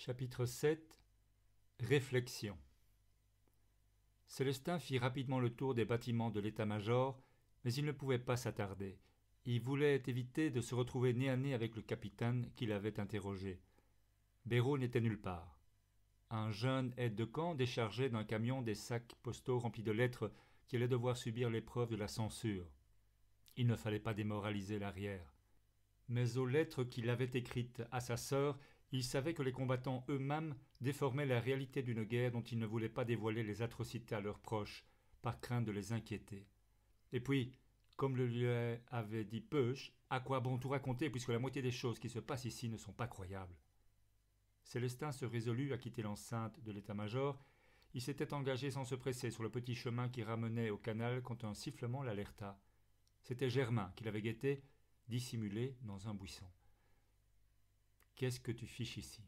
Chapitre 7 Réflexion Célestin fit rapidement le tour des bâtiments de l'état-major, mais il ne pouvait pas s'attarder. Il voulait éviter de se retrouver nez à nez avec le capitaine qu'il avait interrogé. Béraud n'était nulle part. Un jeune aide de camp déchargeait d'un camion des sacs postaux remplis de lettres qui allaient devoir subir l'épreuve de la censure. Il ne fallait pas démoraliser l'arrière. Mais aux lettres qu'il avait écrites à sa sœur, il savait que les combattants eux-mêmes déformaient la réalité d'une guerre dont ils ne voulaient pas dévoiler les atrocités à leurs proches, par crainte de les inquiéter. Et puis, comme le lui avait dit Peuch, à quoi bon tout raconter puisque la moitié des choses qui se passent ici ne sont pas croyables Célestin se résolut à quitter l'enceinte de l'état-major. Il s'était engagé sans se presser sur le petit chemin qui ramenait au canal quand un sifflement l'alerta. C'était Germain qui l'avait guetté, dissimulé dans un buisson. Qu'est-ce que tu fiches ici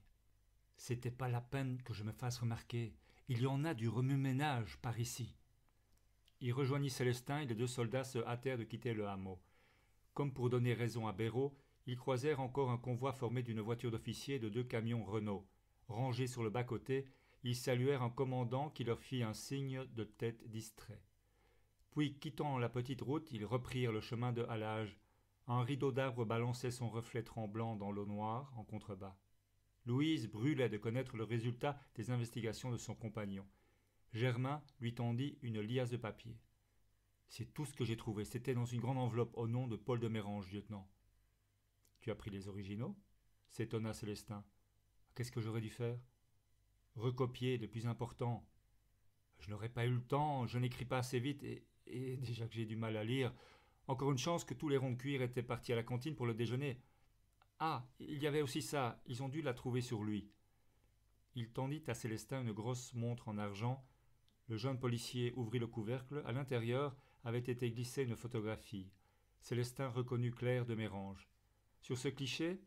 C'était pas la peine que je me fasse remarquer. Il y en a du remue-ménage par ici. Il rejoignit Célestin et les deux soldats se hâtèrent de quitter le hameau. Comme pour donner raison à Béraud, ils croisèrent encore un convoi formé d'une voiture d'officier et de deux camions Renault. Rangés sur le bas-côté, ils saluèrent un commandant qui leur fit un signe de tête distrait. Puis, quittant la petite route, ils reprirent le chemin de Halage. Un rideau d'arbres balançait son reflet tremblant dans l'eau noire en contrebas. Louise brûlait de connaître le résultat des investigations de son compagnon. Germain lui tendit une liasse de papier. C'est tout ce que j'ai trouvé. C'était dans une grande enveloppe au nom de Paul de Mérange, lieutenant. Tu as pris les originaux s'étonna Célestin. Qu'est-ce que j'aurais dû faire Recopier le plus important. Je n'aurais pas eu le temps, je n'écris pas assez vite et déjà que j'ai du mal à lire, encore une chance que tous les ronds de cuir étaient partis à la cantine pour le déjeuner. Ah, il y avait aussi ça, ils ont dû la trouver sur lui. Il tendit à Célestin une grosse montre en argent. Le jeune policier ouvrit le couvercle. À l'intérieur avait été glissée une photographie. Célestin reconnut Claire de Mérange. Sur ce cliché,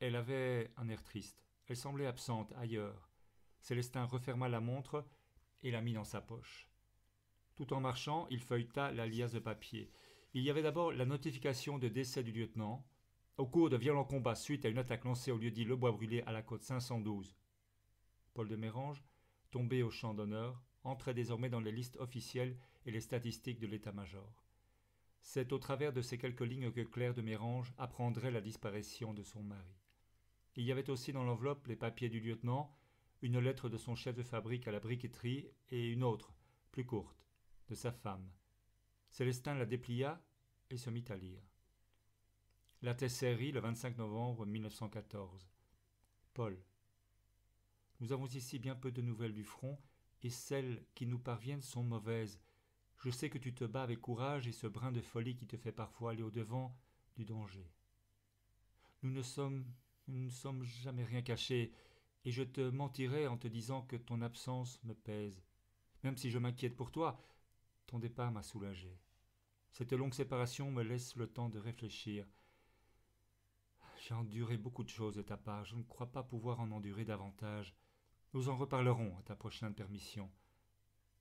elle avait un air triste. Elle semblait absente ailleurs. Célestin referma la montre et la mit dans sa poche. Tout en marchant, il feuilleta la liasse de papier. Il y avait d'abord la notification de décès du lieutenant, au cours de violents combats suite à une attaque lancée au lieu-dit Le Bois Brûlé à la côte 512. Paul de Mérange, tombé au champ d'honneur, entrait désormais dans les listes officielles et les statistiques de l'état-major. C'est au travers de ces quelques lignes que Claire de Mérange apprendrait la disparition de son mari. Il y avait aussi dans l'enveloppe les papiers du lieutenant, une lettre de son chef de fabrique à la briqueterie et une autre, plus courte, de sa femme. Célestin la déplia et se mit à lire. La Tesserie, le 25 novembre 1914. Paul. Nous avons ici bien peu de nouvelles du front, et celles qui nous parviennent sont mauvaises. Je sais que tu te bats avec courage et ce brin de folie qui te fait parfois aller au-devant du danger. Nous ne sommes, nous ne jamais rien caché, et je te mentirais en te disant que ton absence me pèse. Même si je m'inquiète pour toi, ton départ m'a soulagé. Cette longue séparation me laisse le temps de réfléchir. J'ai enduré beaucoup de choses de ta part, je ne crois pas pouvoir en endurer davantage. Nous en reparlerons à ta prochaine permission.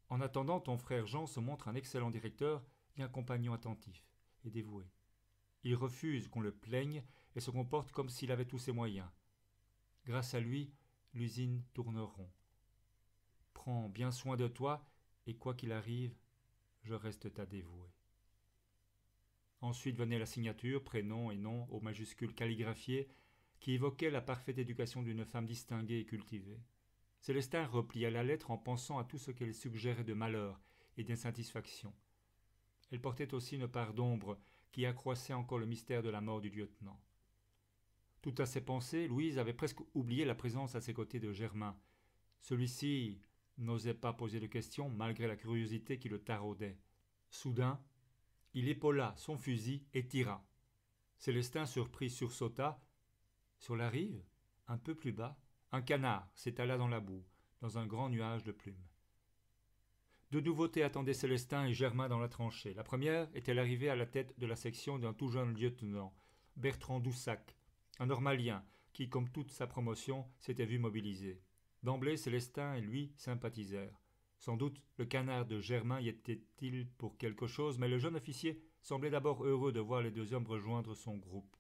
En attendant, ton frère Jean se montre un excellent directeur et un compagnon attentif et dévoué. Il refuse qu'on le plaigne et se comporte comme s'il avait tous ses moyens. Grâce à lui, l'usine tourne rond. Prends bien soin de toi, et quoi qu'il arrive, je reste ta dévouée. Ensuite venait la signature, prénom et nom aux majuscules calligraphiées, qui évoquait la parfaite éducation d'une femme distinguée et cultivée. Célestin replia la lettre en pensant à tout ce qu'elle suggérait de malheur et d'insatisfaction. Elle portait aussi une part d'ombre qui accroissait encore le mystère de la mort du lieutenant. Tout à ses pensées, Louise avait presque oublié la présence à ses côtés de Germain. Celui-ci n'osait pas poser de questions malgré la curiosité qui le taraudait. Soudain, il épaula son fusil et tira. Célestin, surpris, sursauta. Sur la rive, un peu plus bas, un canard s'étala dans la boue, dans un grand nuage de plumes. Deux nouveautés attendaient Célestin et Germain dans la tranchée. La première était l'arrivée à la tête de la section d'un tout jeune lieutenant, Bertrand Doussac, un normalien qui, comme toute sa promotion, s'était vu mobiliser. D'emblée, Célestin et lui sympathisèrent. Sans doute le canard de Germain y était-il pour quelque chose, mais le jeune officier semblait d'abord heureux de voir les deux hommes rejoindre son groupe.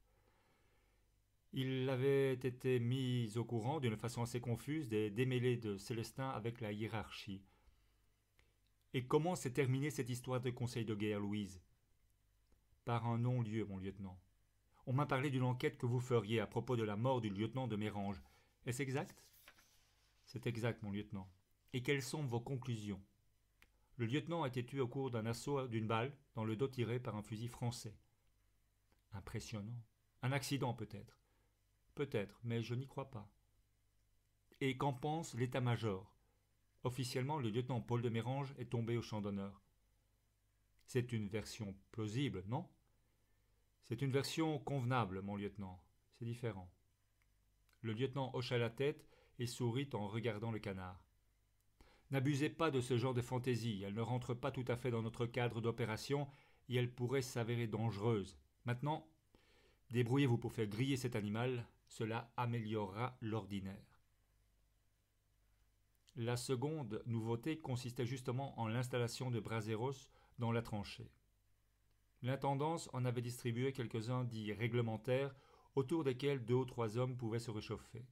Il avait été mis au courant d'une façon assez confuse des démêlés de Célestin avec la hiérarchie. Et comment s'est terminée cette histoire de conseil de guerre, Louise Par un non-lieu, mon lieutenant. On m'a parlé d'une enquête que vous feriez à propos de la mort du lieutenant de Mérange. Est-ce exact C'est exact, mon lieutenant et quelles sont vos conclusions Le lieutenant a été tué au cours d'un assaut d'une balle dans le dos tiré par un fusil français. Impressionnant. Un accident peut-être. Peut-être, mais je n'y crois pas. Et qu'en pense l'état-major Officiellement, le lieutenant Paul de Mérange est tombé au champ d'honneur. C'est une version plausible, non C'est une version convenable, mon lieutenant. C'est différent. Le lieutenant hocha la tête et sourit en regardant le canard. N'abusez pas de ce genre de fantaisie, elle ne rentre pas tout à fait dans notre cadre d'opération et elle pourrait s'avérer dangereuse. Maintenant, débrouillez-vous pour faire griller cet animal, cela améliorera l'ordinaire. La seconde nouveauté consistait justement en l'installation de braseros dans la tranchée. L'intendance en avait distribué quelques-uns dits réglementaires autour desquels deux ou trois hommes pouvaient se réchauffer.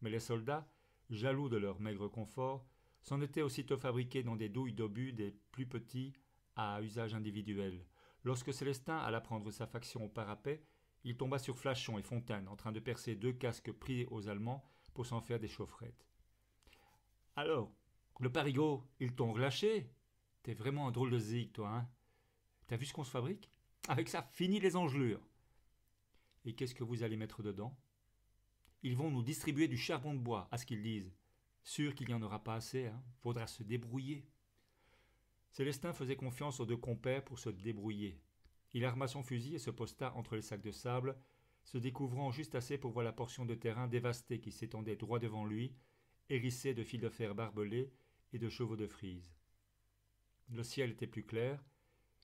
Mais les soldats, jaloux de leur maigre confort, s'en étaient aussitôt fabriqués dans des douilles d'obus des plus petits à usage individuel. Lorsque Célestin alla prendre sa faction au parapet, il tomba sur Flachon et Fontaine en train de percer deux casques pris aux Allemands pour s'en faire des chaufferettes. Alors, le parigot, ils t'ont relâché T'es vraiment un drôle de zig, toi, hein T'as vu ce qu'on se fabrique Avec ça, fini les engelures Et qu'est-ce que vous allez mettre dedans Ils vont nous distribuer du charbon de bois, à ce qu'ils disent. Sûr qu'il n'y en aura pas assez, hein. faudra se débrouiller. Célestin faisait confiance aux deux compères pour se débrouiller. Il arma son fusil et se posta entre les sacs de sable, se découvrant juste assez pour voir la portion de terrain dévastée qui s'étendait droit devant lui, hérissée de fils de fer barbelés et de chevaux de frise. Le ciel était plus clair,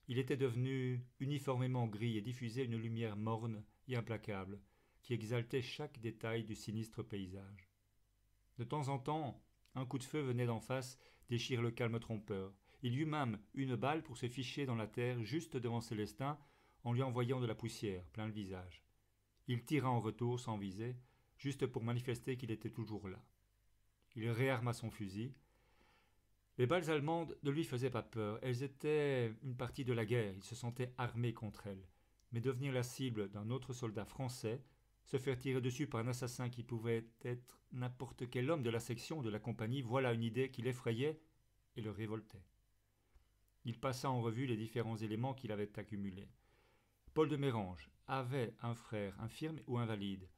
il était devenu uniformément gris et diffusait une lumière morne et implacable, qui exaltait chaque détail du sinistre paysage. De temps en temps, un coup de feu venait d'en face déchirer le calme trompeur. Il y eut même une balle pour se ficher dans la terre juste devant Célestin en lui envoyant de la poussière plein le visage. Il tira en retour sans viser, juste pour manifester qu'il était toujours là. Il réarma son fusil. Les balles allemandes ne lui faisaient pas peur, elles étaient une partie de la guerre, il se sentait armé contre elles. Mais devenir la cible d'un autre soldat français, se faire tirer dessus par un assassin qui pouvait être n'importe quel homme de la section de la compagnie, voilà une idée qui l'effrayait et le révoltait. Il passa en revue les différents éléments qu'il avait accumulés. Paul de Mérange avait un frère infirme ou invalide,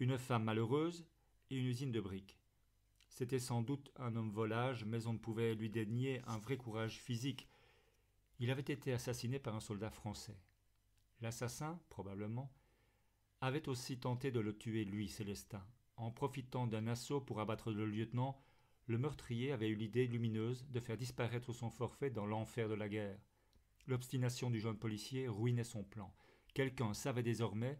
une femme malheureuse et une usine de briques. C'était sans doute un homme volage, mais on ne pouvait lui dénier un vrai courage physique. Il avait été assassiné par un soldat français. L'assassin, probablement, avait aussi tenté de le tuer lui, Célestin. En profitant d'un assaut pour abattre le lieutenant, le meurtrier avait eu l'idée lumineuse de faire disparaître son forfait dans l'enfer de la guerre. L'obstination du jeune policier ruinait son plan. Quelqu'un savait désormais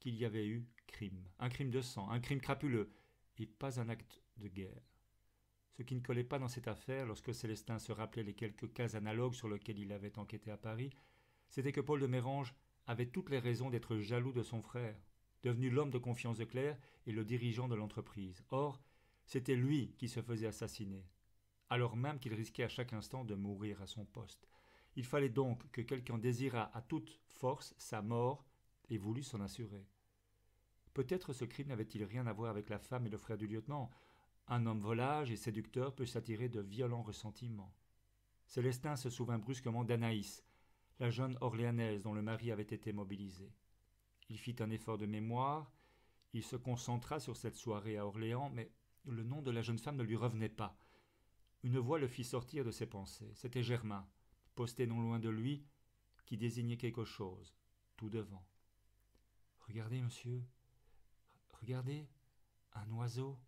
qu'il y avait eu crime, un crime de sang, un crime crapuleux, et pas un acte de guerre. Ce qui ne collait pas dans cette affaire, lorsque Célestin se rappelait les quelques cas analogues sur lesquels il avait enquêté à Paris, c'était que Paul de Mérange avait toutes les raisons d'être jaloux de son frère, devenu l'homme de confiance de Claire et le dirigeant de l'entreprise. Or, c'était lui qui se faisait assassiner, alors même qu'il risquait à chaque instant de mourir à son poste. Il fallait donc que quelqu'un désirât à toute force sa mort et voulût s'en assurer. Peut-être ce crime n'avait-il rien à voir avec la femme et le frère du lieutenant. Un homme volage et séducteur peut s'attirer de violents ressentiments. Célestin se souvint brusquement d'Anaïs, la jeune Orléanaise dont le mari avait été mobilisé. Il fit un effort de mémoire, il se concentra sur cette soirée à Orléans, mais le nom de la jeune femme ne lui revenait pas. Une voix le fit sortir de ses pensées. C'était Germain, posté non loin de lui, qui désignait quelque chose, tout devant. Regardez, monsieur, regardez, un oiseau.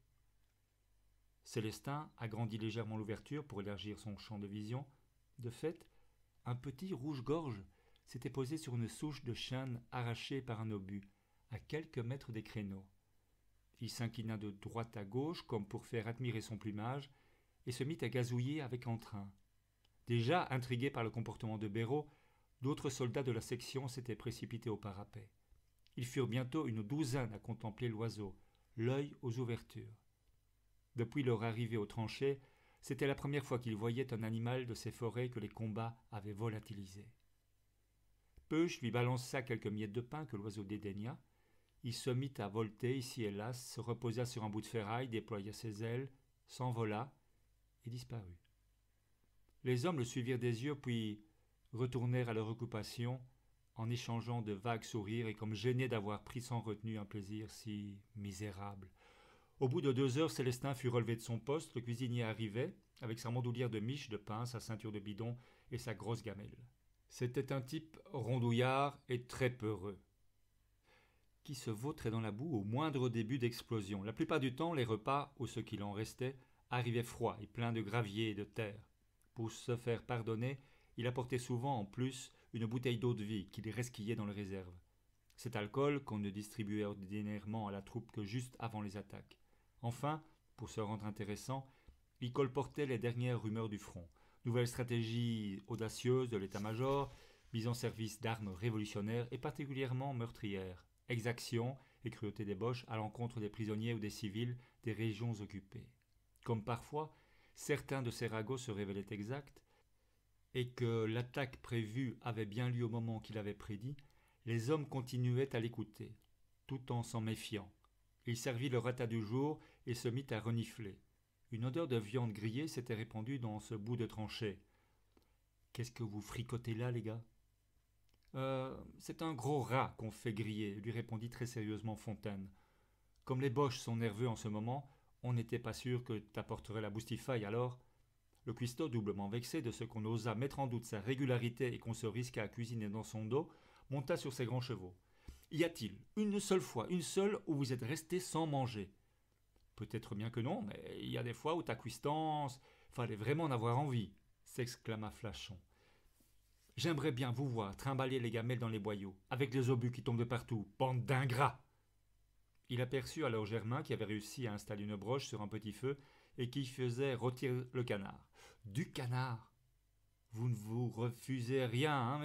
Célestin agrandit légèrement l'ouverture pour élargir son champ de vision. De fait, un petit rouge-gorge s'était posé sur une souche de chêne arrachée par un obus, à quelques mètres des créneaux. Il s'inclina de droite à gauche comme pour faire admirer son plumage, et se mit à gazouiller avec entrain. Déjà intrigués par le comportement de Béraud, d'autres soldats de la section s'étaient précipités au parapet. Ils furent bientôt une douzaine à contempler l'oiseau, l'œil aux ouvertures. Depuis leur arrivée aux tranchées, c'était la première fois qu'il voyait un animal de ces forêts que les combats avaient volatilisé. Peuch lui balança quelques miettes de pain que l'oiseau dédaigna. Il se mit à volter ici et là, se reposa sur un bout de ferraille, déploya ses ailes, s'envola et disparut. Les hommes le suivirent des yeux, puis retournèrent à leur occupation en échangeant de vagues sourires et comme gênés d'avoir pris sans retenue un plaisir si misérable au bout de deux heures, Célestin fut relevé de son poste, le cuisinier arrivait, avec sa mandoulière de miche, de pain, sa ceinture de bidon et sa grosse gamelle. C'était un type rondouillard et très peureux, qui se vautrait dans la boue au moindre début d'explosion. La plupart du temps, les repas, ou ceux qu'il en restait, arrivaient froids et pleins de gravier et de terre. Pour se faire pardonner, il apportait souvent en plus une bouteille d'eau de vie qu'il resquillait dans les réserve. Cet alcool qu'on ne distribuait ordinairement à la troupe que juste avant les attaques. Enfin, pour se rendre intéressant, il colportait les dernières rumeurs du front. Nouvelle stratégie audacieuse de l'état-major, mise en service d'armes révolutionnaires et particulièrement meurtrières, exactions et cruauté boches à l'encontre des prisonniers ou des civils des régions occupées. Comme parfois, certains de ces ragots se révélaient exacts, et que l'attaque prévue avait bien lieu au moment qu'il avait prédit, les hommes continuaient à l'écouter, tout en s'en méfiant, il servit le rata du jour et se mit à renifler. Une odeur de viande grillée s'était répandue dans ce bout de tranchée. Qu'est-ce que vous fricotez là, les gars euh, C'est un gros rat qu'on fait griller, lui répondit très sérieusement Fontaine. Comme les boches sont nerveux en ce moment, on n'était pas sûr que t'apporterais la boustifaille alors. Le cuistot, doublement vexé de ce qu'on osa mettre en doute sa régularité et qu'on se risquât à cuisiner dans son dos, monta sur ses grands chevaux. Y a-t-il une seule fois, une seule, où vous êtes resté sans manger Peut-être bien que non, mais il y a des fois où ta cuistance, fallait vraiment en avoir envie, s'exclama Flachon. J'aimerais bien vous voir trimballer les gamelles dans les boyaux, avec les obus qui tombent de partout, bande d'ingrats Il aperçut alors Germain qui avait réussi à installer une broche sur un petit feu et qui faisait rôtir le canard. Du canard Vous ne vous refusez rien, hein,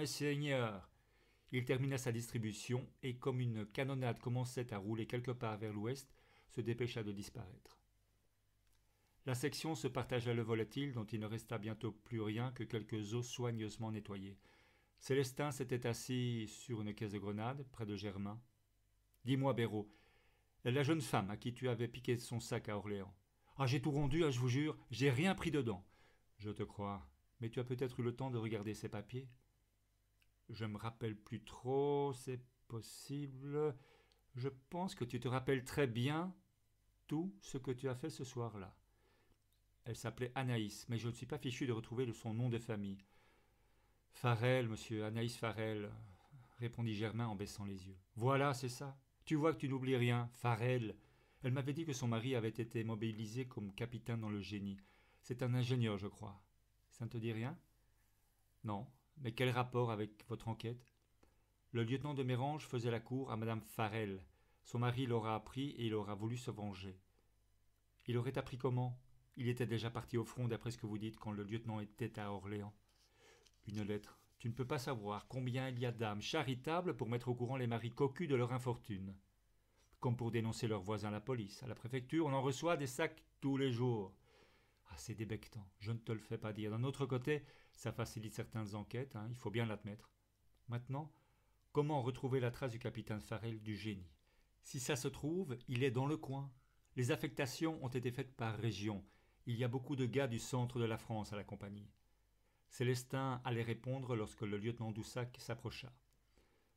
il termina sa distribution et, comme une canonnade commençait à rouler quelque part vers l'ouest, se dépêcha de disparaître. La section se partagea le volatile dont il ne resta bientôt plus rien que quelques os soigneusement nettoyés. Célestin s'était assis sur une caisse de grenade, près de Germain. Dis-moi, Béraud, la jeune femme à qui tu avais piqué son sac à Orléans. Ah, j'ai tout rendu, ah, je vous jure, j'ai rien pris dedans. Je te crois, mais tu as peut-être eu le temps de regarder ses papiers je me rappelle plus trop, c'est possible. Je pense que tu te rappelles très bien tout ce que tu as fait ce soir-là. Elle s'appelait Anaïs, mais je ne suis pas fichu de retrouver son nom de famille. Farel, monsieur, Anaïs Farel, répondit Germain en baissant les yeux. Voilà, c'est ça. Tu vois que tu n'oublies rien, Farel. Elle m'avait dit que son mari avait été mobilisé comme capitaine dans le génie. C'est un ingénieur, je crois. Ça ne te dit rien Non, mais quel rapport avec votre enquête Le lieutenant de Mérange faisait la cour à Madame Farel. Son mari l'aura appris et il aura voulu se venger. Il aurait appris comment Il était déjà parti au front, d'après ce que vous dites, quand le lieutenant était à Orléans. Une lettre. Tu ne peux pas savoir combien il y a d'âmes charitables pour mettre au courant les maris cocus de leur infortune. Comme pour dénoncer leurs voisins à la police, à la préfecture, on en reçoit des sacs tous les jours. Ah, c'est débectant, je ne te le fais pas dire. D'un autre côté, ça facilite certaines enquêtes, hein, il faut bien l'admettre. Maintenant, comment retrouver la trace du capitaine Farrell du génie Si ça se trouve, il est dans le coin. Les affectations ont été faites par région. Il y a beaucoup de gars du centre de la France à la compagnie. Célestin allait répondre lorsque le lieutenant Doussac s'approcha.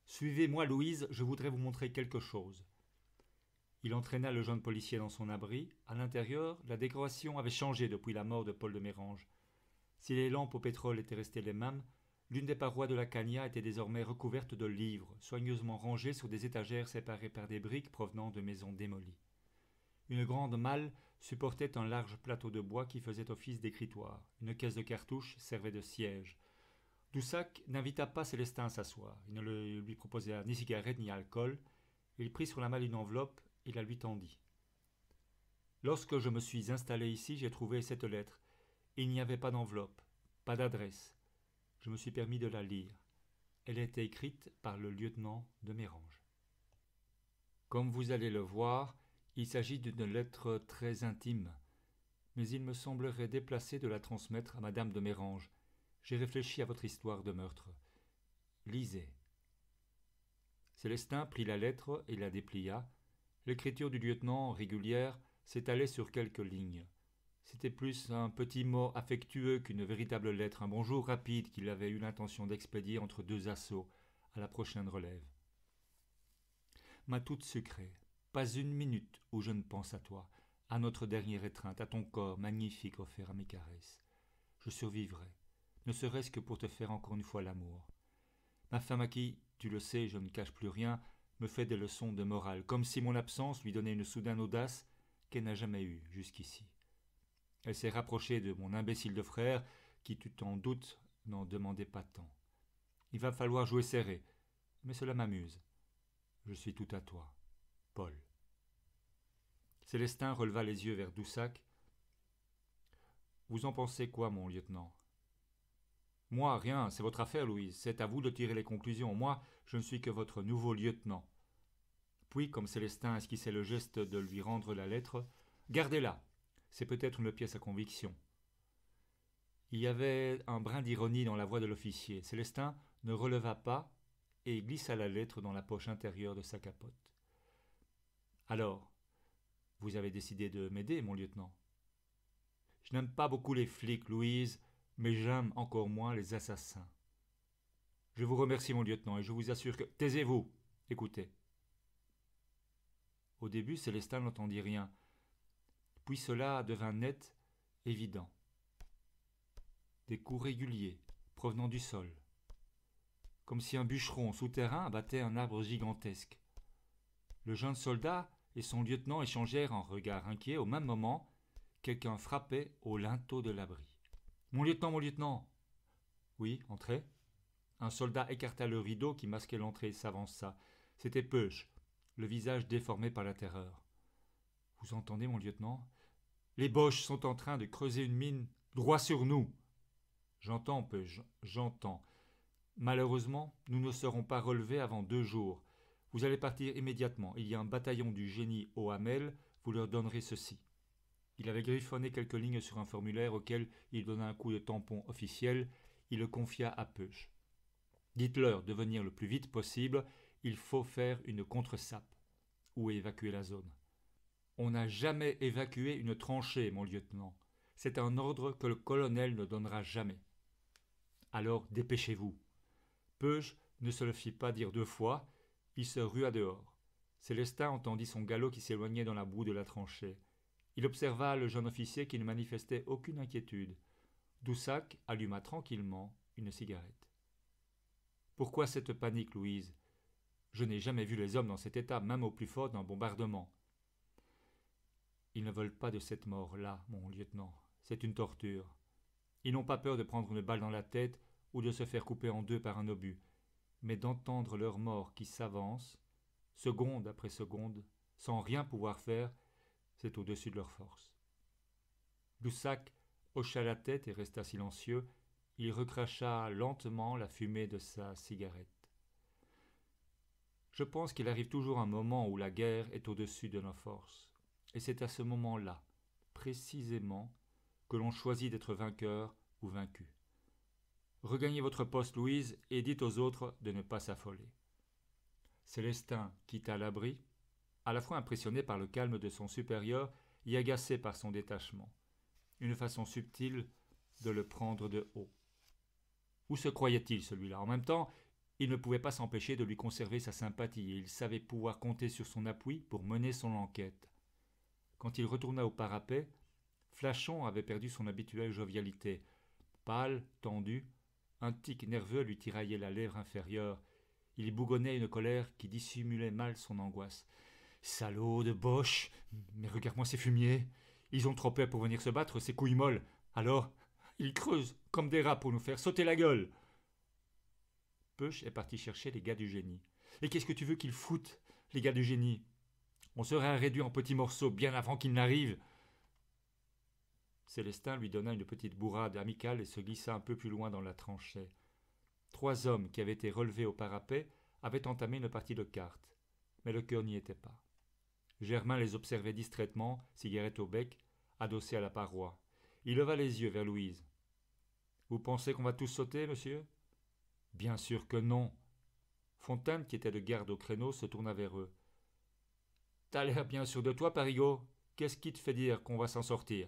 Suivez-moi, Louise, je voudrais vous montrer quelque chose. Il entraîna le jeune policier dans son abri. À l'intérieur, la décoration avait changé depuis la mort de Paul de Mérange. Si les lampes au pétrole étaient restées les mêmes, l'une des parois de la cagna était désormais recouverte de livres, soigneusement rangés sur des étagères séparées par des briques provenant de maisons démolies. Une grande malle supportait un large plateau de bois qui faisait office d'écritoire. Une caisse de cartouches servait de siège. Doussac n'invita pas Célestin à s'asseoir. Il ne lui proposa ni cigarette ni alcool. Il prit sur la malle une enveloppe et la lui tendit. Lorsque je me suis installé ici, j'ai trouvé cette lettre. Il n'y avait pas d'enveloppe, pas d'adresse. Je me suis permis de la lire. Elle était écrite par le lieutenant de Mérange. Comme vous allez le voir, il s'agit d'une lettre très intime, mais il me semblerait déplacé de la transmettre à Madame de Mérange. J'ai réfléchi à votre histoire de meurtre. Lisez. Célestin prit la lettre et la déplia. L'écriture du lieutenant, régulière, s'étalait sur quelques lignes. C'était plus un petit mot affectueux qu'une véritable lettre, un bonjour rapide qu'il avait eu l'intention d'expédier entre deux assauts à la prochaine relève. Ma toute sucrée, pas une minute où je ne pense à toi, à notre dernière étreinte, à ton corps magnifique offert à mes caresses. Je survivrai, ne serait-ce que pour te faire encore une fois l'amour. Ma femme à qui, tu le sais, je ne cache plus rien, me fait des leçons de morale, comme si mon absence lui donnait une soudaine audace qu'elle n'a jamais eue jusqu'ici. Elle s'est rapprochée de mon imbécile de frère, qui tu t'en doutes n'en demandait pas tant. Il va falloir jouer serré, mais cela m'amuse. Je suis tout à toi. Paul. Célestin releva les yeux vers Doussac. Vous en pensez quoi, mon lieutenant Moi, rien, c'est votre affaire, Louise. C'est à vous de tirer les conclusions. Moi, je ne suis que votre nouveau lieutenant. Puis, comme Célestin esquissait le geste de lui rendre la lettre, Gardez-la, c'est peut-être une pièce à conviction. Il y avait un brin d'ironie dans la voix de l'officier. Célestin ne releva pas et glissa la lettre dans la poche intérieure de sa capote. Alors, vous avez décidé de m'aider, mon lieutenant. Je n'aime pas beaucoup les flics, Louise, mais j'aime encore moins les assassins. Je vous remercie, mon lieutenant, et je vous assure que. Taisez-vous Écoutez. Au début, Célestin n'entendit rien puis cela devint net, évident. Des coups réguliers, provenant du sol. Comme si un bûcheron souterrain abattait un arbre gigantesque. Le jeune soldat et son lieutenant échangèrent un regard inquiet au même moment. Quelqu'un frappait au linteau de l'abri. Mon lieutenant, mon lieutenant Oui, entrez. Un soldat écarta le rideau qui masquait l'entrée et s'avança. C'était Peuch, le visage déformé par la terreur. Vous entendez, mon lieutenant les Boches sont en train de creuser une mine droit sur nous. J'entends, Peuge, j'entends. Malheureusement, nous ne serons pas relevés avant deux jours. Vous allez partir immédiatement. Il y a un bataillon du génie au Hamel. Vous leur donnerez ceci. Il avait griffonné quelques lignes sur un formulaire auquel il donna un coup de tampon officiel. Il le confia à Peuge. Dites-leur de venir le plus vite possible. Il faut faire une contre-sape ou évacuer la zone. On n'a jamais évacué une tranchée, mon lieutenant. C'est un ordre que le colonel ne donnera jamais. Alors dépêchez-vous. Peuge ne se le fit pas dire deux fois, il se rua dehors. Célestin entendit son galop qui s'éloignait dans la boue de la tranchée. Il observa le jeune officier qui ne manifestait aucune inquiétude. Doussac alluma tranquillement une cigarette. Pourquoi cette panique, Louise Je n'ai jamais vu les hommes dans cet état, même au plus fort d'un bombardement. Ils ne veulent pas de cette mort-là, mon lieutenant. C'est une torture. Ils n'ont pas peur de prendre une balle dans la tête ou de se faire couper en deux par un obus, mais d'entendre leur mort qui s'avance, seconde après seconde, sans rien pouvoir faire, c'est au-dessus de leur force. Lussac hocha la tête et resta silencieux. Il recracha lentement la fumée de sa cigarette. Je pense qu'il arrive toujours un moment où la guerre est au-dessus de nos forces et c'est à ce moment-là, précisément, que l'on choisit d'être vainqueur ou vaincu. Regagnez votre poste, Louise, et dites aux autres de ne pas s'affoler. Célestin quitta l'abri, à la fois impressionné par le calme de son supérieur et agacé par son détachement. Une façon subtile de le prendre de haut. Où se croyait-il celui-là En même temps, il ne pouvait pas s'empêcher de lui conserver sa sympathie et il savait pouvoir compter sur son appui pour mener son enquête quand il retourna au parapet flachon avait perdu son habituelle jovialité pâle tendu un tic nerveux lui tiraillait la lèvre inférieure il bougonnait une colère qui dissimulait mal son angoisse salaud de boche mais regarde-moi ces fumiers ils ont trop peur pour venir se battre ces couilles molles alors ils creusent comme des rats pour nous faire sauter la gueule Peuch est parti chercher les gars du génie. Et qu'est-ce que tu veux qu'ils foutent, les gars du génie on serait réduit en petits morceaux bien avant qu'il n'arrive. Célestin lui donna une petite bourrade amicale et se glissa un peu plus loin dans la tranchée. Trois hommes qui avaient été relevés au parapet avaient entamé une partie de cartes, mais le cœur n'y était pas. Germain les observait distraitement, cigarette au bec, adossé à la paroi. Il leva les yeux vers Louise. Vous pensez qu'on va tous sauter, monsieur Bien sûr que non. Fontaine, qui était de garde au créneau, se tourna vers eux. T'as l'air bien sûr de toi, Parigot. Qu'est-ce qui te fait dire qu'on va s'en sortir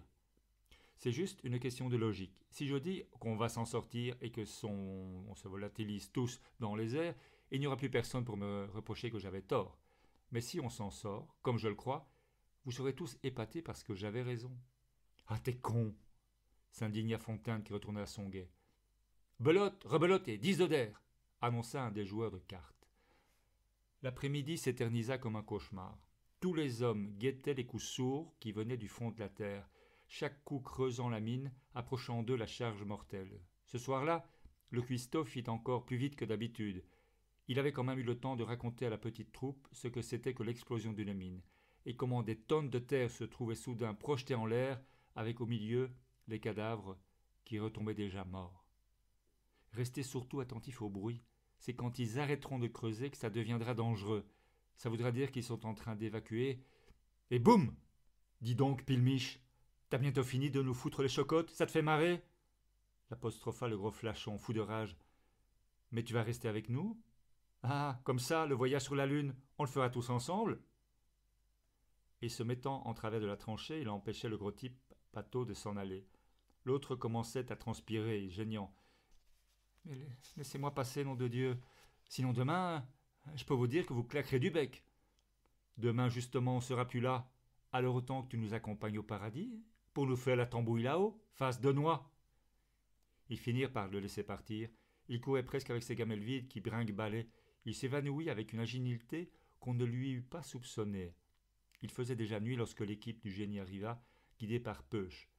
C'est juste une question de logique. Si je dis qu'on va s'en sortir et que son... on se volatilise tous dans les airs, il n'y aura plus personne pour me reprocher que j'avais tort. Mais si on s'en sort, comme je le crois, vous serez tous épatés parce que j'avais raison. Ah, t'es con s'indigna Fontaine qui retourna à son guet. Belote, rebelote et annonça un des joueurs de cartes. L'après-midi s'éternisa comme un cauchemar. Tous les hommes guettaient les coups sourds qui venaient du fond de la terre, chaque coup creusant la mine, approchant d'eux la charge mortelle. Ce soir-là, le cuistot fit encore plus vite que d'habitude. Il avait quand même eu le temps de raconter à la petite troupe ce que c'était que l'explosion d'une mine, et comment des tonnes de terre se trouvaient soudain projetées en l'air, avec au milieu les cadavres qui retombaient déjà morts. Restez surtout attentifs au bruit, c'est quand ils arrêteront de creuser que ça deviendra dangereux. Ça voudra dire qu'ils sont en train d'évacuer. Et boum Dis donc, Pilmiche, t'as bientôt fini de nous foutre les chocottes Ça te fait marrer l'apostropha le gros flachon, fou de rage. Mais tu vas rester avec nous Ah, comme ça, le voyage sur la Lune, on le fera tous ensemble Et se mettant en travers de la tranchée, il empêchait le gros type Pato de s'en aller. L'autre commençait à transpirer, geignant. Laissez-moi passer, nom de Dieu. Sinon demain, je peux vous dire que vous claquerez du bec. Demain, justement, on sera plus là. Alors autant que tu nous accompagnes au paradis, pour nous faire la tambouille là-haut, face de noix. Ils finirent par le laisser partir. Il courait presque avec ses gamelles vides qui balais. Il s'évanouit avec une agilité qu'on ne lui eût pas soupçonnée. Il faisait déjà nuit lorsque l'équipe du génie arriva, guidée par Peuch.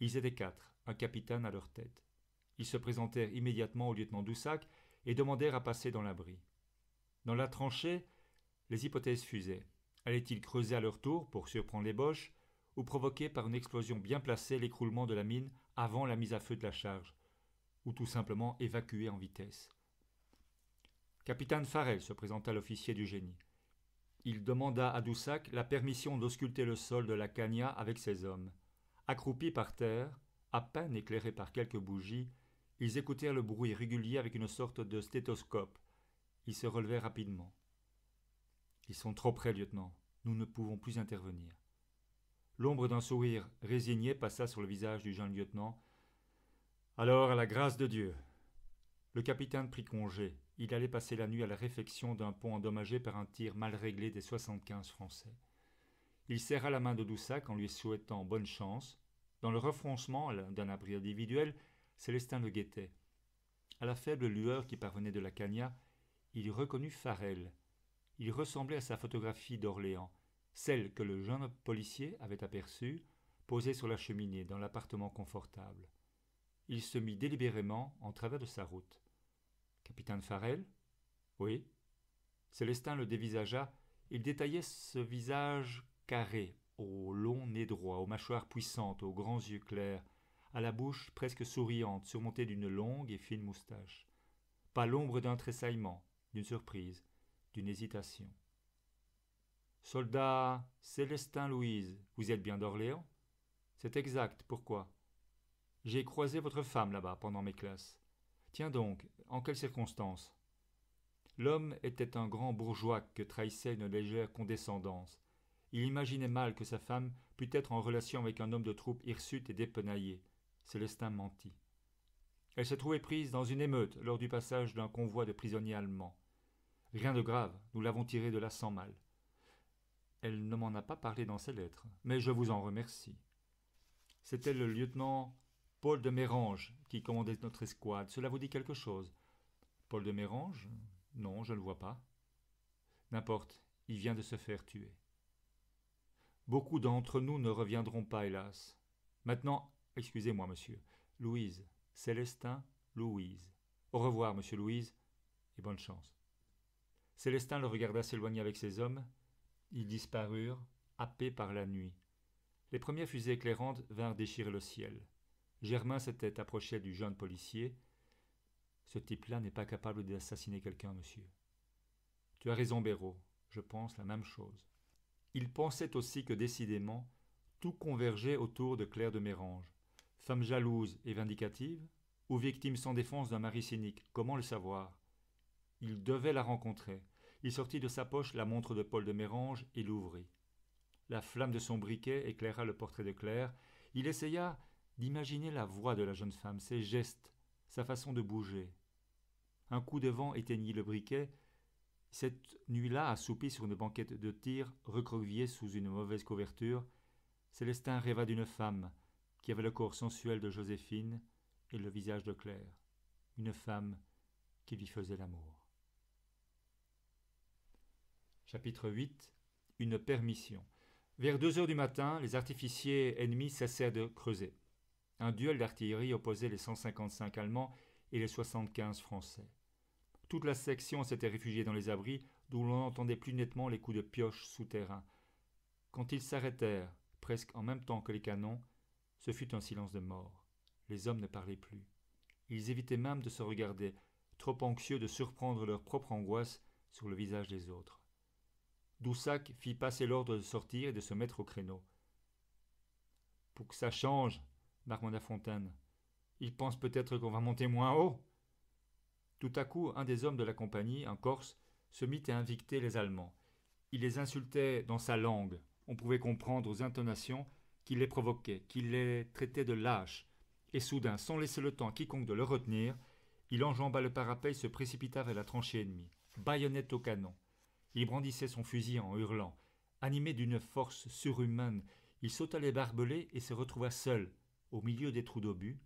Ils étaient quatre, un capitaine à leur tête. Ils se présentèrent immédiatement au lieutenant Doussac et demandèrent à passer dans l'abri. Dans la tranchée, les hypothèses fusaient. Allaient-ils creuser à leur tour pour surprendre les Boches ou provoquer par une explosion bien placée l'écroulement de la mine avant la mise à feu de la charge ou tout simplement évacuer en vitesse Capitaine Farrell se présenta l'officier du génie. Il demanda à Doussac la permission d'ausculter le sol de la Cagna avec ses hommes. Accroupis par terre, à peine éclairés par quelques bougies, ils écoutèrent le bruit régulier avec une sorte de stéthoscope, il se relevait rapidement. Ils sont trop près, lieutenant. Nous ne pouvons plus intervenir. L'ombre d'un sourire résigné passa sur le visage du jeune lieutenant. Alors, à la grâce de Dieu. Le capitaine prit congé. Il allait passer la nuit à la réfection d'un pont endommagé par un tir mal réglé des 75 Français. Il serra la main de Doussac en lui souhaitant bonne chance. Dans le refroncement d'un abri individuel, Célestin le guettait. À la faible lueur qui parvenait de la cagna, il reconnut Farel. Il ressemblait à sa photographie d'Orléans, celle que le jeune policier avait aperçue, posée sur la cheminée dans l'appartement confortable. Il se mit délibérément en travers de sa route. Capitaine Farel Oui. Célestin le dévisagea. Il détaillait ce visage carré, au long nez droit, aux mâchoires puissantes, aux grands yeux clairs, à la bouche presque souriante, surmontée d'une longue et fine moustache. Pas l'ombre d'un tressaillement, d'une surprise, d'une hésitation. Soldat Célestin Louise, vous êtes bien d'Orléans C'est exact, pourquoi J'ai croisé votre femme là-bas pendant mes classes. Tiens donc, en quelles circonstances L'homme était un grand bourgeois que trahissait une légère condescendance. Il imaginait mal que sa femme pût être en relation avec un homme de troupe hirsute et dépenaillé. Célestin mentit. Elle se trouvait prise dans une émeute lors du passage d'un convoi de prisonniers allemands. Rien de grave, nous l'avons tiré de là sans mal. Elle ne m'en a pas parlé dans ses lettres, mais je vous en remercie. C'était le lieutenant Paul de Mérange qui commandait notre escouade. Cela vous dit quelque chose Paul de Mérange Non, je ne le vois pas. N'importe, il vient de se faire tuer. Beaucoup d'entre nous ne reviendront pas, hélas. Maintenant, excusez-moi, monsieur. Louise, Célestin, Louise. Au revoir, monsieur Louise, et bonne chance. Célestin le regarda s'éloigner avec ses hommes. Ils disparurent, happés par la nuit. Les premières fusées éclairantes vinrent déchirer le ciel. Germain s'était approché du jeune policier. Ce type-là n'est pas capable d'assassiner quelqu'un, monsieur. Tu as raison, Béraud. Je pense la même chose. Il pensait aussi que décidément, tout convergeait autour de Claire de Mérange. Femme jalouse et vindicative, ou victime sans défense d'un mari cynique, comment le savoir il devait la rencontrer. Il sortit de sa poche la montre de Paul de Mérange et l'ouvrit. La flamme de son briquet éclaira le portrait de Claire. Il essaya d'imaginer la voix de la jeune femme, ses gestes, sa façon de bouger. Un coup de vent éteignit le briquet. Cette nuit-là, assoupi sur une banquette de tir, recroquevillée sous une mauvaise couverture, Célestin rêva d'une femme qui avait le corps sensuel de Joséphine et le visage de Claire, une femme qui lui faisait l'amour. Chapitre 8 Une permission. Vers deux heures du matin, les artificiers ennemis cessèrent de creuser. Un duel d'artillerie opposait les 155 Allemands et les 75 Français. Toute la section s'était réfugiée dans les abris, d'où l'on entendait plus nettement les coups de pioche souterrains. Quand ils s'arrêtèrent, presque en même temps que les canons, ce fut un silence de mort. Les hommes ne parlaient plus. Ils évitaient même de se regarder, trop anxieux de surprendre leur propre angoisse sur le visage des autres. Doussac fit passer l'ordre de sortir et de se mettre au créneau. Pour que ça change, marmonna Fontaine. Il pense peut-être qu'on va monter moins haut. Tout à coup, un des hommes de la compagnie, un Corse, se mit à invicter les Allemands. Il les insultait dans sa langue. On pouvait comprendre aux intonations qu'il les provoquait, qu'il les traitait de lâches. Et soudain, sans laisser le temps à quiconque de le retenir, il enjamba le parapet et se précipita vers la tranchée ennemie, baïonnette au canon. Il brandissait son fusil en hurlant. Animé d'une force surhumaine, il sauta les barbelés et se retrouva seul, au milieu des trous d'obus,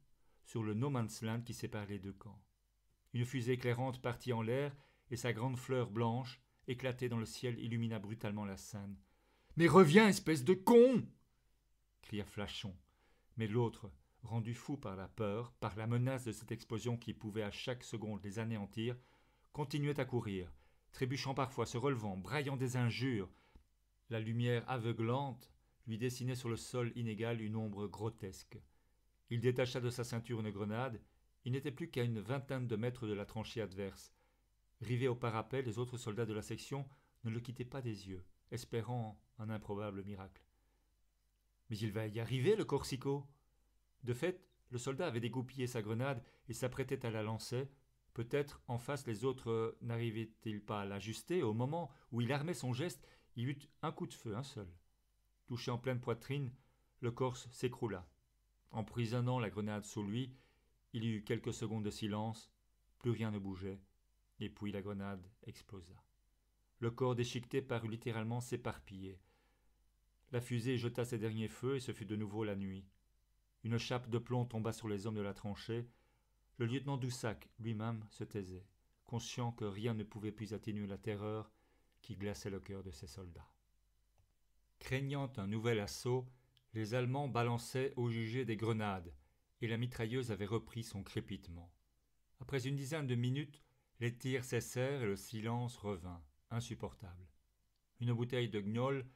sur le no man's land qui sépare les deux camps. Une fusée éclairante partit en l'air et sa grande fleur blanche, éclatée dans le ciel, illumina brutalement la scène. Mais reviens, espèce de con cria Flachon. Mais l'autre, rendu fou par la peur, par la menace de cette explosion qui pouvait à chaque seconde les anéantir, continuait à courir, trébuchant parfois, se relevant, braillant des injures. La lumière aveuglante lui dessinait sur le sol inégal une ombre grotesque. Il détacha de sa ceinture une grenade. Il n'était plus qu'à une vingtaine de mètres de la tranchée adverse. Rivé au parapet, les autres soldats de la section ne le quittaient pas des yeux, espérant un improbable miracle. Mais il va y arriver, le Corsico De fait, le soldat avait dégoupillé sa grenade et s'apprêtait à la lancer Peut-être en face les autres euh, n'arrivaient-ils pas à l'ajuster, au moment où il armait son geste, il eut un coup de feu, un seul. Touché en pleine poitrine, le Corse s'écroula. Emprisonnant la grenade sous lui, il y eut quelques secondes de silence, plus rien ne bougeait, et puis la grenade explosa. Le corps déchiqueté parut littéralement s'éparpiller. La fusée jeta ses derniers feux et ce fut de nouveau la nuit. Une chape de plomb tomba sur les hommes de la tranchée, le lieutenant Doussac lui-même se taisait, conscient que rien ne pouvait plus atténuer la terreur qui glaçait le cœur de ses soldats. Craignant un nouvel assaut, les Allemands balançaient au jugé des grenades, et la mitrailleuse avait repris son crépitement. Après une dizaine de minutes, les tirs cessèrent et le silence revint, insupportable. Une bouteille de gnoll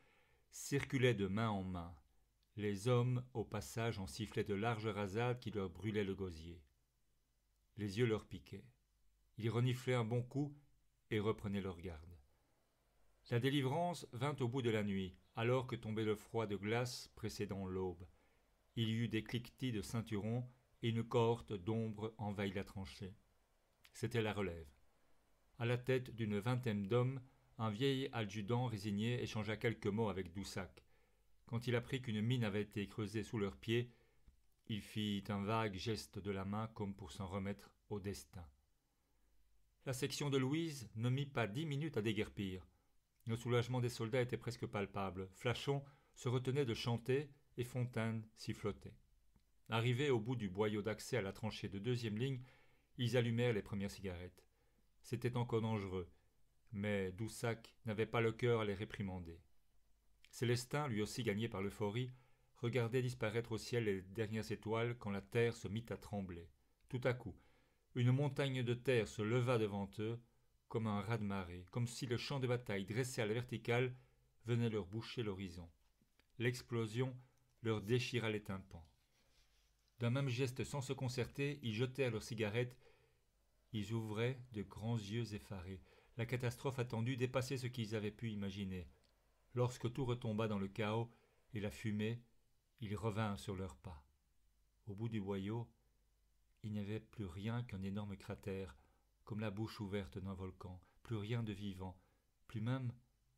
circulait de main en main. Les hommes, au passage, en sifflaient de larges rasades qui leur brûlaient le gosier les yeux leur piquaient. Ils reniflaient un bon coup et reprenaient leur garde. La délivrance vint au bout de la nuit, alors que tombait le froid de glace précédant l'aube. Il y eut des cliquetis de ceinturons et une cohorte d'ombre envahit la tranchée. C'était la relève. À la tête d'une vingtaine d'hommes, un vieil adjudant résigné échangea quelques mots avec Doussac. Quand il apprit qu'une mine avait été creusée sous leurs pieds, il fit un vague geste de la main comme pour s'en remettre au destin. La section de Louise ne mit pas dix minutes à déguerpir. Le soulagement des soldats était presque palpable. Flachon se retenait de chanter et Fontaine flottait. Arrivés au bout du boyau d'accès à la tranchée de deuxième ligne, ils allumèrent les premières cigarettes. C'était encore dangereux, mais Doussac n'avait pas le cœur à les réprimander. Célestin, lui aussi gagné par l'euphorie, regardait disparaître au ciel les dernières étoiles quand la terre se mit à trembler. Tout à coup, une montagne de terre se leva devant eux, comme un raz-de-marée, comme si le champ de bataille dressé à la verticale venait leur boucher l'horizon. L'explosion leur déchira les tympans. D'un même geste sans se concerter, ils jetèrent leurs cigarettes, ils ouvraient de grands yeux effarés. La catastrophe attendue dépassait ce qu'ils avaient pu imaginer. Lorsque tout retomba dans le chaos et la fumée, ils revinrent sur leurs pas. Au bout du boyau, il n'y avait plus rien qu'un énorme cratère, comme la bouche ouverte d'un volcan, plus rien de vivant, plus même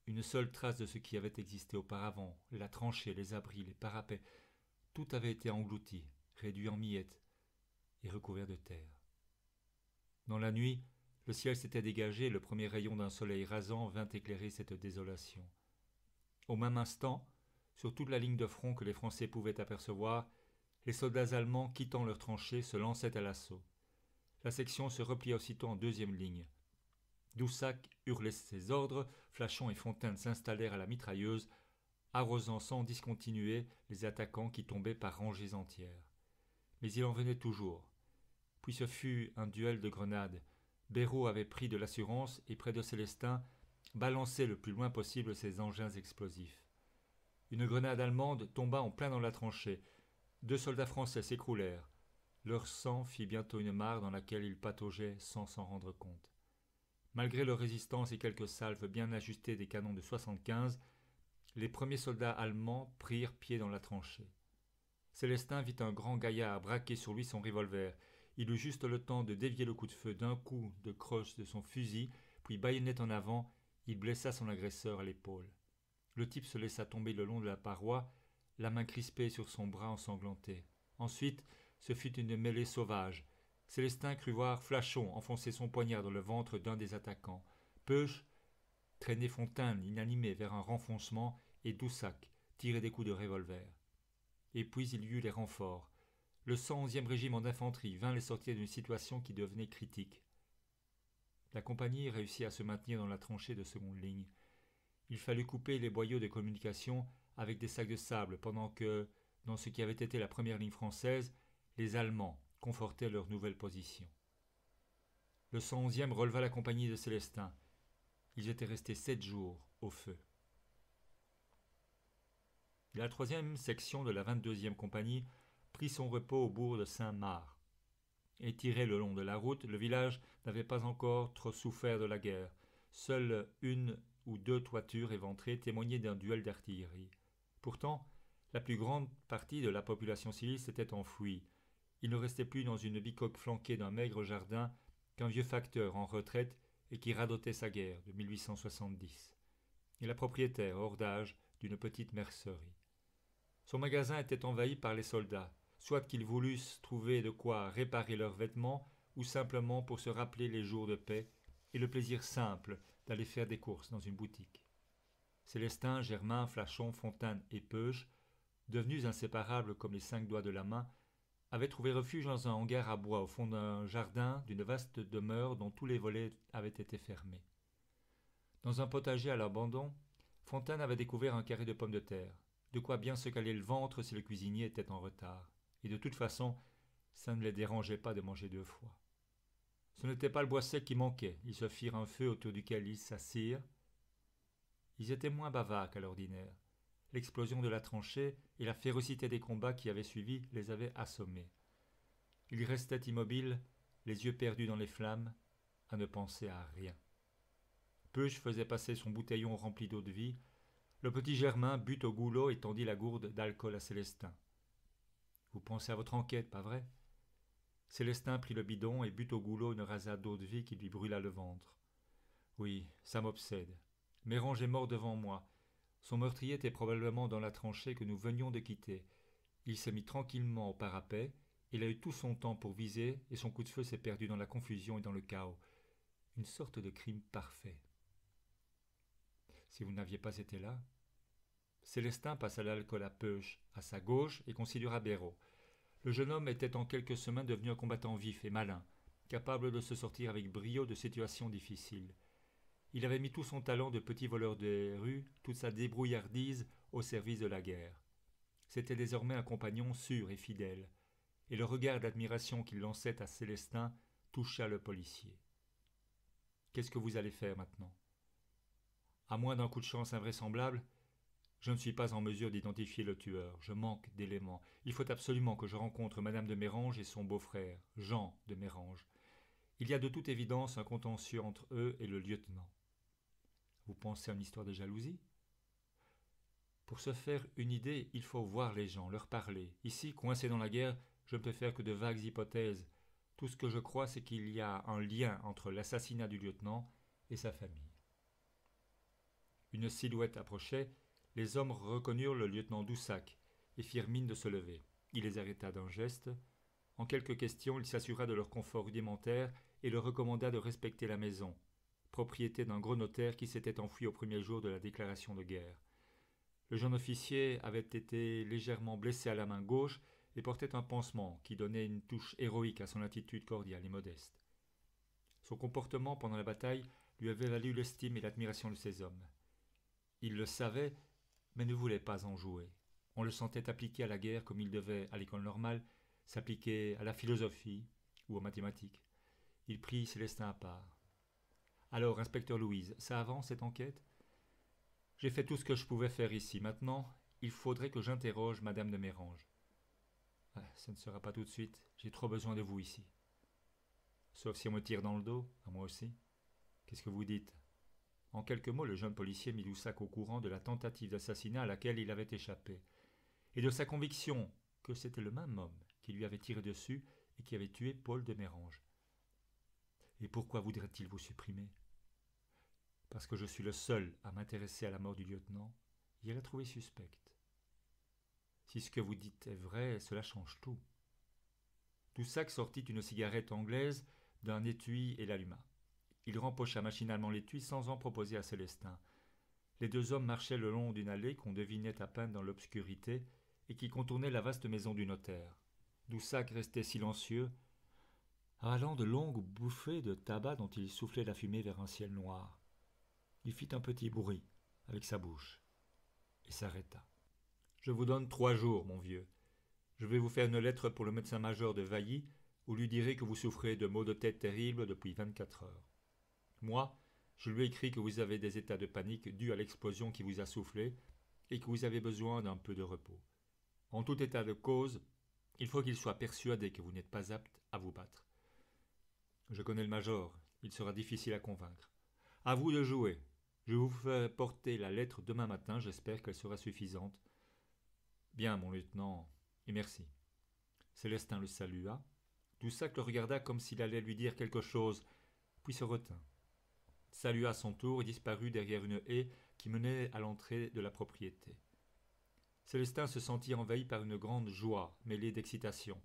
une seule trace de ce qui avait existé auparavant, la tranchée, les abris, les parapets, tout avait été englouti, réduit en miettes et recouvert de terre. Dans la nuit, le ciel s'était dégagé, le premier rayon d'un soleil rasant vint éclairer cette désolation. Au même instant, sur toute la ligne de front que les Français pouvaient apercevoir, les soldats allemands, quittant leurs tranchées, se lançaient à l'assaut. La section se replia aussitôt en deuxième ligne. Doussac hurlait ses ordres, Flachon et Fontaine s'installèrent à la mitrailleuse, arrosant sans discontinuer les attaquants qui tombaient par rangées entières. Mais il en venait toujours. Puis ce fut un duel de grenades. Béraud avait pris de l'assurance et près de Célestin balançait le plus loin possible ses engins explosifs. Une grenade allemande tomba en plein dans la tranchée. Deux soldats français s'écroulèrent. Leur sang fit bientôt une mare dans laquelle ils pataugeaient sans s'en rendre compte. Malgré leur résistance et quelques salves bien ajustées des canons de 75, les premiers soldats allemands prirent pied dans la tranchée. Célestin vit un grand gaillard braquer sur lui son revolver. Il eut juste le temps de dévier le coup de feu d'un coup de croche de son fusil, puis baïonnette en avant, il blessa son agresseur à l'épaule. Le type se laissa tomber le long de la paroi, la main crispée sur son bras ensanglanté. Ensuite, ce fut une mêlée sauvage. Célestin crut voir Flachon enfoncer son poignard dans le ventre d'un des attaquants. Peuche traînait Fontaine inanimé vers un renfoncement et Doussac tirait des coups de revolver. Et puis il y eut les renforts. Le 111e régiment d'infanterie vint les sortir d'une situation qui devenait critique. La compagnie réussit à se maintenir dans la tranchée de seconde ligne. Il fallut couper les boyaux des communications avec des sacs de sable pendant que, dans ce qui avait été la première ligne française, les Allemands confortaient leur nouvelle position. Le 111e releva la compagnie de Célestin. Ils étaient restés sept jours au feu. La troisième section de la 22e compagnie prit son repos au bourg de Saint-Marc. Étiré le long de la route, le village n'avait pas encore trop souffert de la guerre. Seule une deux toitures éventrées témoignaient d'un duel d'artillerie. Pourtant, la plus grande partie de la population civile s'était enfouie. Il ne restait plus dans une bicoque flanquée d'un maigre jardin qu'un vieux facteur en retraite et qui radotait sa guerre de 1870, et la propriétaire hors d'âge d'une petite mercerie. Son magasin était envahi par les soldats, soit qu'ils voulussent trouver de quoi réparer leurs vêtements, ou simplement pour se rappeler les jours de paix et le plaisir simple d'aller faire des courses dans une boutique. Célestin, Germain, Flachon, Fontaine et Peuge, devenus inséparables comme les cinq doigts de la main, avaient trouvé refuge dans un hangar à bois au fond d'un jardin d'une vaste demeure dont tous les volets avaient été fermés. Dans un potager à l'abandon, Fontaine avait découvert un carré de pommes de terre, de quoi bien se caler le ventre si le cuisinier était en retard. Et de toute façon, ça ne les dérangeait pas de manger deux fois. Ce n'était pas le bois sec qui manquait. Ils se firent un feu autour duquel ils s'assirent. Ils étaient moins bavards qu'à l'ordinaire. L'explosion de la tranchée et la férocité des combats qui avaient suivi les avaient assommés. Ils restaient immobiles, les yeux perdus dans les flammes, à ne penser à rien. Peuche faisait passer son bouteillon rempli d'eau de vie. Le petit Germain but au goulot et tendit la gourde d'alcool à Célestin. Vous pensez à votre enquête, pas vrai Célestin prit le bidon et but au goulot une rasade d'eau-de-vie qui lui brûla le ventre. Oui, ça m'obsède. Mérange est mort devant moi. Son meurtrier était probablement dans la tranchée que nous venions de quitter. Il s'est mis tranquillement au parapet. Il a eu tout son temps pour viser et son coup de feu s'est perdu dans la confusion et dans le chaos. Une sorte de crime parfait. Si vous n'aviez pas été là. Célestin passa l'alcool à Peuch, à sa gauche, et considéra Béraud. Le jeune homme était en quelques semaines devenu un combattant vif et malin, capable de se sortir avec brio de situations difficiles. Il avait mis tout son talent de petit voleur des rues, toute sa débrouillardise au service de la guerre. C'était désormais un compagnon sûr et fidèle, et le regard d'admiration qu'il lançait à Célestin toucha le policier. Qu'est-ce que vous allez faire maintenant À moins d'un coup de chance invraisemblable, je ne suis pas en mesure d'identifier le tueur, je manque d'éléments. Il faut absolument que je rencontre madame de Mérange et son beau-frère, Jean de Mérange. Il y a de toute évidence un contentieux entre eux et le lieutenant. Vous pensez à une histoire de jalousie Pour se faire une idée, il faut voir les gens, leur parler. Ici, coincé dans la guerre, je ne peux faire que de vagues hypothèses. Tout ce que je crois, c'est qu'il y a un lien entre l'assassinat du lieutenant et sa famille. Une silhouette approchait, les hommes reconnurent le lieutenant Doussac et firent mine de se lever. Il les arrêta d'un geste. En quelques questions, il s'assura de leur confort rudimentaire et leur recommanda de respecter la maison, propriété d'un gros notaire qui s'était enfui au premier jour de la déclaration de guerre. Le jeune officier avait été légèrement blessé à la main gauche et portait un pansement qui donnait une touche héroïque à son attitude cordiale et modeste. Son comportement pendant la bataille lui avait valu l'estime et l'admiration de ses hommes. Il le savait, mais ne voulait pas en jouer. On le sentait appliqué à la guerre comme il devait, à l'école normale, s'appliquer à la philosophie ou aux mathématiques. Il prit Célestin à part. Alors, inspecteur Louise, ça avance cette enquête J'ai fait tout ce que je pouvais faire ici. Maintenant, il faudrait que j'interroge Madame de Mérange. ça ah, ne sera pas tout de suite. J'ai trop besoin de vous ici. Sauf si on me tire dans le dos, à moi aussi. Qu'est-ce que vous dites en quelques mots, le jeune policier mit Loussac au courant de la tentative d'assassinat à laquelle il avait échappé, et de sa conviction que c'était le même homme qui lui avait tiré dessus et qui avait tué Paul de Mérange. Et pourquoi voudrait-il vous supprimer Parce que je suis le seul à m'intéresser à la mort du lieutenant Il à la trouver suspecte. Si ce que vous dites est vrai, cela change tout. Toussac sortit une cigarette anglaise d'un étui et l'alluma. Il rempocha machinalement l'étui sans en proposer à Célestin. Les deux hommes marchaient le long d'une allée qu'on devinait à peine dans l'obscurité et qui contournait la vaste maison du notaire. Doussac restait silencieux, avalant de longues bouffées de tabac dont il soufflait la fumée vers un ciel noir. Il fit un petit bruit avec sa bouche et s'arrêta. Je vous donne trois jours, mon vieux. Je vais vous faire une lettre pour le médecin-major de Vailly, où lui direz que vous souffrez de maux de tête terribles depuis vingt-quatre heures. Moi, je lui ai écrit que vous avez des états de panique dus à l'explosion qui vous a soufflé et que vous avez besoin d'un peu de repos. En tout état de cause, il faut qu'il soit persuadé que vous n'êtes pas apte à vous battre. Je connais le major, il sera difficile à convaincre. À vous de jouer. Je vous fais porter la lettre demain matin, j'espère qu'elle sera suffisante. Bien, mon lieutenant, et merci. Célestin le salua. Toussac le regarda comme s'il allait lui dire quelque chose, puis se retint salua à son tour et disparut derrière une haie qui menait à l'entrée de la propriété. Célestin se sentit envahi par une grande joie, mêlée d'excitation.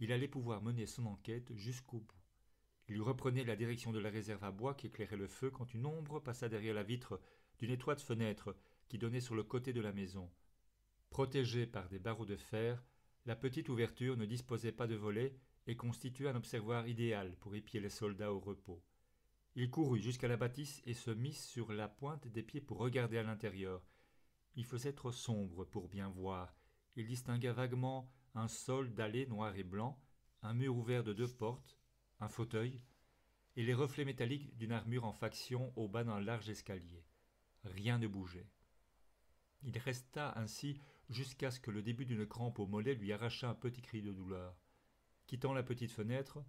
Il allait pouvoir mener son enquête jusqu'au bout. Il reprenait la direction de la réserve à bois qui éclairait le feu quand une ombre passa derrière la vitre d'une étroite fenêtre qui donnait sur le côté de la maison. Protégée par des barreaux de fer, la petite ouverture ne disposait pas de volets et constituait un observoir idéal pour épier les soldats au repos. Il courut jusqu'à la bâtisse et se mit sur la pointe des pieds pour regarder à l'intérieur. Il faisait trop sombre pour bien voir. Il distingua vaguement un sol dallé noir et blanc, un mur ouvert de deux portes, un fauteuil, et les reflets métalliques d'une armure en faction au bas d'un large escalier. Rien ne bougeait. Il resta ainsi jusqu'à ce que le début d'une crampe au mollet lui arrachât un petit cri de douleur. Quittant la petite fenêtre,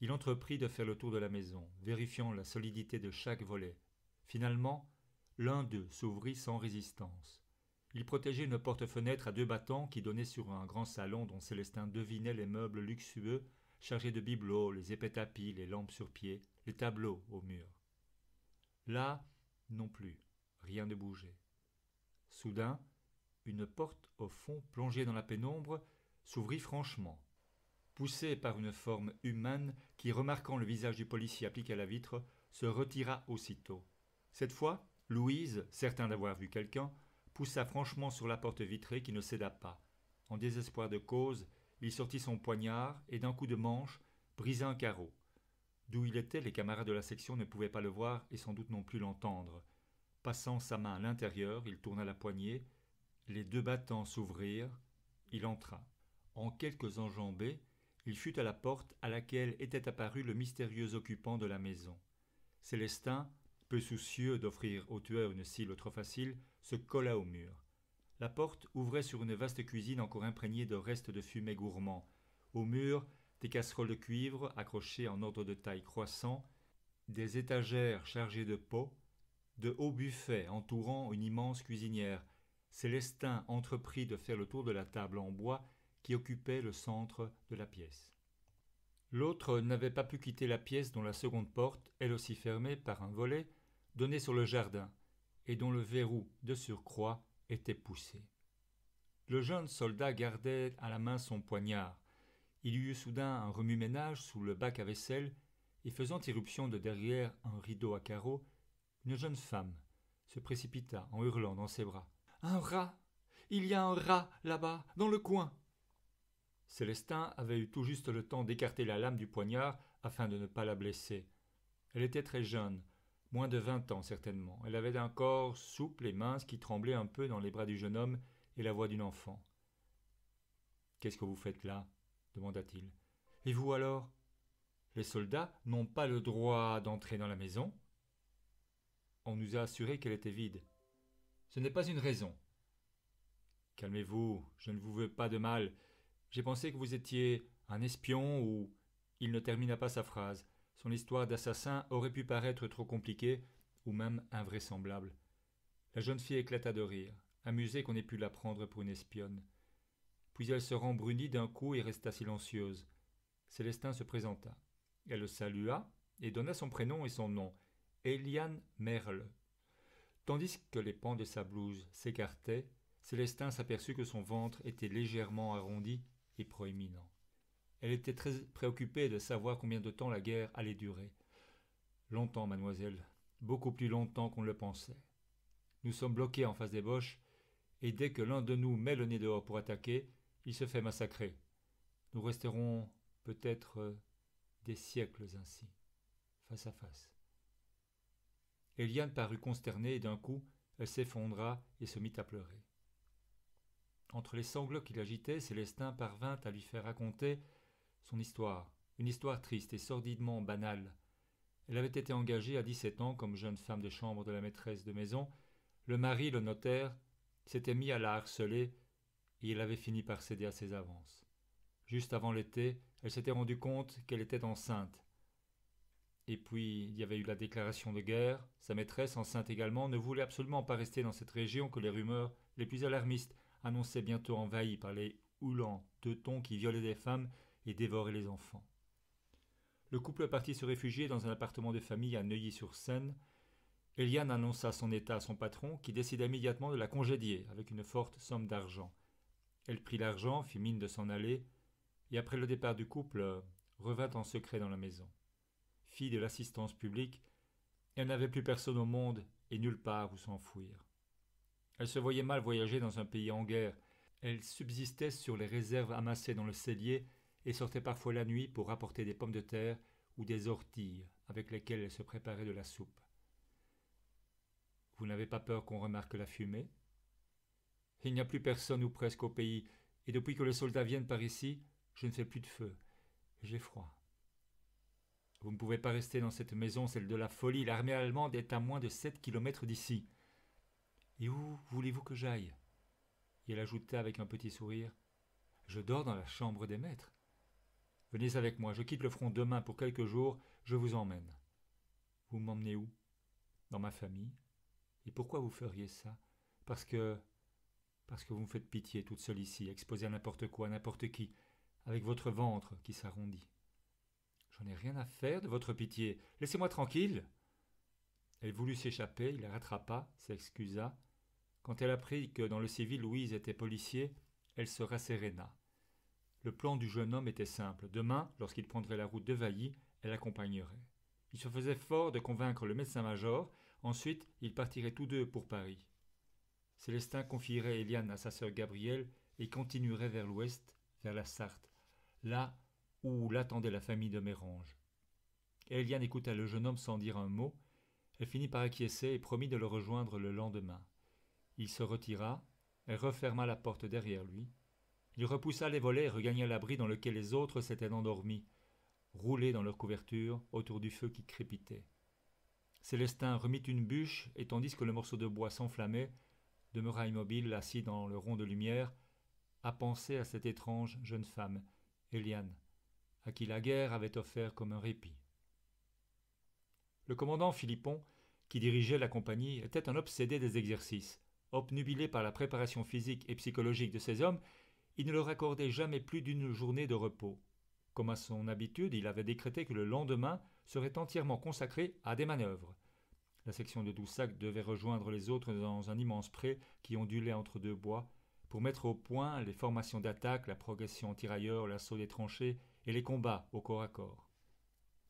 il entreprit de faire le tour de la maison, vérifiant la solidité de chaque volet. Finalement, l'un d'eux s'ouvrit sans résistance. Il protégeait une porte-fenêtre à deux battants qui donnait sur un grand salon dont Célestin devinait les meubles luxueux chargés de bibelots, les épais tapis, les lampes sur pied, les tableaux au mur. Là, non plus, rien ne bougeait. Soudain, une porte au fond plongée dans la pénombre s'ouvrit franchement poussé par une forme humaine qui, remarquant le visage du policier appliqué à la vitre, se retira aussitôt. Cette fois, Louise, certain d'avoir vu quelqu'un, poussa franchement sur la porte vitrée qui ne céda pas. En désespoir de cause, il sortit son poignard et d'un coup de manche brisa un carreau. D'où il était, les camarades de la section ne pouvaient pas le voir et sans doute non plus l'entendre. Passant sa main à l'intérieur, il tourna la poignée. Les deux battants s'ouvrirent. Il entra. En quelques enjambées, il fut à la porte à laquelle était apparu le mystérieux occupant de la maison. Célestin, peu soucieux d'offrir au tueur une cible trop facile, se colla au mur. La porte ouvrait sur une vaste cuisine encore imprégnée de restes de fumée gourmand. Au mur, des casseroles de cuivre accrochées en ordre de taille croissant, des étagères chargées de pots, de hauts buffets entourant une immense cuisinière. Célestin entreprit de faire le tour de la table en bois qui occupait le centre de la pièce. L'autre n'avait pas pu quitter la pièce dont la seconde porte, elle aussi fermée par un volet, donnait sur le jardin, et dont le verrou, de surcroît, était poussé. Le jeune soldat gardait à la main son poignard. Il y eut soudain un remue-ménage sous le bac à vaisselle, et faisant irruption de derrière un rideau à carreaux, une jeune femme se précipita en hurlant dans ses bras. Un rat Il y a un rat là-bas, dans le coin Célestin avait eu tout juste le temps d'écarter la lame du poignard afin de ne pas la blesser. Elle était très jeune, moins de vingt ans certainement. Elle avait un corps souple et mince qui tremblait un peu dans les bras du jeune homme et la voix d'une enfant. Qu'est-ce que vous faites là demanda-t-il. Et vous alors Les soldats n'ont pas le droit d'entrer dans la maison On nous a assuré qu'elle était vide. Ce n'est pas une raison. Calmez-vous, je ne vous veux pas de mal. J'ai pensé que vous étiez un espion ou. Il ne termina pas sa phrase. Son histoire d'assassin aurait pu paraître trop compliquée ou même invraisemblable. La jeune fille éclata de rire, amusée qu'on ait pu la prendre pour une espionne. Puis elle se rembrunit d'un coup et resta silencieuse. Célestin se présenta. Elle le salua et donna son prénom et son nom, Eliane Merle. Tandis que les pans de sa blouse s'écartaient, Célestin s'aperçut que son ventre était légèrement arrondi et proéminent. Elle était très préoccupée de savoir combien de temps la guerre allait durer. Longtemps, mademoiselle, beaucoup plus longtemps qu'on le pensait. Nous sommes bloqués en face des Boches, et dès que l'un de nous met le nez dehors pour attaquer, il se fait massacrer. Nous resterons peut-être euh, des siècles ainsi, face à face. Eliane parut consternée et d'un coup, elle s'effondra et se mit à pleurer. Entre les sanglots qu'il agitait, Célestin parvint à lui faire raconter son histoire, une histoire triste et sordidement banale. Elle avait été engagée à dix-sept ans comme jeune femme de chambre de la maîtresse de maison. Le mari, le notaire, s'était mis à la harceler et il avait fini par céder à ses avances. Juste avant l'été, elle s'était rendue compte qu'elle était enceinte. Et puis, il y avait eu la déclaration de guerre. Sa maîtresse, enceinte également, ne voulait absolument pas rester dans cette région que les rumeurs les plus alarmistes annonçait bientôt envahi par les houlants teutons qui violaient des femmes et dévoraient les enfants. Le couple partit se réfugier dans un appartement de famille à Neuilly-sur-Seine. Eliane annonça son état à son patron, qui décida immédiatement de la congédier avec une forte somme d'argent. Elle prit l'argent, fit mine de s'en aller, et après le départ du couple, revint en secret dans la maison. Fille de l'assistance publique, elle n'avait plus personne au monde et nulle part où s'enfuir. Elle se voyait mal voyager dans un pays en guerre. Elle subsistait sur les réserves amassées dans le cellier et sortait parfois la nuit pour rapporter des pommes de terre ou des orties avec lesquelles elle se préparait de la soupe. Vous n'avez pas peur qu'on remarque la fumée Il n'y a plus personne ou presque au pays, et depuis que les soldats viennent par ici, je ne fais plus de feu. J'ai froid. Vous ne pouvez pas rester dans cette maison, celle de la folie. L'armée allemande est à moins de sept kilomètres d'ici. Et où voulez-vous que j'aille Et elle ajouta avec un petit sourire Je dors dans la chambre des maîtres. Venez avec moi, je quitte le front demain pour quelques jours, je vous emmène. Vous m'emmenez où Dans ma famille. Et pourquoi vous feriez ça Parce que. Parce que vous me faites pitié toute seule ici, exposée à n'importe quoi, à n'importe qui, avec votre ventre qui s'arrondit. J'en ai rien à faire de votre pitié. Laissez-moi tranquille. Elle voulut s'échapper, il la rattrapa, s'excusa, quand elle apprit que dans le civil Louise était policier, elle se rasséréna. Le plan du jeune homme était simple. Demain, lorsqu'il prendrait la route de Vailly, elle l'accompagnerait. Il se faisait fort de convaincre le médecin-major. Ensuite, ils partiraient tous deux pour Paris. Célestin confierait Eliane à sa sœur Gabrielle et continuerait vers l'ouest, vers la Sarthe, là où l'attendait la famille de Mérange. Eliane écouta le jeune homme sans dire un mot. Elle finit par acquiescer et promit de le rejoindre le lendemain. Il se retira, et referma la porte derrière lui. Il repoussa les volets et regagna l'abri dans lequel les autres s'étaient endormis, roulés dans leur couverture autour du feu qui crépitait. Célestin remit une bûche et tandis que le morceau de bois s'enflammait, demeura immobile, assis dans le rond de lumière, à penser à cette étrange jeune femme, Eliane, à qui la guerre avait offert comme un répit. Le commandant Philippon, qui dirigeait la compagnie, était un obsédé des exercices obnubilé par la préparation physique et psychologique de ces hommes, il ne leur accordait jamais plus d'une journée de repos. Comme à son habitude, il avait décrété que le lendemain serait entièrement consacré à des manœuvres. La section de Doussac devait rejoindre les autres dans un immense pré qui ondulait entre deux bois, pour mettre au point les formations d'attaque, la progression tirailleur, l'assaut des tranchées et les combats au corps à corps.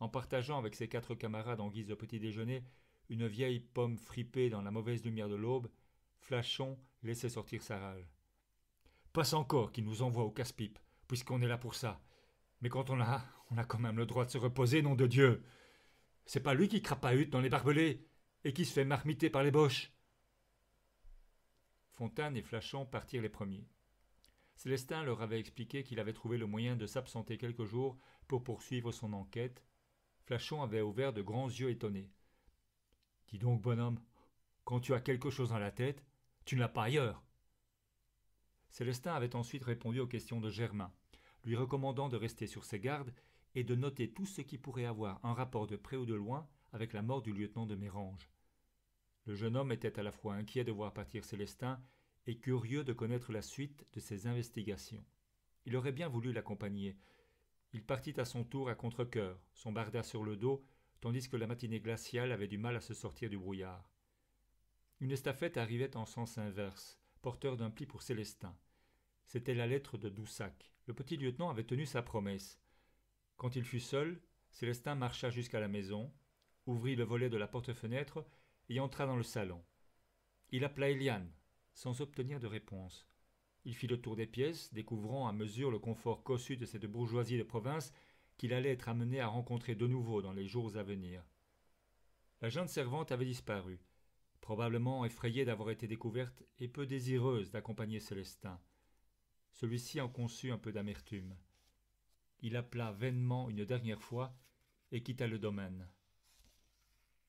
En partageant avec ses quatre camarades en guise de petit déjeuner une vieille pomme fripée dans la mauvaise lumière de l'aube, Flachon laissait sortir sa rage. Passe encore qu'il nous envoie au casse-pipe, puisqu'on est là pour ça. Mais quand on a, on a quand même le droit de se reposer, nom de Dieu. C'est pas lui qui hutte dans les barbelés et qui se fait marmiter par les boches. Fontaine et Flachon partirent les premiers. Célestin leur avait expliqué qu'il avait trouvé le moyen de s'absenter quelques jours pour poursuivre son enquête. Flachon avait ouvert de grands yeux étonnés. Dis donc, bonhomme, quand tu as quelque chose dans la tête, tu ne l'as pas ailleurs. Célestin avait ensuite répondu aux questions de Germain, lui recommandant de rester sur ses gardes et de noter tout ce qui pourrait avoir un rapport de près ou de loin avec la mort du lieutenant de Mérange. Le jeune homme était à la fois inquiet de voir partir Célestin et curieux de connaître la suite de ses investigations. Il aurait bien voulu l'accompagner. Il partit à son tour à contre-cœur, son barda sur le dos, tandis que la matinée glaciale avait du mal à se sortir du brouillard. Une estafette arrivait en sens inverse, porteur d'un pli pour Célestin. C'était la lettre de Doussac. Le petit lieutenant avait tenu sa promesse. Quand il fut seul, Célestin marcha jusqu'à la maison, ouvrit le volet de la porte-fenêtre et entra dans le salon. Il appela Eliane, sans obtenir de réponse. Il fit le tour des pièces, découvrant à mesure le confort cossu de cette bourgeoisie de province qu'il allait être amené à rencontrer de nouveau dans les jours à venir. La jeune servante avait disparu probablement effrayée d'avoir été découverte et peu désireuse d'accompagner Célestin. Celui-ci en conçut un peu d'amertume. Il appela vainement une dernière fois et quitta le domaine.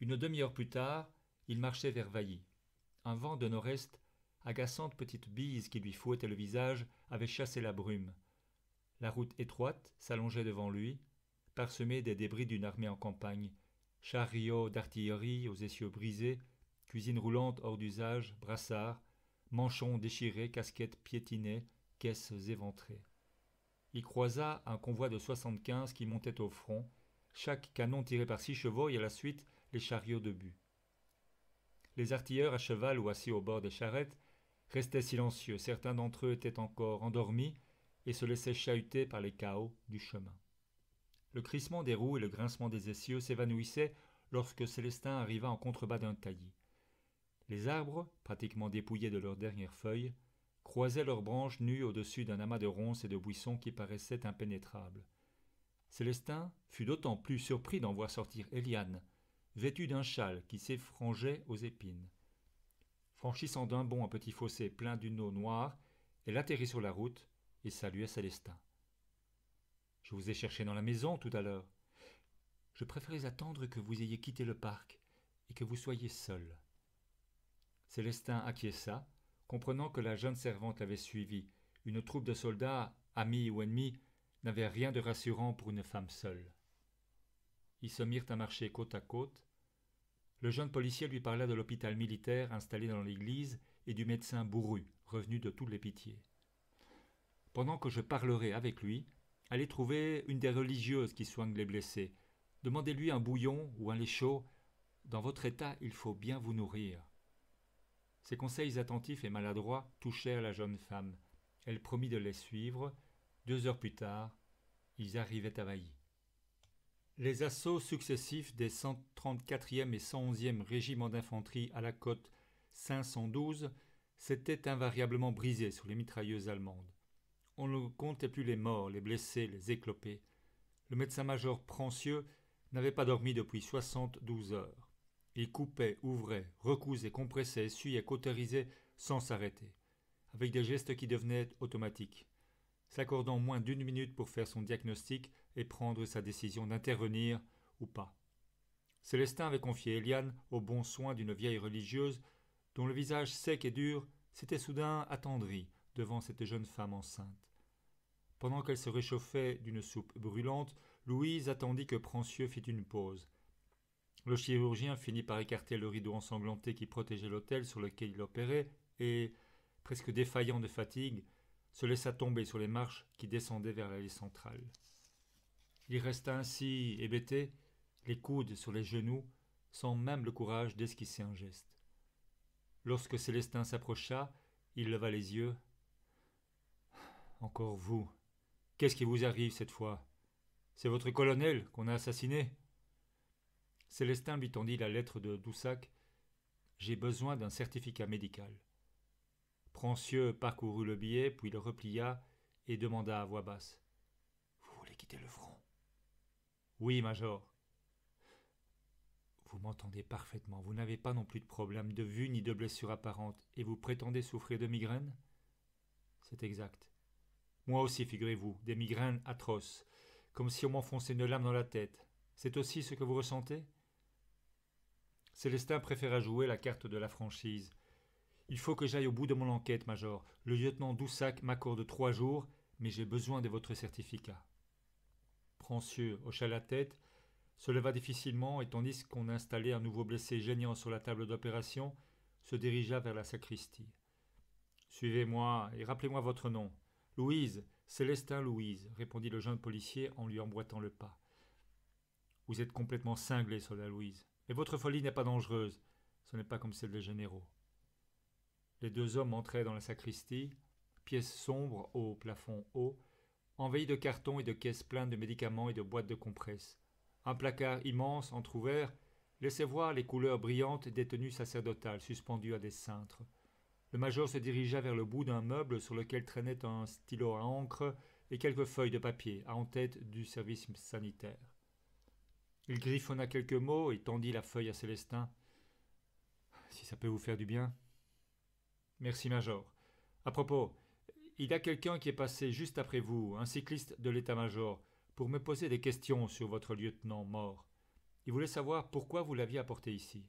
Une demi-heure plus tard, il marchait vers Vailly. Un vent de nord-est, agaçante petite bise qui lui fouettait le visage, avait chassé la brume. La route étroite s'allongeait devant lui, parsemée des débris d'une armée en campagne, chariots d'artillerie aux essieux brisés, cuisine roulante hors d'usage, brassards, manchons déchirés, casquettes piétinées, caisses éventrées. Il croisa un convoi de 75 qui montait au front, chaque canon tiré par six chevaux et à la suite les chariots de but. Les artilleurs à cheval ou assis au bord des charrettes restaient silencieux, certains d'entre eux étaient encore endormis et se laissaient chahuter par les chaos du chemin. Le crissement des roues et le grincement des essieux s'évanouissaient lorsque Célestin arriva en contrebas d'un taillis. Les arbres, pratiquement dépouillés de leurs dernières feuilles, croisaient leurs branches nues au-dessus d'un amas de ronces et de buissons qui paraissaient impénétrables. Célestin fut d'autant plus surpris d'en voir sortir Eliane, vêtue d'un châle qui s'effrangeait aux épines. Franchissant d'un bond un petit fossé plein d'une eau noire, elle atterrit sur la route et salua Célestin. Je vous ai cherché dans la maison tout à l'heure. Je préférais attendre que vous ayez quitté le parc et que vous soyez seul. Célestin acquiesça, comprenant que la jeune servante l'avait suivi. Une troupe de soldats, amis ou ennemis, n'avait rien de rassurant pour une femme seule. Ils se mirent à marcher côte à côte. Le jeune policier lui parla de l'hôpital militaire installé dans l'église et du médecin bourru, revenu de toutes les pitiés. Pendant que je parlerai avec lui, allez trouver une des religieuses qui soigne les blessés. Demandez-lui un bouillon ou un lait chaud. Dans votre état, il faut bien vous nourrir. Ses conseils attentifs et maladroits touchèrent la jeune femme. Elle promit de les suivre. Deux heures plus tard, ils arrivaient à Vailly. Les assauts successifs des 134e et 111e régiments d'infanterie à la côte 512 s'étaient invariablement brisés sur les mitrailleuses allemandes. On ne comptait plus les morts, les blessés, les éclopés. Le médecin-major Prancieux n'avait pas dormi depuis 72 heures. Il coupait, ouvrait, recousait, compressait, essuyait, cautérisait sans s'arrêter, avec des gestes qui devenaient automatiques, s'accordant moins d'une minute pour faire son diagnostic et prendre sa décision d'intervenir ou pas. Célestin avait confié Eliane aux bon soins d'une vieille religieuse dont le visage sec et dur s'était soudain attendri devant cette jeune femme enceinte. Pendant qu'elle se réchauffait d'une soupe brûlante, Louise attendit que Prancieux fit une pause. Le chirurgien finit par écarter le rideau ensanglanté qui protégeait l'hôtel sur lequel il opérait et, presque défaillant de fatigue, se laissa tomber sur les marches qui descendaient vers l'allée centrale. Il resta ainsi hébété, les coudes sur les genoux, sans même le courage d'esquisser un geste. Lorsque Célestin s'approcha, il leva les yeux. Encore vous. Qu'est-ce qui vous arrive cette fois C'est votre colonel qu'on a assassiné Célestin lui tendit la lettre de Doussac. J'ai besoin d'un certificat médical. Prancieux parcourut le billet, puis le replia et demanda à voix basse Vous voulez quitter le front Oui, major. Vous m'entendez parfaitement, vous n'avez pas non plus de problème de vue ni de blessure apparente, et vous prétendez souffrir de migraines C'est exact. Moi aussi, figurez-vous, des migraines atroces, comme si on m'enfonçait une lame dans la tête. C'est aussi ce que vous ressentez Célestin préféra jouer la carte de la franchise. Il faut que j'aille au bout de mon enquête, Major. Le lieutenant Doussac m'accorde trois jours, mais j'ai besoin de votre certificat. Prancieux, hocha la tête, se leva difficilement et tandis qu'on installait un nouveau blessé gênant sur la table d'opération, se dirigea vers la sacristie. Suivez-moi et rappelez-moi votre nom. Louise, Célestin Louise, répondit le jeune policier en lui emboîtant le pas. Vous êtes complètement cinglé, soldat Louise. Et votre folie n'est pas dangereuse, ce n'est pas comme celle des généraux. Les deux hommes entraient dans la sacristie, pièce sombre au plafond haut, envahie de cartons et de caisses pleines de médicaments et de boîtes de compresses. Un placard immense, entr'ouvert, laissait voir les couleurs brillantes des tenues sacerdotales suspendues à des cintres. Le major se dirigea vers le bout d'un meuble sur lequel traînait un stylo à encre et quelques feuilles de papier, à en-tête du service sanitaire. Il griffonna quelques mots et tendit la feuille à Célestin. Si ça peut vous faire du bien. Merci, Major. À propos, il y a quelqu'un qui est passé juste après vous, un cycliste de l'état-major, pour me poser des questions sur votre lieutenant mort. Il voulait savoir pourquoi vous l'aviez apporté ici.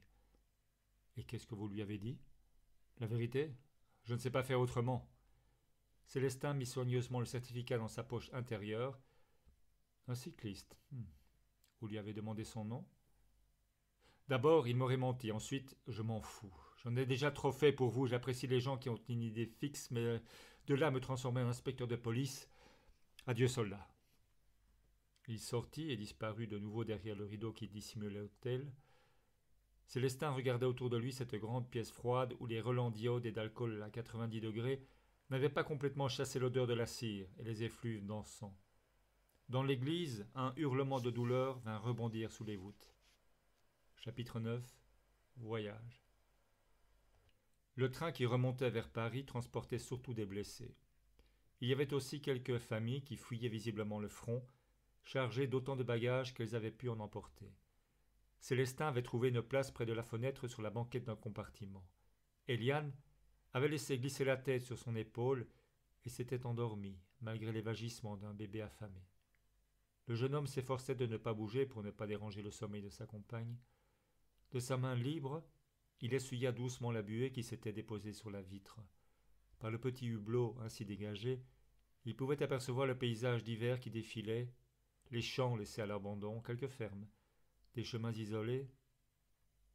Et qu'est-ce que vous lui avez dit La vérité Je ne sais pas faire autrement. Célestin mit soigneusement le certificat dans sa poche intérieure. Un cycliste. Hmm. Vous lui avez demandé son nom D'abord, il m'aurait menti. Ensuite, je m'en fous. J'en ai déjà trop fait pour vous. J'apprécie les gens qui ont une idée fixe, mais euh, de là me transformer en inspecteur de police. Adieu, soldat. Il sortit et disparut de nouveau derrière le rideau qui dissimulait l'hôtel. Célestin regarda autour de lui cette grande pièce froide où les relents d'iode et d'alcool à 90 degrés n'avaient pas complètement chassé l'odeur de la cire et les effluves d'encens. Dans l'église, un hurlement de douleur vint rebondir sous les voûtes. Chapitre 9 Voyage Le train qui remontait vers Paris transportait surtout des blessés. Il y avait aussi quelques familles qui fouillaient visiblement le front, chargées d'autant de bagages qu'elles avaient pu en emporter. Célestin avait trouvé une place près de la fenêtre sur la banquette d'un compartiment. Eliane avait laissé glisser la tête sur son épaule et s'était endormie, malgré les vagissements d'un bébé affamé. Le jeune homme s'efforçait de ne pas bouger pour ne pas déranger le sommeil de sa compagne. De sa main libre, il essuya doucement la buée qui s'était déposée sur la vitre. Par le petit hublot ainsi dégagé, il pouvait apercevoir le paysage d'hiver qui défilait, les champs laissés à l'abandon, quelques fermes, des chemins isolés,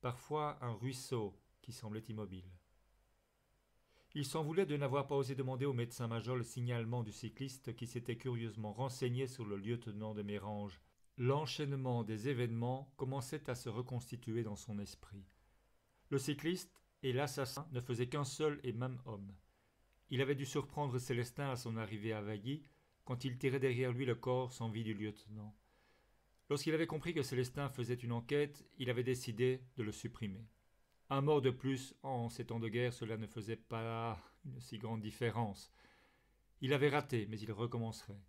parfois un ruisseau qui semblait immobile. Il s'en voulait de n'avoir pas osé demander au médecin-major le signalement du cycliste qui s'était curieusement renseigné sur le lieutenant de Mérange. L'enchaînement des événements commençait à se reconstituer dans son esprit. Le cycliste et l'assassin ne faisaient qu'un seul et même homme. Il avait dû surprendre Célestin à son arrivée à Vailly, quand il tirait derrière lui le corps sans vie du lieutenant. Lorsqu'il avait compris que Célestin faisait une enquête, il avait décidé de le supprimer. Un mort de plus en ces temps de guerre, cela ne faisait pas une si grande différence. Il avait raté, mais il recommencerait.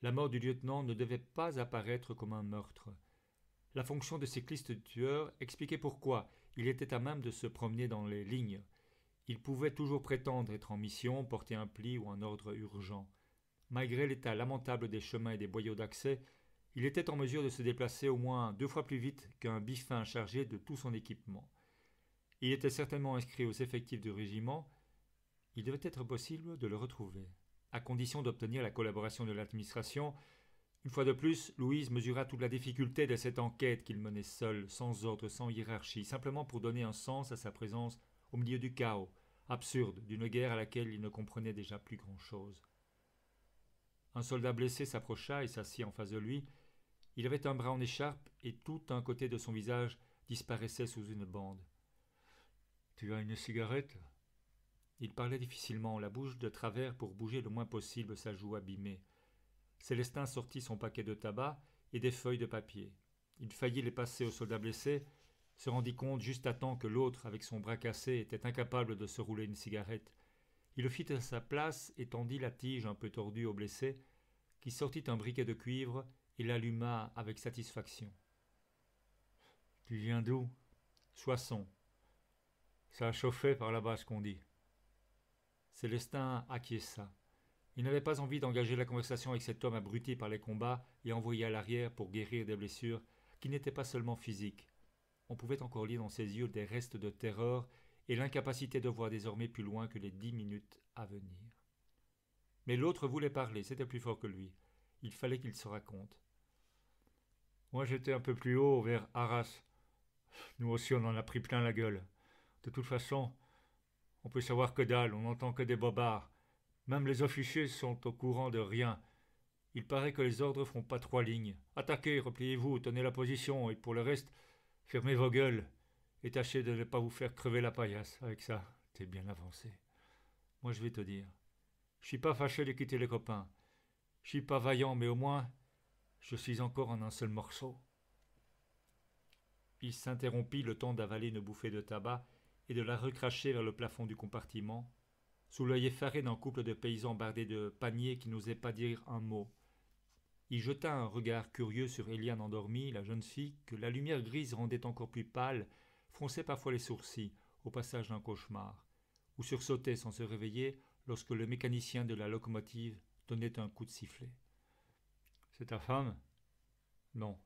La mort du lieutenant ne devait pas apparaître comme un meurtre. La fonction de cycliste tueur expliquait pourquoi il était à même de se promener dans les lignes. Il pouvait toujours prétendre être en mission, porter un pli ou un ordre urgent. Malgré l'état lamentable des chemins et des boyaux d'accès, il était en mesure de se déplacer au moins deux fois plus vite qu'un biffin chargé de tout son équipement. Il était certainement inscrit aux effectifs du régiment. Il devait être possible de le retrouver, à condition d'obtenir la collaboration de l'administration. Une fois de plus, Louise mesura toute la difficulté de cette enquête qu'il menait seul, sans ordre, sans hiérarchie, simplement pour donner un sens à sa présence au milieu du chaos, absurde, d'une guerre à laquelle il ne comprenait déjà plus grand-chose. Un soldat blessé s'approcha et s'assit en face de lui. Il avait un bras en écharpe et tout un côté de son visage disparaissait sous une bande. Tu as une cigarette Il parlait difficilement, la bouche de travers pour bouger le moins possible sa joue abîmée. Célestin sortit son paquet de tabac et des feuilles de papier. Il faillit les passer au soldat blessé, se rendit compte juste à temps que l'autre, avec son bras cassé, était incapable de se rouler une cigarette. Il le fit à sa place et tendit la tige un peu tordue au blessé, qui sortit un briquet de cuivre et l'alluma avec satisfaction. Tu viens d'où Soissons, ça a chauffé par là-bas, ce qu'on dit. Célestin acquiesça. Il n'avait pas envie d'engager la conversation avec cet homme abruti par les combats et envoyé à l'arrière pour guérir des blessures qui n'étaient pas seulement physiques. On pouvait encore lire dans ses yeux des restes de terreur et l'incapacité de voir désormais plus loin que les dix minutes à venir. Mais l'autre voulait parler, c'était plus fort que lui. Il fallait qu'il se raconte. Moi j'étais un peu plus haut vers Arras. Nous aussi on en a pris plein la gueule. De toute façon, on peut savoir que dalle, on n'entend que des bobards. Même les officiers sont au courant de rien. Il paraît que les ordres font pas trois lignes. Attaquez, repliez-vous, tenez la position, et pour le reste, fermez vos gueules, et tâchez de ne pas vous faire crever la paillasse. Avec ça, t'es bien avancé. Moi, je vais te dire. Je suis pas fâché de quitter les copains. Je suis pas vaillant, mais au moins, je suis encore en un seul morceau. Il s'interrompit le temps d'avaler une bouffée de tabac et de la recracher vers le plafond du compartiment, sous l'œil effaré d'un couple de paysans bardés de paniers qui n'osaient pas dire un mot. Il jeta un regard curieux sur Eliane endormie, la jeune fille, que la lumière grise rendait encore plus pâle, fronçait parfois les sourcils au passage d'un cauchemar, ou sursautait sans se réveiller lorsque le mécanicien de la locomotive donnait un coup de sifflet. C'est ta femme Non.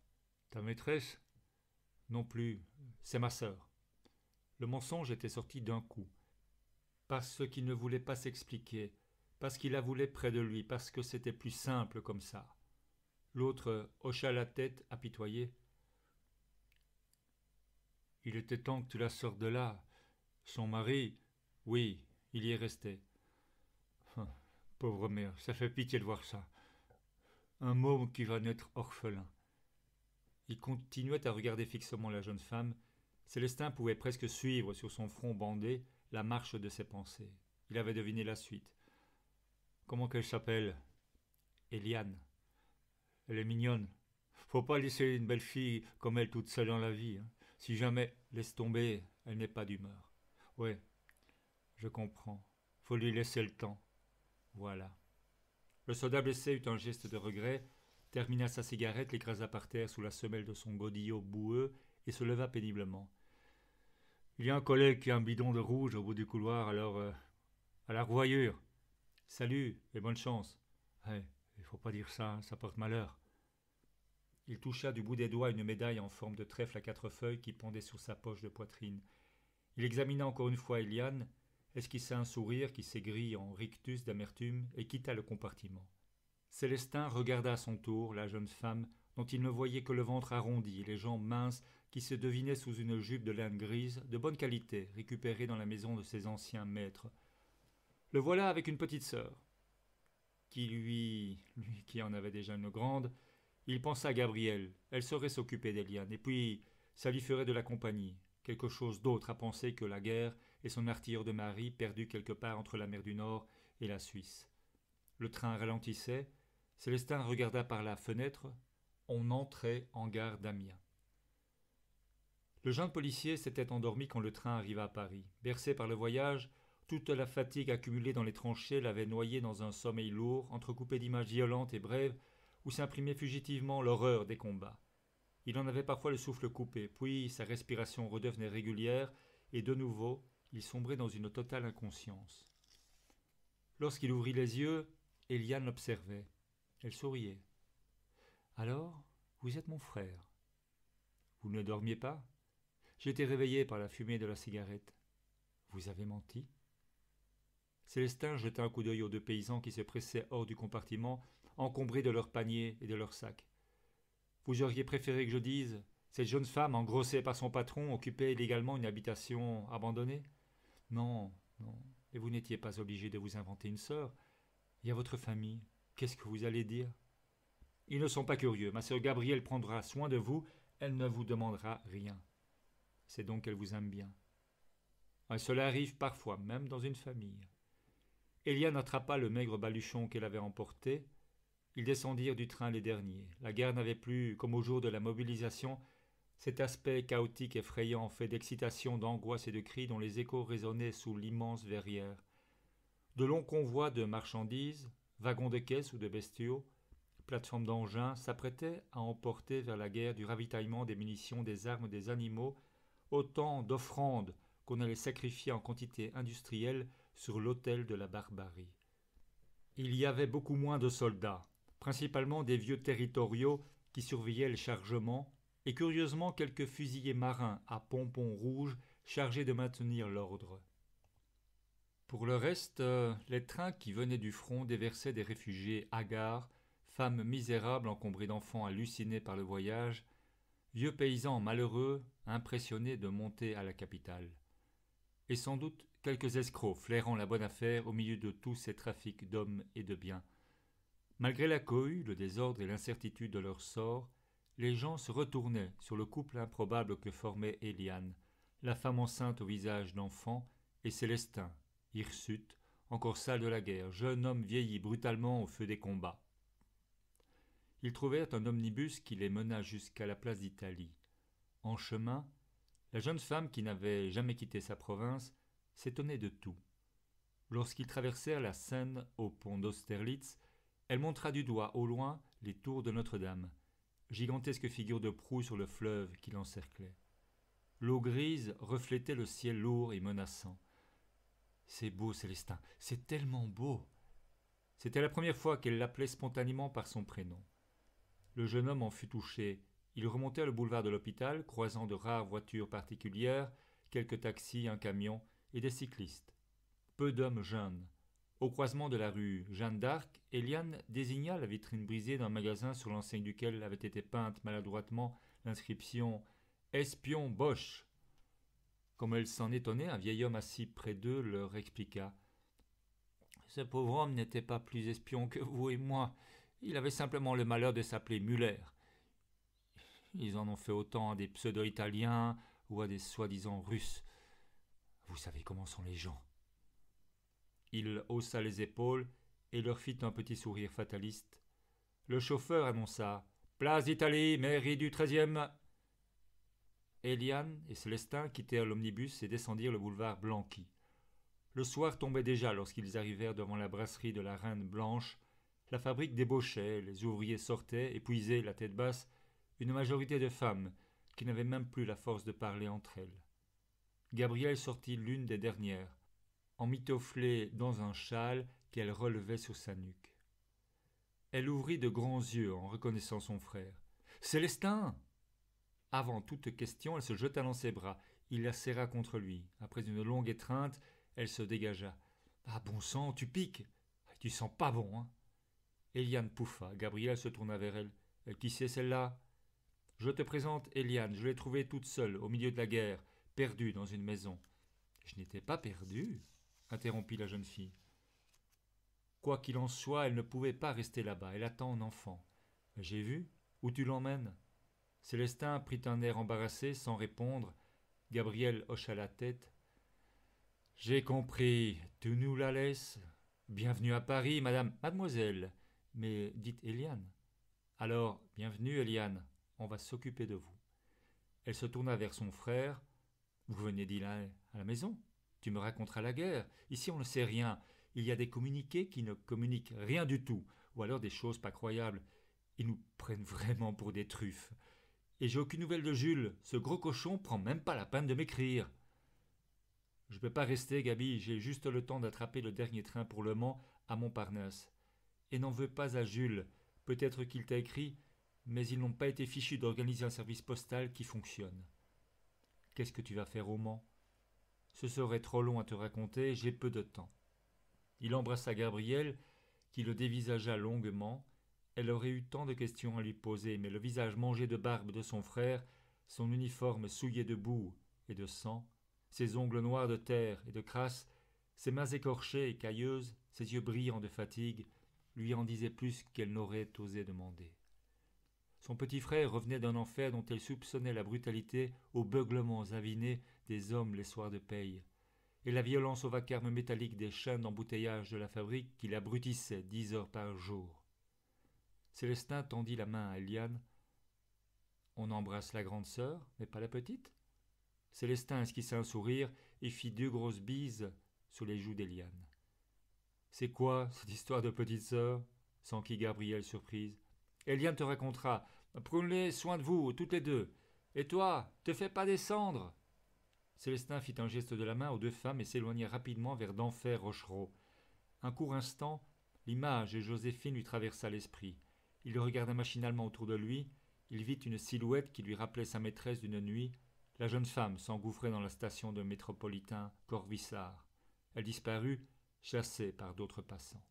Ta maîtresse Non plus. C'est ma sœur. Le mensonge était sorti d'un coup. Parce qu'il ne voulait pas s'expliquer, parce qu'il la voulait près de lui, parce que c'était plus simple comme ça. L'autre hocha la tête, apitoyé. Il était temps que tu la sortes de là. Son mari, oui, il y est resté. Hein, pauvre mère, ça fait pitié de voir ça. Un môme qui va naître orphelin. Il continuait à regarder fixement la jeune femme, Célestin pouvait presque suivre sur son front bandé la marche de ses pensées. Il avait deviné la suite. Comment qu'elle s'appelle Eliane. Elle est mignonne. Faut pas laisser une belle fille comme elle toute seule dans la vie. Hein. Si jamais, laisse tomber, elle n'est pas d'humeur. Ouais, je comprends. Faut lui laisser le temps. Voilà. Le soldat blessé eut un geste de regret, termina sa cigarette, l'écrasa par terre sous la semelle de son godillot boueux et se leva péniblement. Il y a un collègue qui a un bidon de rouge au bout du couloir, alors euh, à la revoyure. Salut et bonne chance. Ouais, il faut pas dire ça, hein, ça porte malheur. Il toucha du bout des doigts une médaille en forme de trèfle à quatre feuilles qui pendait sur sa poche de poitrine. Il examina encore une fois Eliane, esquissa un sourire qui s'aigrit en rictus d'amertume et quitta le compartiment. Célestin regarda à son tour la jeune femme dont il ne voyait que le ventre arrondi, les jambes minces se devinait sous une jupe de laine grise, de bonne qualité, récupérée dans la maison de ses anciens maîtres. Le voilà avec une petite sœur. Qui lui, lui qui en avait déjà une grande, il pensa à Gabrielle, elle saurait s'occuper d'Eliane, et puis ça lui ferait de la compagnie, quelque chose d'autre à penser que la guerre et son artilleur de mari perdu quelque part entre la mer du Nord et la Suisse. Le train ralentissait, Célestin regarda par la fenêtre, on entrait en gare d'Amiens. Le jeune policier s'était endormi quand le train arriva à Paris. Bercé par le voyage, toute la fatigue accumulée dans les tranchées l'avait noyé dans un sommeil lourd, entrecoupé d'images violentes et brèves, où s'imprimait fugitivement l'horreur des combats. Il en avait parfois le souffle coupé, puis sa respiration redevenait régulière, et de nouveau, il sombrait dans une totale inconscience. Lorsqu'il ouvrit les yeux, Eliane l'observait. Elle souriait. Alors, vous êtes mon frère. Vous ne dormiez pas J'étais réveillé par la fumée de la cigarette. Vous avez menti Célestin jeta un coup d'œil aux deux paysans qui se pressaient hors du compartiment, encombrés de leurs paniers et de leurs sacs. Vous auriez préféré que je dise Cette jeune femme, engrossée par son patron, occupait illégalement une habitation abandonnée Non, non. Et vous n'étiez pas obligé de vous inventer une sœur. Il y a votre famille. Qu'est-ce que vous allez dire Ils ne sont pas curieux. Ma sœur Gabrielle prendra soin de vous. Elle ne vous demandera rien c'est donc qu'elle vous aime bien. cela arrive parfois, même dans une famille. Elia n'attrapa le maigre baluchon qu'elle avait emporté. Ils descendirent du train les derniers. La guerre n'avait plus, comme au jour de la mobilisation, cet aspect chaotique effrayant fait d'excitation, d'angoisse et de cris dont les échos résonnaient sous l'immense verrière. De longs convois de marchandises, wagons de caisses ou de bestiaux, plateformes d'engins s'apprêtaient à emporter vers la guerre du ravitaillement des munitions, des armes, des animaux autant d'offrandes qu'on allait sacrifier en quantité industrielle sur l'autel de la barbarie. Il y avait beaucoup moins de soldats, principalement des vieux territoriaux qui surveillaient le chargement, et curieusement quelques fusillés marins à pompons rouges chargés de maintenir l'ordre. Pour le reste, euh, les trains qui venaient du front déversaient des réfugiés hagards, femmes misérables encombrées d'enfants hallucinés par le voyage, vieux paysans malheureux, impressionnés de monter à la capitale. Et sans doute quelques escrocs flairant la bonne affaire au milieu de tous ces trafics d'hommes et de biens. Malgré la cohue, le désordre et l'incertitude de leur sort, les gens se retournaient sur le couple improbable que formait Eliane, la femme enceinte au visage d'enfant, et Célestin, hirsute, encore sale de la guerre, jeune homme vieilli brutalement au feu des combats ils trouvèrent un omnibus qui les mena jusqu'à la place d'Italie. En chemin, la jeune femme qui n'avait jamais quitté sa province s'étonnait de tout. Lorsqu'ils traversèrent la Seine au pont d'Austerlitz, elle montra du doigt au loin les tours de Notre-Dame, gigantesque figure de proue sur le fleuve qui l'encerclait. L'eau grise reflétait le ciel lourd et menaçant. C'est beau, Célestin, c'est tellement beau. C'était la première fois qu'elle l'appelait spontanément par son prénom. Le jeune homme en fut touché. Il remontait le boulevard de l'hôpital, croisant de rares voitures particulières, quelques taxis, un camion et des cyclistes. Peu d'hommes jeunes. Au croisement de la rue Jeanne d'Arc, Eliane désigna la vitrine brisée d'un magasin sur l'enseigne duquel avait été peinte maladroitement l'inscription Espion Bosch. Comme elle s'en étonnait, un vieil homme assis près d'eux leur expliqua. Ce pauvre homme n'était pas plus espion que vous et moi. Il avait simplement le malheur de s'appeler Muller. Ils en ont fait autant à des pseudo-italiens ou à des soi-disant russes. Vous savez comment sont les gens. Il haussa les épaules et leur fit un petit sourire fataliste. Le chauffeur annonça Place d'Italie, mairie du 13e. Eliane et Célestin quittèrent l'omnibus et descendirent le boulevard Blanqui. Le soir tombait déjà lorsqu'ils arrivèrent devant la brasserie de la Reine Blanche, la fabrique débauchait, les ouvriers sortaient, épuisés, la tête basse, une majorité de femmes, qui n'avaient même plus la force de parler entre elles. Gabrielle sortit l'une des dernières, mitofflé dans un châle qu'elle relevait sur sa nuque. Elle ouvrit de grands yeux en reconnaissant son frère. Célestin Avant toute question, elle se jeta dans ses bras. Il la serra contre lui. Après une longue étreinte, elle se dégagea. Ah bon sang, tu piques Tu sens pas bon, hein Eliane pouffa. Gabriel se tourna vers elle. Qui c'est celle-là Je te présente Eliane. Je l'ai trouvée toute seule, au milieu de la guerre, perdue dans une maison. Je n'étais pas perdue, interrompit la jeune fille. Quoi qu'il en soit, elle ne pouvait pas rester là-bas. Elle attend un enfant. J'ai vu. Où tu l'emmènes Célestin prit un air embarrassé, sans répondre. Gabriel hocha la tête. J'ai compris. Tu nous la laisses. Bienvenue à Paris, madame, mademoiselle. Mais dites Eliane. Alors, bienvenue Eliane, on va s'occuper de vous. Elle se tourna vers son frère. Vous venez d'Ilan à la maison Tu me raconteras la guerre. Ici, on ne sait rien. Il y a des communiqués qui ne communiquent rien du tout, ou alors des choses pas croyables. Ils nous prennent vraiment pour des truffes. Et j'ai aucune nouvelle de Jules. Ce gros cochon prend même pas la peine de m'écrire. Je peux pas rester, Gabi. J'ai juste le temps d'attraper le dernier train pour Le Mans à Montparnasse et n'en veut pas à Jules. Peut-être qu'il t'a écrit, mais ils n'ont pas été fichus d'organiser un service postal qui fonctionne. Qu'est-ce que tu vas faire au Ce serait trop long à te raconter, j'ai peu de temps. Il embrassa Gabriel, qui le dévisagea longuement. Elle aurait eu tant de questions à lui poser, mais le visage mangé de barbe de son frère, son uniforme souillé de boue et de sang, ses ongles noirs de terre et de crasse, ses mains écorchées et cailleuses, ses yeux brillants de fatigue, lui en disait plus qu'elle n'aurait osé demander. Son petit frère revenait d'un enfer dont elle soupçonnait la brutalité aux beuglements avinés des hommes les soirs de paye, et la violence au vacarme métallique des chaînes d'embouteillage de la fabrique qui l'abrutissait dix heures par jour. Célestin tendit la main à Eliane. On embrasse la grande sœur, mais pas la petite Célestin esquissa un sourire et fit deux grosses bises sous les joues d'Eliane. C'est quoi cette histoire de petite sœur s'enquit Gabrielle surprise. Eliane te racontera. Prenez soin de vous, toutes les deux. Et toi, te fais pas descendre. Célestin fit un geste de la main aux deux femmes et s'éloigna rapidement vers d'enfer Rochereau. Un court instant, l'image de Joséphine lui traversa l'esprit. Il le regarda machinalement autour de lui, il vit une silhouette qui lui rappelait sa maîtresse d'une nuit. La jeune femme s'engouffrait dans la station de métropolitain Corvissard. Elle disparut, chassé par d'autres passants.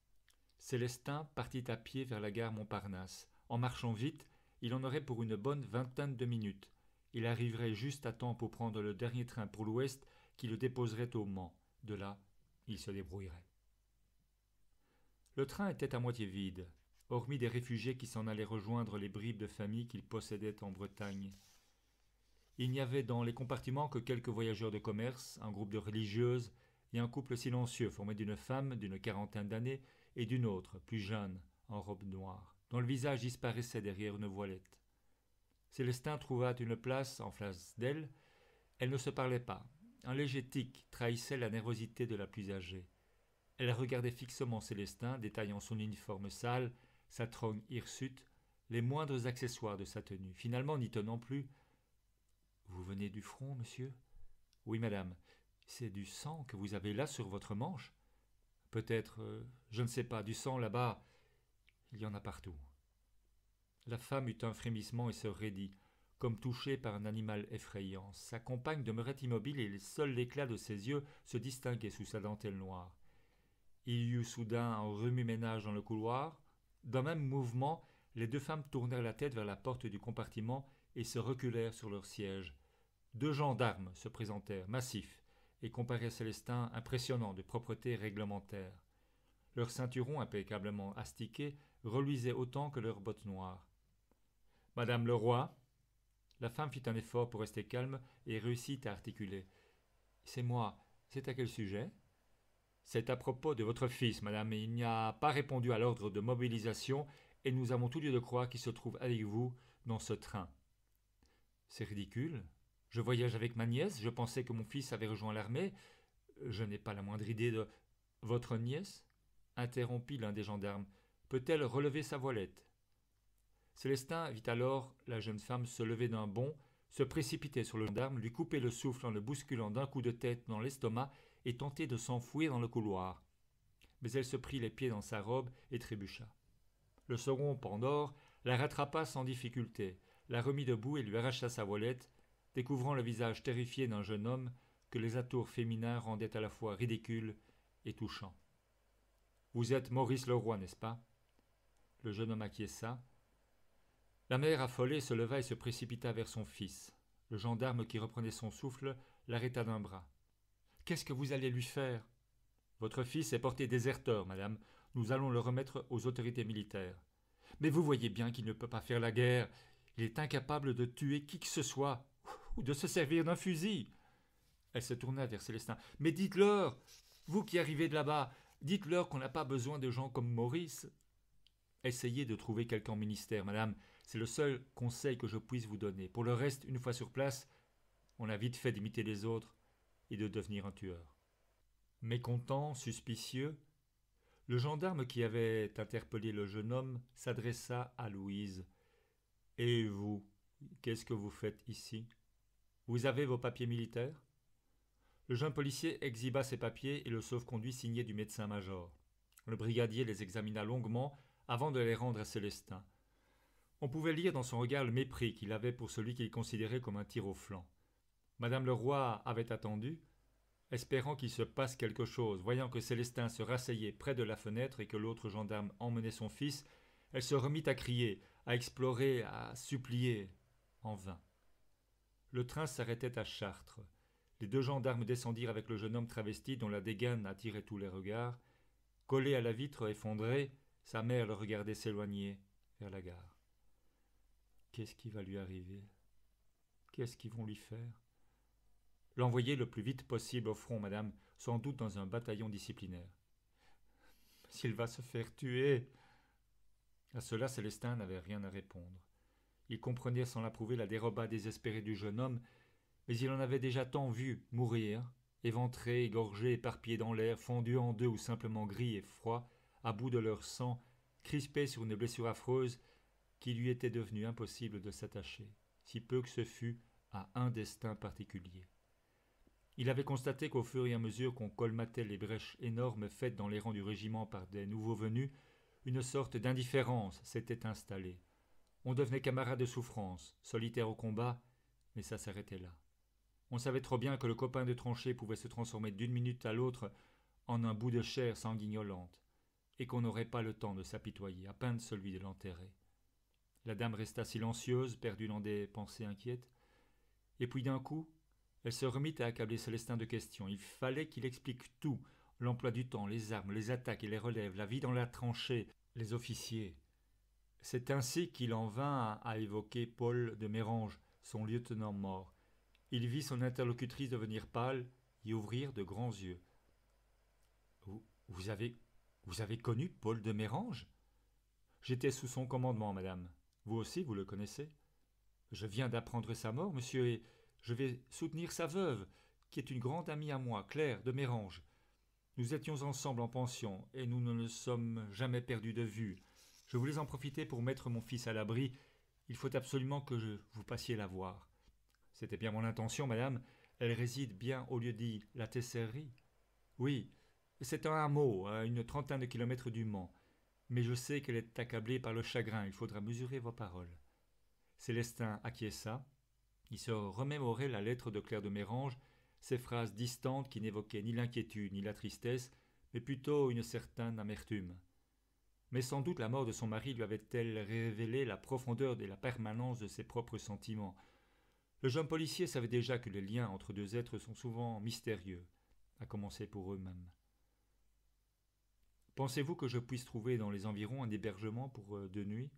Célestin partit à pied vers la gare Montparnasse. En marchant vite, il en aurait pour une bonne vingtaine de minutes. Il arriverait juste à temps pour prendre le dernier train pour l'ouest qui le déposerait au Mans. De là, il se débrouillerait. Le train était à moitié vide, hormis des réfugiés qui s'en allaient rejoindre les bribes de famille qu'il possédait en Bretagne. Il n'y avait dans les compartiments que quelques voyageurs de commerce, un groupe de religieuses et un couple silencieux formé d'une femme d'une quarantaine d'années et d'une autre, plus jeune, en robe noire, dont le visage disparaissait derrière une voilette. Célestin trouva une place en face d'elle. Elle ne se parlait pas. Un léger tic trahissait la nervosité de la plus âgée. Elle regardait fixement Célestin, détaillant son uniforme sale, sa trogne hirsute, les moindres accessoires de sa tenue. Finalement, n'y tenant plus, Vous venez du front, monsieur Oui, madame. C'est du sang que vous avez là sur votre manche Peut-être, euh, je ne sais pas, du sang là-bas. Il y en a partout. La femme eut un frémissement et se raidit, comme touchée par un animal effrayant. Sa compagne demeurait immobile et seul l'éclat de ses yeux se distinguait sous sa dentelle noire. Il y eut soudain un remue-ménage dans le couloir. D'un même mouvement, les deux femmes tournèrent la tête vers la porte du compartiment et se reculèrent sur leur siège. Deux gendarmes se présentèrent, massifs, et à Célestin impressionnant de propreté réglementaire. Leurs ceinturons impeccablement astiqués reluisaient autant que leurs bottes noires. Madame Leroy La femme fit un effort pour rester calme et réussit à articuler. C'est moi. C'est à quel sujet C'est à propos de votre fils, madame. Il n'a pas répondu à l'ordre de mobilisation et nous avons tout lieu de croire qu'il se trouve avec vous dans ce train. C'est ridicule, je voyage avec ma nièce, je pensais que mon fils avait rejoint l'armée. Je n'ai pas la moindre idée de. Votre nièce interrompit l'un des gendarmes. Peut-elle relever sa voilette Célestin vit alors la jeune femme se lever d'un bond, se précipiter sur le gendarme, lui couper le souffle en le bousculant d'un coup de tête dans l'estomac et tenter de s'enfouir dans le couloir. Mais elle se prit les pieds dans sa robe et trébucha. Le second Pandore la rattrapa sans difficulté, la remit debout et lui arracha sa voilette, découvrant le visage terrifié d'un jeune homme que les atours féminins rendaient à la fois ridicule et touchant. Vous êtes Maurice Leroy, n'est-ce pas Le jeune homme acquiesça. La mère affolée se leva et se précipita vers son fils. Le gendarme qui reprenait son souffle l'arrêta d'un bras. Qu'est-ce que vous allez lui faire Votre fils est porté déserteur, madame. Nous allons le remettre aux autorités militaires. Mais vous voyez bien qu'il ne peut pas faire la guerre. Il est incapable de tuer qui que ce soit de se servir d'un fusil. Elle se tourna vers Célestin. Mais dites-leur, vous qui arrivez de là-bas, dites-leur qu'on n'a pas besoin de gens comme Maurice. Essayez de trouver quelqu'un en ministère, madame. C'est le seul conseil que je puisse vous donner. Pour le reste, une fois sur place, on a vite fait d'imiter les autres et de devenir un tueur. Mécontent, suspicieux, le gendarme qui avait interpellé le jeune homme s'adressa à Louise. Et vous, qu'est-ce que vous faites ici vous avez vos papiers militaires Le jeune policier exhiba ses papiers et le sauve conduit signé du médecin-major. Le brigadier les examina longuement avant de les rendre à Célestin. On pouvait lire dans son regard le mépris qu'il avait pour celui qu'il considérait comme un tir au flanc. Madame Leroy avait attendu, espérant qu'il se passe quelque chose, voyant que Célestin se rasseyait près de la fenêtre et que l'autre gendarme emmenait son fils, elle se remit à crier, à explorer, à supplier, en vain. Le train s'arrêtait à Chartres. Les deux gendarmes descendirent avec le jeune homme travesti dont la dégaine attirait tous les regards. Collé à la vitre effondrée, sa mère le regardait s'éloigner vers la gare. Qu'est-ce qui va lui arriver Qu'est-ce qu'ils vont lui faire L'envoyer le plus vite possible au front, madame, sans doute dans un bataillon disciplinaire. S'il va se faire tuer À cela, Célestin n'avait rien à répondre. Ils comprenait sans l'approuver la dérobat désespérée du jeune homme, mais il en avait déjà tant vu mourir, éventré, égorgés, éparpillé dans l'air, fondu en deux ou simplement gris et froid, à bout de leur sang, crispés sur une blessure affreuse qui lui était devenu impossible de s'attacher, si peu que ce fût à un destin particulier. Il avait constaté qu'au fur et à mesure qu'on colmatait les brèches énormes faites dans les rangs du régiment par des nouveaux venus, une sorte d'indifférence s'était installée. On devenait camarades de souffrance, solitaire au combat, mais ça s'arrêtait là. On savait trop bien que le copain de tranchée pouvait se transformer d'une minute à l'autre en un bout de chair sanguignolante, et qu'on n'aurait pas le temps de s'apitoyer, à peine celui de l'enterrer. La dame resta silencieuse, perdue dans des pensées inquiètes, et puis d'un coup, elle se remit à accabler Célestin de questions. Il fallait qu'il explique tout, l'emploi du temps, les armes, les attaques et les relèves, la vie dans la tranchée, les officiers, c'est ainsi qu'il en vint à, évoquer Paul de Mérange, son lieutenant mort. Il vit son interlocutrice devenir pâle et ouvrir de grands yeux. Vous, vous avez vous avez connu Paul de Mérange J'étais sous son commandement, madame. Vous aussi, vous le connaissez Je viens d'apprendre sa mort, monsieur, et je vais soutenir sa veuve, qui est une grande amie à moi, Claire de Mérange. Nous étions ensemble en pension, et nous ne nous sommes jamais perdus de vue. Je voulais en profiter pour mettre mon fils à l'abri. Il faut absolument que je vous passiez la voir. C'était bien mon intention, madame. Elle réside bien au lieu dit La Tesserie. Oui, c'est un hameau, à une trentaine de kilomètres du Mans. Mais je sais qu'elle est accablée par le chagrin. Il faudra mesurer vos paroles. Célestin acquiesça. Il se remémorait la lettre de Claire de Mérange, ces phrases distantes qui n'évoquaient ni l'inquiétude ni la tristesse, mais plutôt une certaine amertume mais sans doute la mort de son mari lui avait-elle révélé la profondeur et la permanence de ses propres sentiments. Le jeune policier savait déjà que les liens entre deux êtres sont souvent mystérieux, à commencer pour eux-mêmes. Pensez-vous que je puisse trouver dans les environs un hébergement pour euh, deux nuits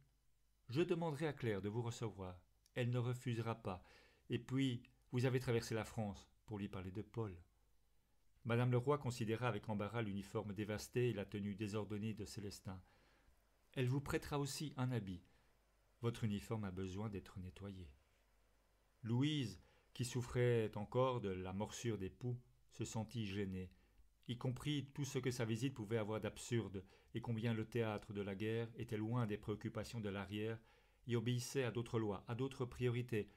Je demanderai à Claire de vous recevoir. Elle ne refusera pas. Et puis, vous avez traversé la France pour lui parler de Paul. Madame Leroy considéra avec embarras l'uniforme dévasté et la tenue désordonnée de Célestin. Elle vous prêtera aussi un habit. Votre uniforme a besoin d'être nettoyé. Louise, qui souffrait encore de la morsure des poux, se sentit gênée, y compris tout ce que sa visite pouvait avoir d'absurde, et combien le théâtre de la guerre était loin des préoccupations de l'arrière, et obéissait à d'autres lois, à d'autres priorités,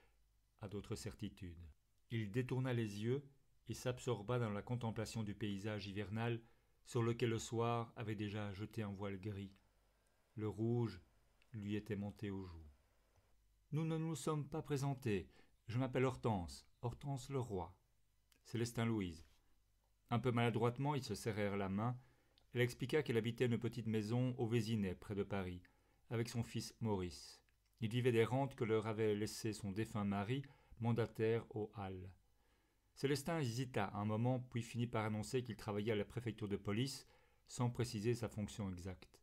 à d'autres certitudes. Il détourna les yeux et s'absorba dans la contemplation du paysage hivernal sur lequel le soir avait déjà jeté un voile gris, le rouge lui était monté au joues. Nous ne nous sommes pas présentés. Je m'appelle Hortense, Hortense Leroy. Célestin Louise. Un peu maladroitement, ils se serrèrent la main. Elle expliqua qu'elle habitait une petite maison au Vésinet, près de Paris, avec son fils Maurice. Ils vivaient des rentes que leur avait laissées son défunt mari, mandataire aux Halles. Célestin hésita un moment, puis finit par annoncer qu'il travaillait à la préfecture de police, sans préciser sa fonction exacte.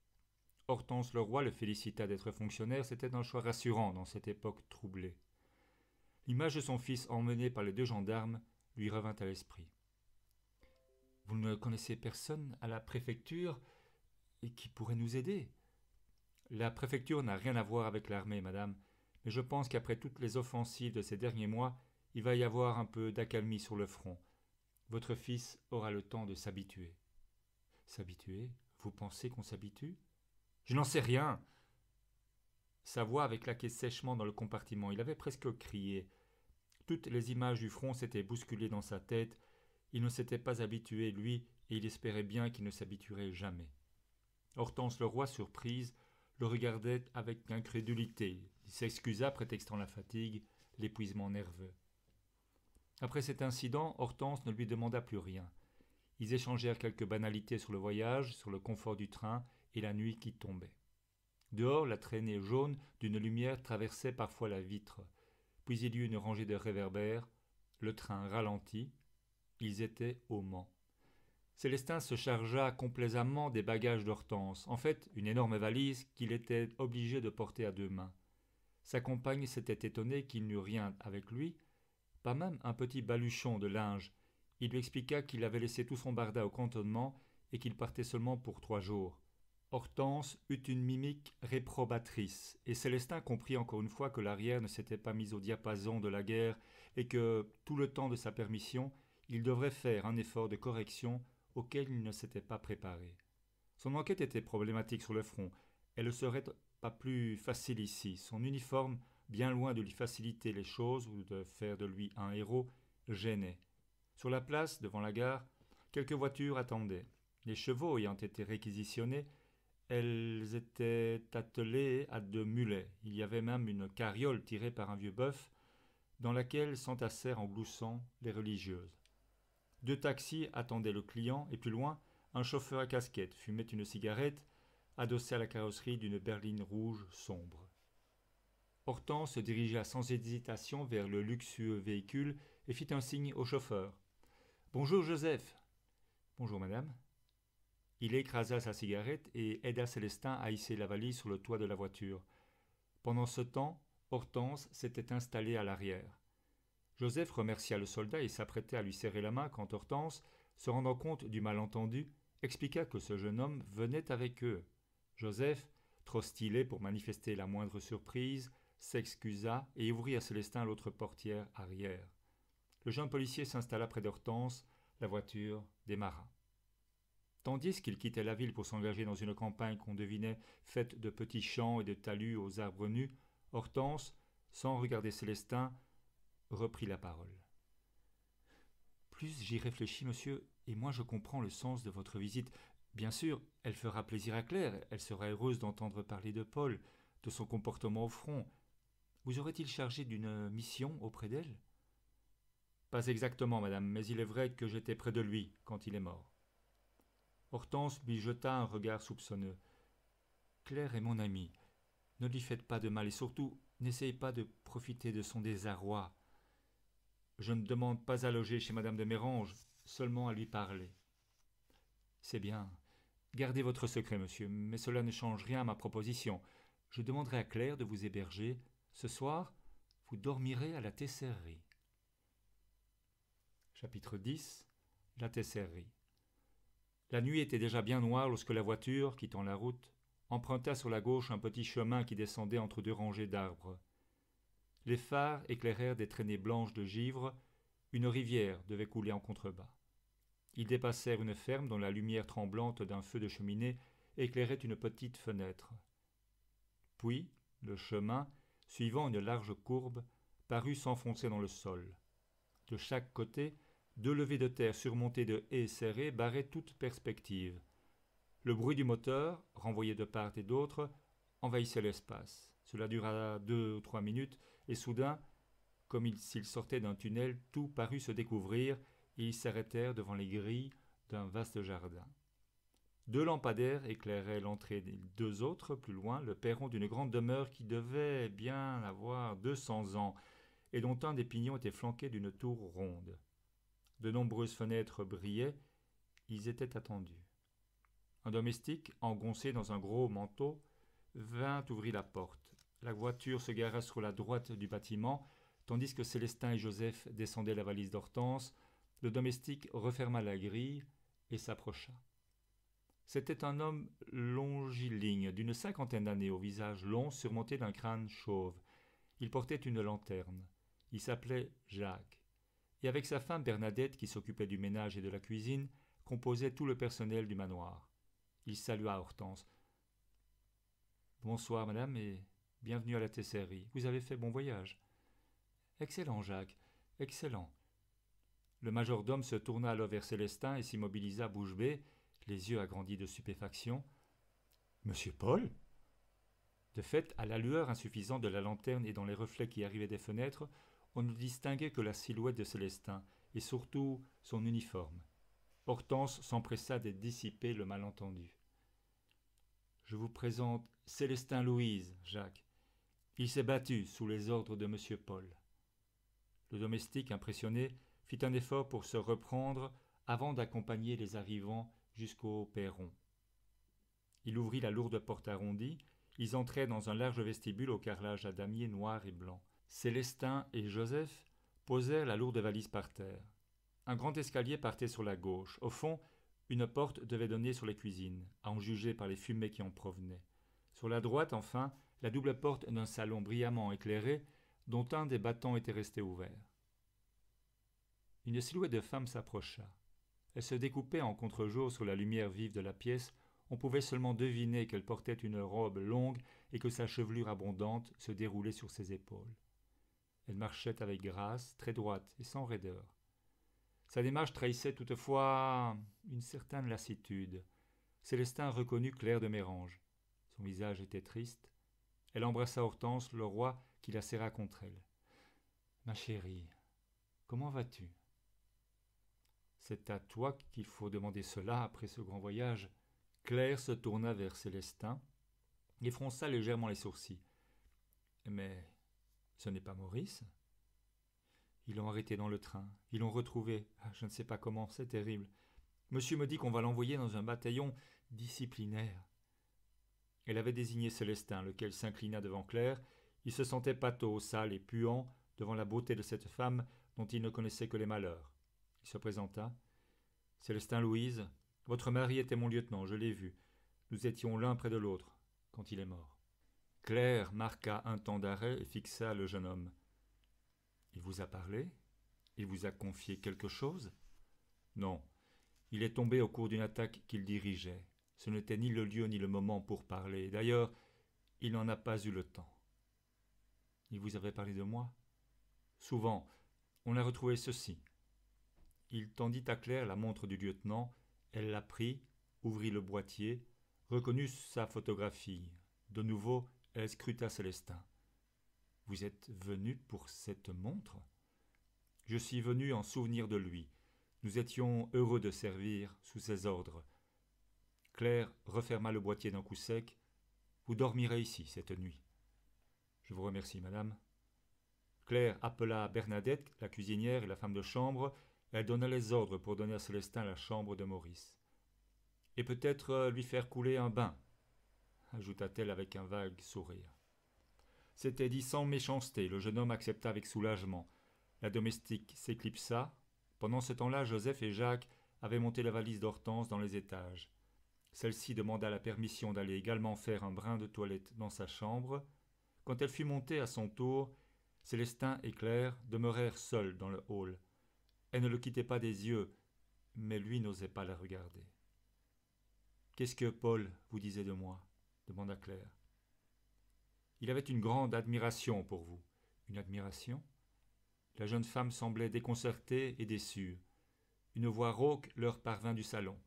Hortense roi le félicita d'être fonctionnaire, c'était un choix rassurant dans cette époque troublée. L'image de son fils emmené par les deux gendarmes lui revint à l'esprit. Vous ne connaissez personne à la préfecture et qui pourrait nous aider La préfecture n'a rien à voir avec l'armée, madame, mais je pense qu'après toutes les offensives de ces derniers mois, il va y avoir un peu d'accalmie sur le front. Votre fils aura le temps de s'habituer. S'habituer Vous pensez qu'on s'habitue je n'en sais rien. Sa voix avait claqué sèchement dans le compartiment. Il avait presque crié. Toutes les images du front s'étaient bousculées dans sa tête. Il ne s'était pas habitué, lui, et il espérait bien qu'il ne s'habituerait jamais. Hortense le roi surprise, le regardait avec incrédulité. Il s'excusa, prétextant la fatigue, l'épuisement nerveux. Après cet incident, Hortense ne lui demanda plus rien. Ils échangèrent quelques banalités sur le voyage, sur le confort du train et la nuit qui tombait. Dehors, la traînée jaune d'une lumière traversait parfois la vitre. Puis il y eut une rangée de réverbères. Le train ralentit. Ils étaient au Mans. Célestin se chargea complaisamment des bagages d'Hortense, en fait une énorme valise qu'il était obligé de porter à deux mains. Sa compagne s'était étonnée qu'il n'eût rien avec lui, pas même un petit baluchon de linge. Il lui expliqua qu'il avait laissé tout son barda au cantonnement et qu'il partait seulement pour trois jours. Hortense eut une mimique réprobatrice, et Célestin comprit encore une fois que l'arrière ne s'était pas mise au diapason de la guerre et que, tout le temps de sa permission, il devrait faire un effort de correction auquel il ne s'était pas préparé. Son enquête était problématique sur le front, elle ne serait pas plus facile ici. Son uniforme, bien loin de lui faciliter les choses ou de faire de lui un héros, gênait. Sur la place, devant la gare, quelques voitures attendaient. Les chevaux ayant été réquisitionnés, elles étaient attelées à deux mulets. Il y avait même une carriole tirée par un vieux bœuf, dans laquelle s'entassèrent en gloussant les religieuses. Deux taxis attendaient le client, et plus loin, un chauffeur à casquette fumait une cigarette, adossée à la carrosserie d'une berline rouge sombre. Hortense se dirigea sans hésitation vers le luxueux véhicule et fit un signe au chauffeur. Bonjour Joseph. Bonjour madame. Il écrasa sa cigarette et aida Célestin à hisser la valise sur le toit de la voiture. Pendant ce temps, Hortense s'était installée à l'arrière. Joseph remercia le soldat et s'apprêtait à lui serrer la main quand Hortense, se rendant compte du malentendu, expliqua que ce jeune homme venait avec eux. Joseph, trop stylé pour manifester la moindre surprise, s'excusa et ouvrit à Célestin l'autre portière arrière. Le jeune policier s'installa près d'Hortense, la voiture démarra tandis qu'il quittait la ville pour s'engager dans une campagne qu'on devinait faite de petits champs et de talus aux arbres nus, Hortense, sans regarder Célestin, reprit la parole. Plus j'y réfléchis, monsieur, et moi je comprends le sens de votre visite. Bien sûr, elle fera plaisir à Claire, elle sera heureuse d'entendre parler de Paul, de son comportement au front. Vous aurait-il chargé d'une mission auprès d'elle Pas exactement, madame, mais il est vrai que j'étais près de lui quand il est mort hortense lui jeta un regard soupçonneux claire est mon amie ne lui faites pas de mal et surtout n'essayez pas de profiter de son désarroi je ne demande pas à loger chez madame de mérange seulement à lui parler c'est bien gardez votre secret monsieur mais cela ne change rien à ma proposition je demanderai à claire de vous héberger ce soir vous dormirez à la tesserie chapitre 10 la tesserie la nuit était déjà bien noire lorsque la voiture, quittant la route, emprunta sur la gauche un petit chemin qui descendait entre deux rangées d'arbres. Les phares éclairèrent des traînées blanches de givre, une rivière devait couler en contrebas. Ils dépassèrent une ferme dont la lumière tremblante d'un feu de cheminée éclairait une petite fenêtre. Puis, le chemin, suivant une large courbe, parut s'enfoncer dans le sol. De chaque côté, deux levées de terre surmontées de haies serrées barraient toute perspective. Le bruit du moteur, renvoyé de part et d'autre, envahissait l'espace. Cela dura deux ou trois minutes, et soudain, comme s'ils sortait d'un tunnel, tout parut se découvrir, et ils s'arrêtèrent devant les grilles d'un vaste jardin. Deux lampadaires éclairaient l'entrée des deux autres, plus loin, le perron d'une grande demeure qui devait bien avoir deux cents ans, et dont un des pignons était flanqué d'une tour ronde. De nombreuses fenêtres brillaient. Ils étaient attendus. Un domestique, engoncé dans un gros manteau, vint ouvrir la porte. La voiture se gara sur la droite du bâtiment, tandis que Célestin et Joseph descendaient la valise d'Hortense. Le domestique referma la grille et s'approcha. C'était un homme longiligne, d'une cinquantaine d'années, au visage long surmonté d'un crâne chauve. Il portait une lanterne. Il s'appelait Jacques et avec sa femme Bernadette qui s'occupait du ménage et de la cuisine, composait tout le personnel du manoir. Il salua Hortense. Bonsoir, madame, et bienvenue à la Tesserie. Vous avez fait bon voyage. Excellent, Jacques, excellent. Le majordome se tourna alors vers Célestin et s'immobilisa bouche bée, les yeux agrandis de stupéfaction. Monsieur Paul De fait, à la lueur insuffisante de la lanterne et dans les reflets qui arrivaient des fenêtres, on ne distinguait que la silhouette de Célestin, et surtout son uniforme. Hortense s'empressa de dissiper le malentendu. Je vous présente Célestin Louise, Jacques. Il s'est battu sous les ordres de M. Paul. Le domestique, impressionné, fit un effort pour se reprendre avant d'accompagner les arrivants jusqu'au perron. Il ouvrit la lourde porte arrondie. Ils entraient dans un large vestibule au carrelage à damier noir et blanc. Célestin et Joseph posèrent la lourde valise par terre. Un grand escalier partait sur la gauche. Au fond, une porte devait donner sur les cuisines, à en juger par les fumées qui en provenaient. Sur la droite, enfin, la double porte d'un salon brillamment éclairé, dont un des battants était resté ouvert. Une silhouette de femme s'approcha. Elle se découpait en contre-jour sous la lumière vive de la pièce. On pouvait seulement deviner qu'elle portait une robe longue et que sa chevelure abondante se déroulait sur ses épaules. Elle marchait avec grâce, très droite et sans raideur. Sa démarche trahissait toutefois une certaine lassitude. Célestin reconnut Claire de Mérange. Son visage était triste. Elle embrassa Hortense, le roi, qui la serra contre elle. Ma chérie, comment vas-tu C'est à toi qu'il faut demander cela après ce grand voyage. Claire se tourna vers Célestin et fronça légèrement les sourcils. Mais ce n'est pas Maurice Ils l'ont arrêté dans le train. Ils l'ont retrouvé. Ah, je ne sais pas comment, c'est terrible. Monsieur me dit qu'on va l'envoyer dans un bataillon disciplinaire. Elle avait désigné Célestin, lequel s'inclina devant Claire. Il se sentait pâteau, sale et puant devant la beauté de cette femme dont il ne connaissait que les malheurs. Il se présenta. Célestin Louise, votre mari était mon lieutenant, je l'ai vu. Nous étions l'un près de l'autre quand il est mort. Claire marqua un temps d'arrêt et fixa le jeune homme. Il vous a parlé Il vous a confié quelque chose Non. Il est tombé au cours d'une attaque qu'il dirigeait. Ce n'était ni le lieu ni le moment pour parler. D'ailleurs, il n'en a pas eu le temps. Il vous avait parlé de moi Souvent. On a retrouvé ceci. Il tendit à Claire la montre du lieutenant, elle la prit, ouvrit le boîtier, reconnut sa photographie. De nouveau, elle euh, scruta Célestin. Vous êtes venu pour cette montre Je suis venu en souvenir de lui. Nous étions heureux de servir sous ses ordres. Claire referma le boîtier d'un coup sec. Vous dormirez ici cette nuit. Je vous remercie, madame. Claire appela Bernadette, la cuisinière et la femme de chambre. Elle donna les ordres pour donner à Célestin la chambre de Maurice. Et peut-être euh, lui faire couler un bain, ajouta-t-elle avec un vague sourire. C'était dit sans méchanceté, le jeune homme accepta avec soulagement. La domestique s'éclipsa. Pendant ce temps-là, Joseph et Jacques avaient monté la valise d'Hortense dans les étages. Celle-ci demanda la permission d'aller également faire un brin de toilette dans sa chambre. Quand elle fut montée à son tour, Célestin et Claire demeurèrent seuls dans le hall. Elle ne le quittait pas des yeux, mais lui n'osait pas la regarder. Qu'est-ce que Paul vous disait de moi demanda Claire. Il avait une grande admiration pour vous. Une admiration La jeune femme semblait déconcertée et déçue. Une voix rauque leur parvint du salon.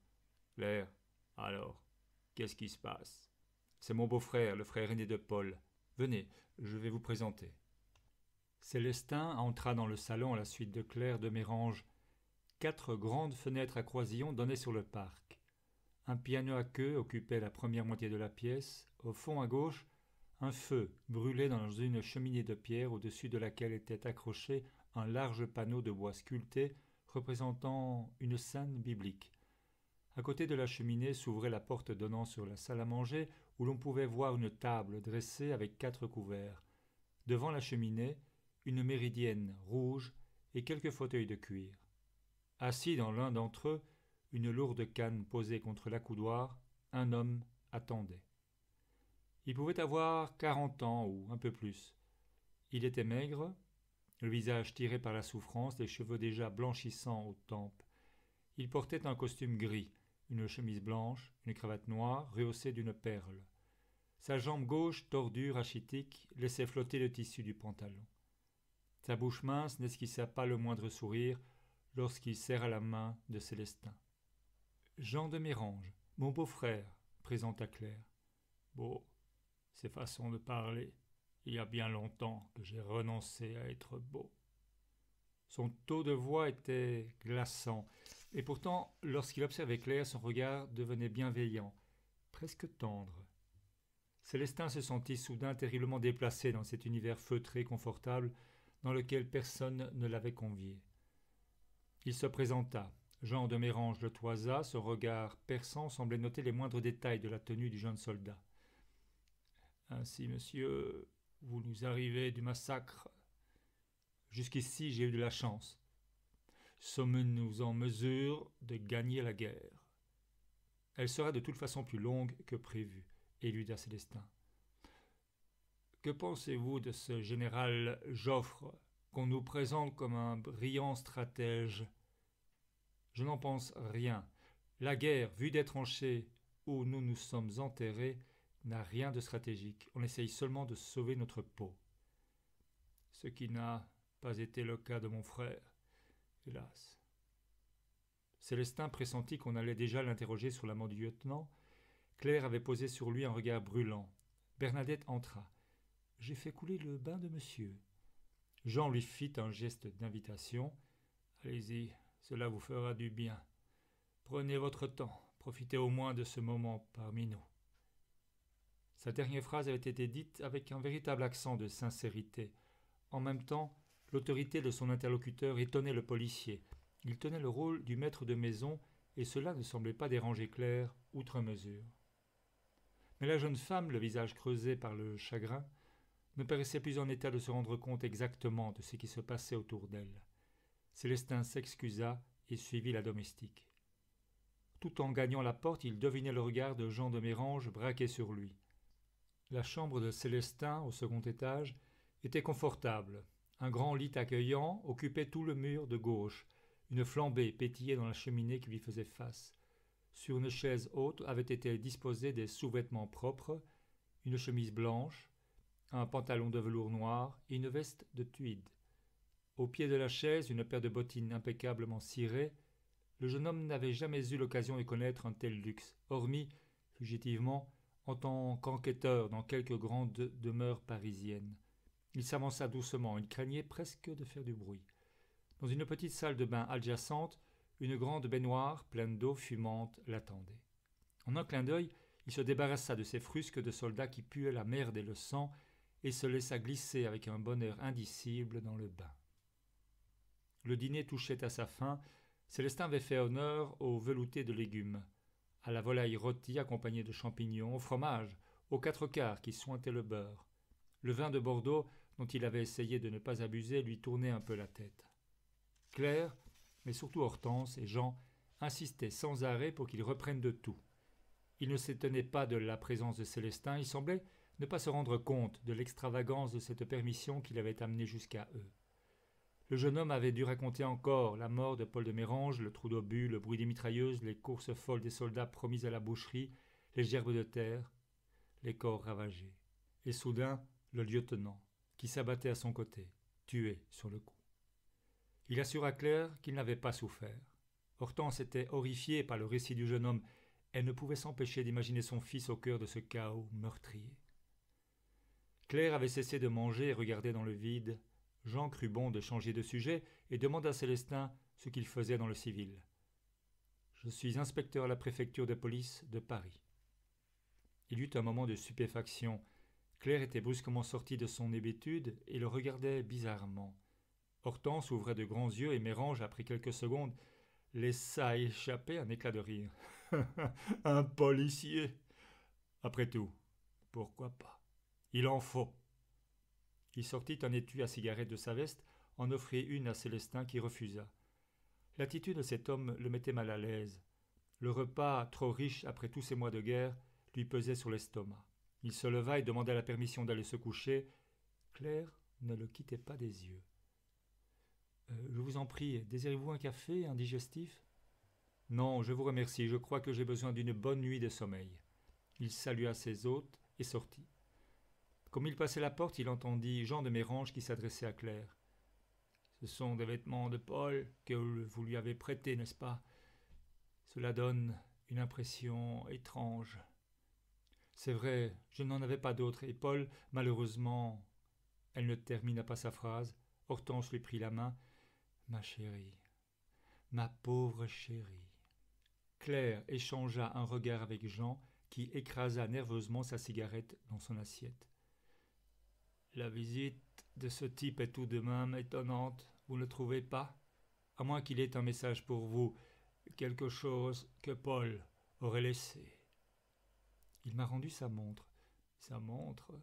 Claire. Alors, qu'est-ce qui se passe C'est mon beau-frère, le frère aîné de Paul. Venez, je vais vous présenter. Célestin entra dans le salon à la suite de Claire de Mérange. Quatre grandes fenêtres à croisillons donnaient sur le parc. Un piano à queue occupait la première moitié de la pièce. Au fond à gauche, un feu brûlait dans une cheminée de pierre au-dessus de laquelle était accroché un large panneau de bois sculpté représentant une scène biblique. À côté de la cheminée s'ouvrait la porte donnant sur la salle à manger où l'on pouvait voir une table dressée avec quatre couverts. Devant la cheminée, une méridienne rouge et quelques fauteuils de cuir. Assis dans l'un d'entre eux, une lourde canne posée contre l'accoudoir, un homme attendait. Il pouvait avoir quarante ans ou un peu plus. Il était maigre, le visage tiré par la souffrance, les cheveux déjà blanchissants aux tempes. Il portait un costume gris, une chemise blanche, une cravate noire, rehaussée d'une perle. Sa jambe gauche, tordue, rachitique, laissait flotter le tissu du pantalon. Sa bouche mince n'esquissa pas le moindre sourire lorsqu'il serra la main de Célestin. Jean de Mérange, mon beau-frère, présenta Claire. Beau, ces façons de parler, il y a bien longtemps que j'ai renoncé à être beau. Son taux de voix était glaçant, et pourtant, lorsqu'il observait Claire, son regard devenait bienveillant, presque tendre. Célestin se sentit soudain terriblement déplacé dans cet univers feutré, confortable, dans lequel personne ne l'avait convié. Il se présenta, Jean de Mérange le toisa, ce regard perçant semblait noter les moindres détails de la tenue du jeune soldat. Ainsi, monsieur, vous nous arrivez du massacre. Jusqu'ici, j'ai eu de la chance. Sommes-nous en mesure de gagner la guerre Elle sera de toute façon plus longue que prévu, éluda Célestin. Que pensez-vous de ce général Joffre qu'on nous présente comme un brillant stratège je n'en pense rien. La guerre, vue des tranchées où nous nous sommes enterrés, n'a rien de stratégique. On essaye seulement de sauver notre peau. Ce qui n'a pas été le cas de mon frère, hélas. Célestin pressentit qu'on allait déjà l'interroger sur la du lieutenant. Claire avait posé sur lui un regard brûlant. Bernadette entra. J'ai fait couler le bain de monsieur. Jean lui fit un geste d'invitation. Allez-y, cela vous fera du bien. Prenez votre temps, profitez au moins de ce moment parmi nous. Sa dernière phrase avait été dite avec un véritable accent de sincérité. En même temps, l'autorité de son interlocuteur étonnait le policier. Il tenait le rôle du maître de maison, et cela ne semblait pas déranger Claire outre mesure. Mais la jeune femme, le visage creusé par le chagrin, ne paraissait plus en état de se rendre compte exactement de ce qui se passait autour d'elle. Célestin s'excusa et suivit la domestique. Tout en gagnant la porte, il devinait le regard de Jean de Mérange braqué sur lui. La chambre de Célestin, au second étage, était confortable. Un grand lit accueillant occupait tout le mur de gauche. Une flambée pétillait dans la cheminée qui lui faisait face. Sur une chaise haute avaient été disposés des sous-vêtements propres, une chemise blanche, un pantalon de velours noir et une veste de tweed. Au pied de la chaise, une paire de bottines impeccablement cirées, le jeune homme n'avait jamais eu l'occasion de connaître un tel luxe, hormis, fugitivement, en tant qu'enquêteur dans quelque grande demeure parisienne. Il s'avança doucement, il craignait presque de faire du bruit. Dans une petite salle de bain adjacente, une grande baignoire pleine d'eau fumante l'attendait. En un clin d'œil, il se débarrassa de ses frusques de soldats qui puaient la merde et le sang, et se laissa glisser avec un bonheur indicible dans le bain. Le dîner touchait à sa fin. Célestin avait fait honneur aux veloutés de légumes, à la volaille rôtie accompagnée de champignons, au fromage, aux quatre quarts qui sointaient le beurre. Le vin de Bordeaux, dont il avait essayé de ne pas abuser, lui tournait un peu la tête. Claire, mais surtout Hortense et Jean, insistaient sans arrêt pour qu'il reprenne de tout. Il ne s'étonnait pas de la présence de Célestin, il semblait ne pas se rendre compte de l'extravagance de cette permission qu'il avait amené jusqu'à eux. Le jeune homme avait dû raconter encore la mort de Paul de Mérange, le trou d'obus, le bruit des mitrailleuses, les courses folles des soldats promises à la boucherie, les gerbes de terre, les corps ravagés. Et soudain, le lieutenant, qui s'abattait à son côté, tué sur le coup. Il assura Claire qu'il n'avait pas souffert. Hortense était horrifiée par le récit du jeune homme. Elle ne pouvait s'empêcher d'imaginer son fils au cœur de ce chaos meurtrier. Claire avait cessé de manger et regardait dans le vide, Jean crut bon de changer de sujet et demanda à Célestin ce qu'il faisait dans le civil. Je suis inspecteur à la préfecture de police de Paris. Il eut un moment de stupéfaction. Claire était brusquement sortie de son hébétude et le regardait bizarrement. Hortense ouvrait de grands yeux et Mérange, après quelques secondes, laissa échapper un éclat de rire. un policier Après tout, pourquoi pas Il en faut il sortit un étui à cigarettes de sa veste, en offrit une à Célestin qui refusa. L'attitude de cet homme le mettait mal à l'aise. Le repas, trop riche après tous ces mois de guerre, lui pesait sur l'estomac. Il se leva et demanda la permission d'aller se coucher. Claire ne le quittait pas des yeux. Euh, je vous en prie, désirez-vous un café, un digestif Non, je vous remercie, je crois que j'ai besoin d'une bonne nuit de sommeil. Il salua ses hôtes et sortit. Comme il passait la porte, il entendit Jean de Mérange qui s'adressait à Claire. Ce sont des vêtements de Paul que vous lui avez prêtés, n'est-ce pas Cela donne une impression étrange. C'est vrai, je n'en avais pas d'autres, et Paul, malheureusement. Elle ne termina pas sa phrase. Hortense lui prit la main. Ma chérie, ma pauvre chérie. Claire échangea un regard avec Jean, qui écrasa nerveusement sa cigarette dans son assiette. La visite de ce type est tout de même étonnante, vous ne le trouvez pas À moins qu'il ait un message pour vous, quelque chose que Paul aurait laissé. Il m'a rendu sa montre. Sa montre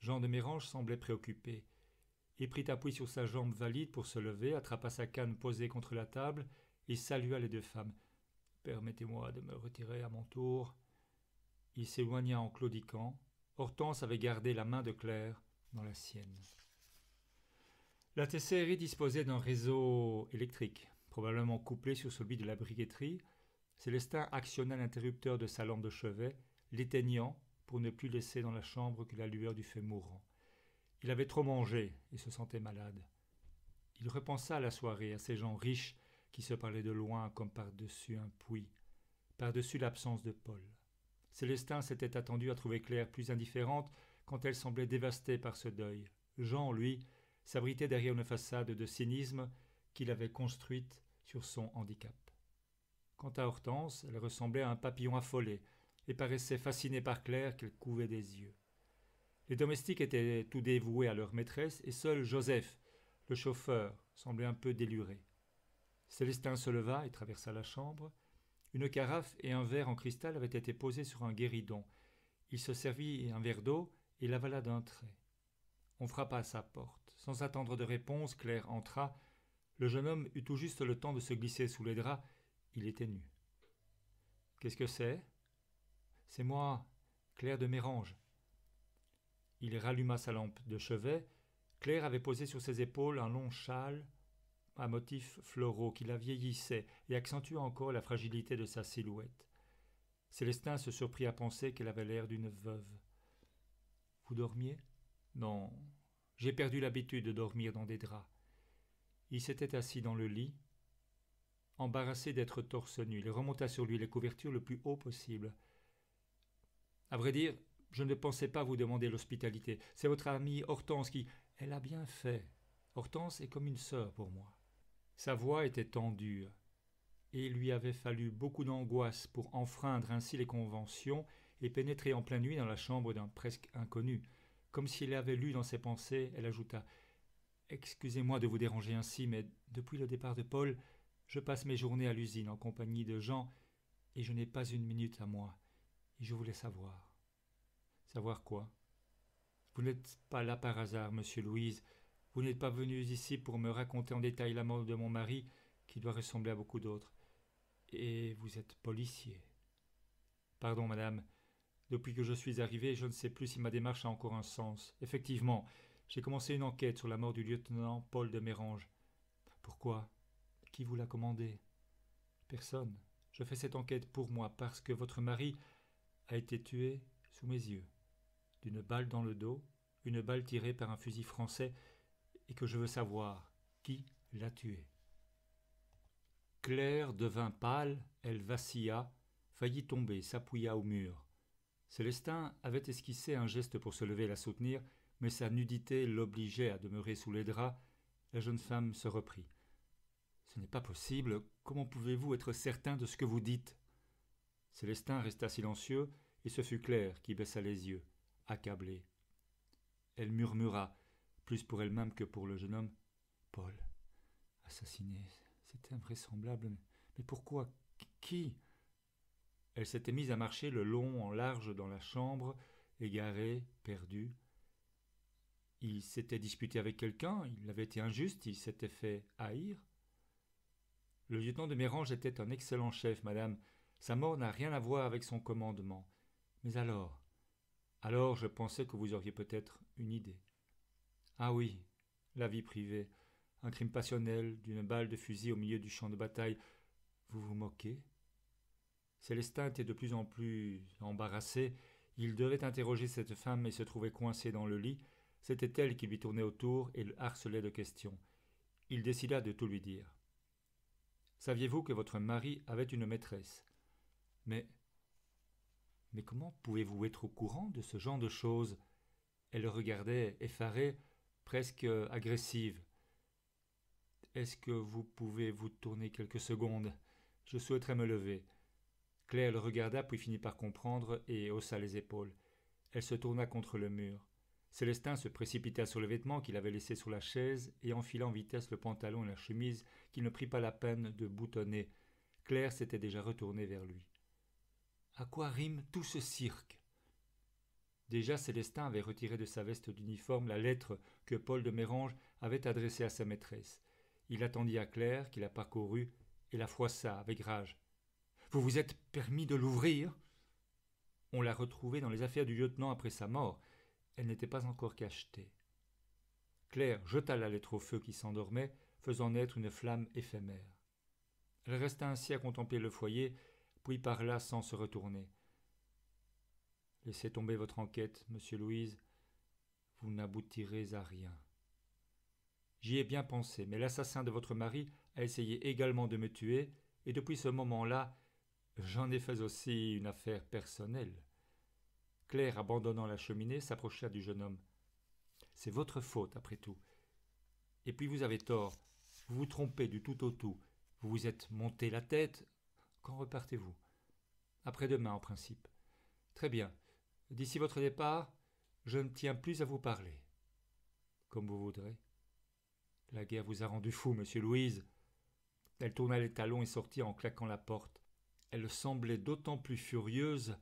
Jean de Mérange semblait préoccupé. Il prit appui sur sa jambe valide pour se lever, attrapa sa canne posée contre la table et salua les deux femmes. Permettez-moi de me retirer à mon tour. Il s'éloigna en claudiquant, Hortense avait gardé la main de Claire dans la sienne. La Tesserie disposait d'un réseau électrique, probablement couplé sur celui de la briqueterie. Célestin actionna l'interrupteur de sa lampe de chevet, l'éteignant pour ne plus laisser dans la chambre que la lueur du feu mourant. Il avait trop mangé et se sentait malade. Il repensa à la soirée, à ces gens riches qui se parlaient de loin comme par-dessus un puits, par-dessus l'absence de Paul. Célestin s'était attendu à trouver Claire plus indifférente quand elle semblait dévastée par ce deuil. Jean, lui, s'abritait derrière une façade de cynisme qu'il avait construite sur son handicap. Quant à Hortense, elle ressemblait à un papillon affolé et paraissait fascinée par Claire qu'elle couvait des yeux. Les domestiques étaient tout dévoués à leur maîtresse et seul Joseph, le chauffeur, semblait un peu déluré. Célestin se leva et traversa la chambre. Une carafe et un verre en cristal avaient été posés sur un guéridon. Il se servit un verre d'eau et l'avala d'un trait. On frappa à sa porte. Sans attendre de réponse, Claire entra. Le jeune homme eut tout juste le temps de se glisser sous les draps. Il était nu. Qu'est-ce que c'est C'est moi, Claire de Mérange. Il ralluma sa lampe de chevet. Claire avait posé sur ses épaules un long châle à motif floraux qui la vieillissaient et accentuaient encore la fragilité de sa silhouette. Célestin se surprit à penser qu'elle avait l'air d'une veuve. Vous dormiez Non, j'ai perdu l'habitude de dormir dans des draps. Il s'était assis dans le lit, embarrassé d'être torse nu. Il remonta sur lui les couvertures le plus haut possible. À vrai dire, je ne pensais pas vous demander l'hospitalité. C'est votre amie Hortense qui. Elle a bien fait. Hortense est comme une sœur pour moi. Sa voix était tendue, et il lui avait fallu beaucoup d'angoisse pour enfreindre ainsi les conventions et pénétrer en pleine nuit dans la chambre d'un presque inconnu. Comme s'il avait lu dans ses pensées, elle ajouta Excusez-moi de vous déranger ainsi, mais depuis le départ de Paul, je passe mes journées à l'usine en compagnie de Jean, et je n'ai pas une minute à moi, et je voulais savoir. Savoir quoi Vous n'êtes pas là par hasard, monsieur Louise, vous n'êtes pas venu ici pour me raconter en détail la mort de mon mari, qui doit ressembler à beaucoup d'autres. Et vous êtes policier. Pardon, madame. Depuis que je suis arrivé, je ne sais plus si ma démarche a encore un sens. Effectivement, j'ai commencé une enquête sur la mort du lieutenant Paul de Mérange. Pourquoi Qui vous l'a commandé Personne. Je fais cette enquête pour moi parce que votre mari a été tué sous mes yeux. D'une balle dans le dos, une balle tirée par un fusil français et que je veux savoir qui l'a tuée. » Claire devint pâle, elle vacilla, faillit tomber, s'appuya au mur. Célestin avait esquissé un geste pour se lever et la soutenir, mais sa nudité l'obligeait à demeurer sous les draps. La jeune femme se reprit. Ce n'est pas possible. Comment pouvez-vous être certain de ce que vous dites Célestin resta silencieux, et ce fut Claire qui baissa les yeux, accablée. Elle murmura plus pour elle-même que pour le jeune homme. Paul, assassiné, c'était invraisemblable. Mais pourquoi Qui Elle s'était mise à marcher le long en large dans la chambre, égarée, perdue. Il s'était disputé avec quelqu'un, il avait été injuste, il s'était fait haïr. Le lieutenant de Mérange était un excellent chef, madame. Sa mort n'a rien à voir avec son commandement. Mais alors Alors je pensais que vous auriez peut-être une idée. Ah oui, la vie privée, un crime passionnel, d'une balle de fusil au milieu du champ de bataille. Vous vous moquez Célestin était de plus en plus embarrassé. Il devait interroger cette femme et se trouvait coincé dans le lit. C'était elle qui lui tournait autour et le harcelait de questions. Il décida de tout lui dire. Saviez-vous que votre mari avait une maîtresse Mais. Mais comment pouvez-vous être au courant de ce genre de choses Elle le regardait, effarée presque agressive. Est-ce que vous pouvez vous tourner quelques secondes Je souhaiterais me lever. Claire le regarda puis finit par comprendre et haussa les épaules. Elle se tourna contre le mur. Célestin se précipita sur le vêtement qu'il avait laissé sur la chaise et enfila en vitesse le pantalon et la chemise qu'il ne prit pas la peine de boutonner. Claire s'était déjà retournée vers lui. À quoi rime tout ce cirque Déjà Célestin avait retiré de sa veste d'uniforme la lettre que Paul de Mérange avait adressée à sa maîtresse. Il attendit à Claire, qui la parcourut, et la froissa avec rage. Vous vous êtes permis de l'ouvrir On l'a retrouvée dans les affaires du lieutenant après sa mort. Elle n'était pas encore cachetée. Claire jeta la lettre au feu qui s'endormait, faisant naître une flamme éphémère. Elle resta ainsi à contempler le foyer, puis parla sans se retourner. Laissez tomber votre enquête, monsieur Louise. Vous n'aboutirez à rien. J'y ai bien pensé, mais l'assassin de votre mari a essayé également de me tuer, et depuis ce moment-là, j'en ai fait aussi une affaire personnelle. Claire, abandonnant la cheminée, s'approcha du jeune homme. C'est votre faute, après tout. Et puis vous avez tort. Vous vous trompez du tout au tout. Vous vous êtes monté la tête. Quand repartez-vous Après-demain, en principe. Très bien. D'ici votre départ, je ne tiens plus à vous parler. Comme vous voudrez. La guerre vous a rendu fou, monsieur Louise. Elle tourna les talons et sortit en claquant la porte. Elle semblait d'autant plus furieuse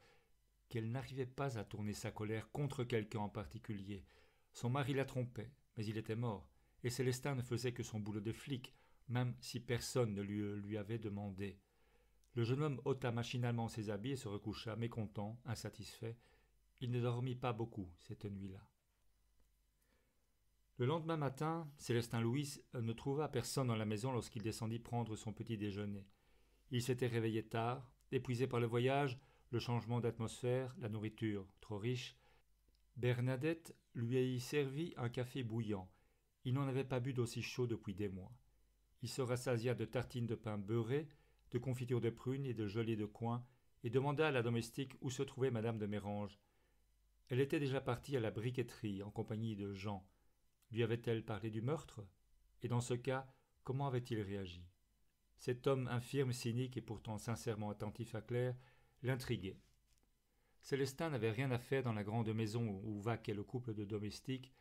qu'elle n'arrivait pas à tourner sa colère contre quelqu'un en particulier. Son mari la trompait, mais il était mort, et Célestin ne faisait que son boulot de flic, même si personne ne lui, lui avait demandé. Le jeune homme ôta machinalement ses habits et se recoucha, mécontent, insatisfait, il ne dormit pas beaucoup cette nuit-là. Le lendemain matin, Célestin Louis euh, ne trouva personne dans la maison lorsqu'il descendit prendre son petit déjeuner. Il s'était réveillé tard, épuisé par le voyage, le changement d'atmosphère, la nourriture trop riche. Bernadette lui a servi un café bouillant. Il n'en avait pas bu d'aussi chaud depuis des mois. Il se rassasia de tartines de pain beurré, de confitures de prunes et de gelée de coin, et demanda à la domestique où se trouvait madame de Mérange. Elle était déjà partie à la briqueterie en compagnie de Jean. Lui avait-elle parlé du meurtre Et dans ce cas, comment avait-il réagi Cet homme infirme, cynique et pourtant sincèrement attentif à Claire l'intriguait. Célestin n'avait rien à faire dans la grande maison où vaquait le couple de domestiques.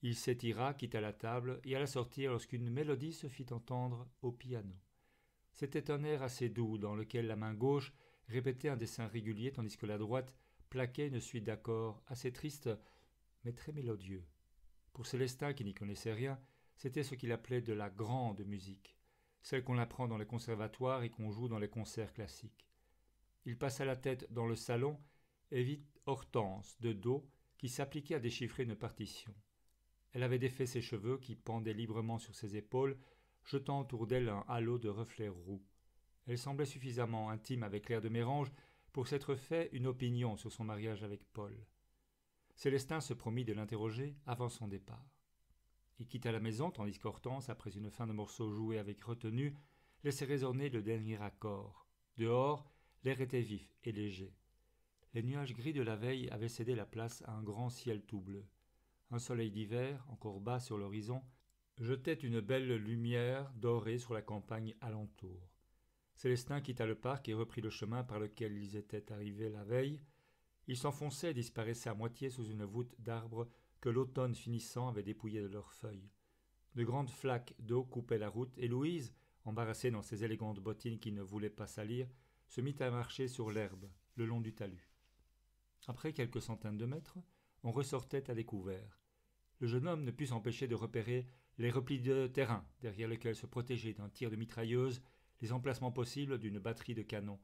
Il s'étira, quitta la table et alla sortir lorsqu'une mélodie se fit entendre au piano. C'était un air assez doux dans lequel la main gauche répétait un dessin régulier tandis que la droite ne une suite d'accords assez triste, mais très mélodieux. Pour Célestin, qui n'y connaissait rien, c'était ce qu'il appelait de la grande musique, celle qu'on apprend dans les conservatoires et qu'on joue dans les concerts classiques. Il passa la tête dans le salon et vit Hortense, de dos, qui s'appliquait à déchiffrer une partition. Elle avait défait ses cheveux qui pendaient librement sur ses épaules, jetant autour d'elle un halo de reflets roux. Elle semblait suffisamment intime avec l'air de Mérange pour s'être fait une opinion sur son mariage avec Paul. Célestin se promit de l'interroger avant son départ. Il quitta la maison en qu'Hortense, après une fin de morceau joué avec retenue, laissait résonner le dernier accord. Dehors, l'air était vif et léger. Les nuages gris de la veille avaient cédé la place à un grand ciel tout bleu. Un soleil d'hiver, encore bas sur l'horizon, jetait une belle lumière dorée sur la campagne alentour. Célestin quitta le parc et reprit le chemin par lequel ils étaient arrivés la veille. Ils s'enfonçaient et disparaissaient à moitié sous une voûte d'arbres que l'automne finissant avait dépouillé de leurs feuilles. De grandes flaques d'eau coupaient la route, et Louise, embarrassée dans ses élégantes bottines qui ne voulaient pas salir, se mit à marcher sur l'herbe, le long du talus. Après quelques centaines de mètres, on ressortait à découvert. Le jeune homme ne put s'empêcher de repérer les replis de terrain derrière lesquels se protégeait d'un tir de mitrailleuse les emplacements possibles d'une batterie de canon,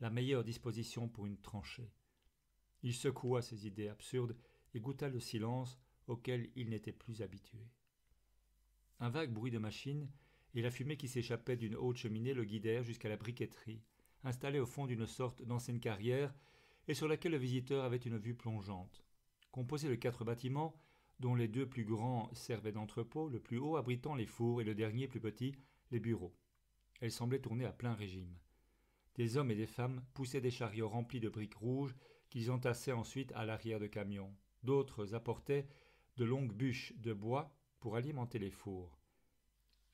la meilleure disposition pour une tranchée. Il secoua ses idées absurdes et goûta le silence auquel il n'était plus habitué. Un vague bruit de machine et la fumée qui s'échappait d'une haute cheminée le guidèrent jusqu'à la briqueterie, installée au fond d'une sorte d'ancienne carrière et sur laquelle le visiteur avait une vue plongeante. Composée de quatre bâtiments, dont les deux plus grands servaient d'entrepôt, le plus haut abritant les fours et le dernier plus petit les bureaux. Elle semblait tourner à plein régime. Des hommes et des femmes poussaient des chariots remplis de briques rouges qu'ils entassaient ensuite à l'arrière de camions. D'autres apportaient de longues bûches de bois pour alimenter les fours.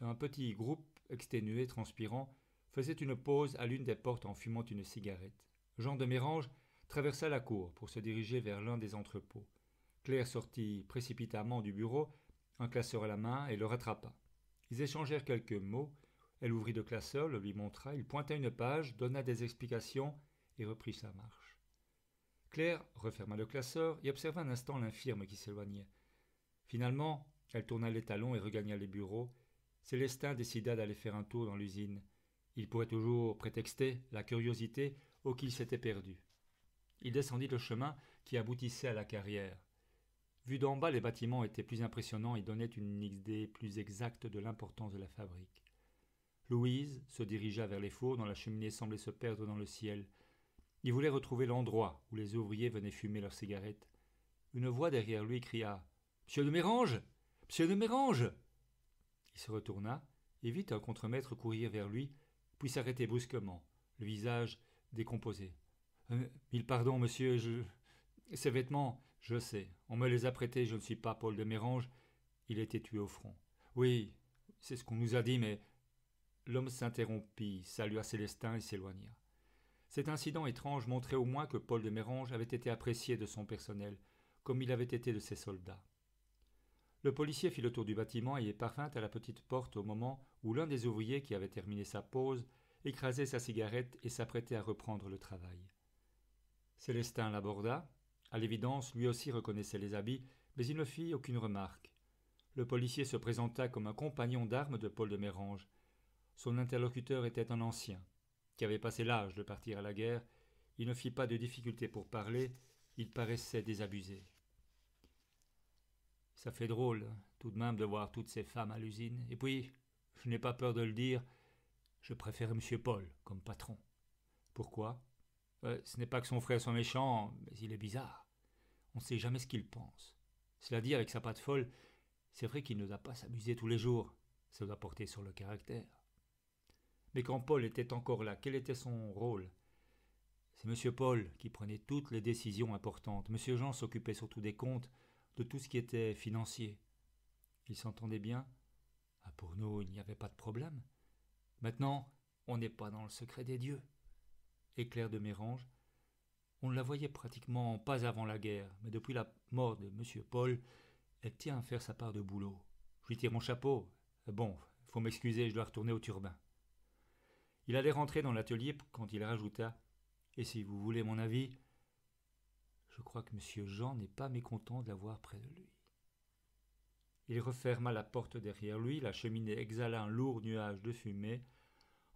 Un petit groupe, exténué, transpirant, faisait une pause à l'une des portes en fumant une cigarette. Jean de Mérange traversa la cour pour se diriger vers l'un des entrepôts. Claire sortit précipitamment du bureau, un classeur à la main, et le rattrapa. Ils échangèrent quelques mots, elle ouvrit le classeur, le lui montra, il pointa une page, donna des explications et reprit sa marche. Claire referma le classeur et observa un instant l'infirme qui s'éloignait. Finalement, elle tourna les talons et regagna les bureaux. Célestin décida d'aller faire un tour dans l'usine. Il pourrait toujours prétexter la curiosité au qu'il s'était perdu. Il descendit le chemin qui aboutissait à la carrière. Vu d'en bas, les bâtiments étaient plus impressionnants et donnaient une idée plus exacte de l'importance de la fabrique. Louise se dirigea vers les fours dont la cheminée semblait se perdre dans le ciel. Il voulait retrouver l'endroit où les ouvriers venaient fumer leurs cigarettes. Une voix derrière lui cria Monsieur de Mérange Monsieur de Mérange Il se retourna et vit un contremaître courir vers lui, puis s'arrêter brusquement, le visage décomposé. Euh, mille pardons, monsieur, je. Ces vêtements, je sais, on me les a prêtés, je ne suis pas Paul de Mérange. Il était tué au front. Oui, c'est ce qu'on nous a dit, mais L'homme s'interrompit, salua Célestin et s'éloigna. Cet incident étrange montrait au moins que Paul de Mérange avait été apprécié de son personnel, comme il avait été de ses soldats. Le policier fit le tour du bâtiment et parvint à la petite porte au moment où l'un des ouvriers qui avait terminé sa pause écrasait sa cigarette et s'apprêtait à reprendre le travail. Célestin l'aborda. À l'évidence, lui aussi reconnaissait les habits, mais il ne fit aucune remarque. Le policier se présenta comme un compagnon d'armes de Paul de Mérange. Son interlocuteur était un ancien, qui avait passé l'âge de partir à la guerre. Il ne fit pas de difficulté pour parler, il paraissait désabusé. Ça fait drôle, tout de même, de voir toutes ces femmes à l'usine. Et puis, je n'ai pas peur de le dire, je préfère M. Paul comme patron. Pourquoi euh, Ce n'est pas que son frère soit méchant, mais il est bizarre. On ne sait jamais ce qu'il pense. Cela dit, avec sa patte folle, c'est vrai qu'il ne doit pas s'amuser tous les jours. Ça doit porter sur le caractère. Mais quand Paul était encore là, quel était son rôle C'est M. Paul qui prenait toutes les décisions importantes. M. Jean s'occupait surtout des comptes, de tout ce qui était financier. Il s'entendait bien. Ah, pour nous, il n'y avait pas de problème. Maintenant, on n'est pas dans le secret des dieux. Éclair de Mérange, on ne la voyait pratiquement pas avant la guerre, mais depuis la mort de M. Paul, elle tient à faire sa part de boulot. Je lui tire mon chapeau. Bon, faut m'excuser, je dois retourner au turbin. Il allait rentrer dans l'atelier quand il rajouta Et si vous voulez mon avis, je crois que M. Jean n'est pas mécontent de l'avoir près de lui. Il referma la porte derrière lui, la cheminée exhala un lourd nuage de fumée.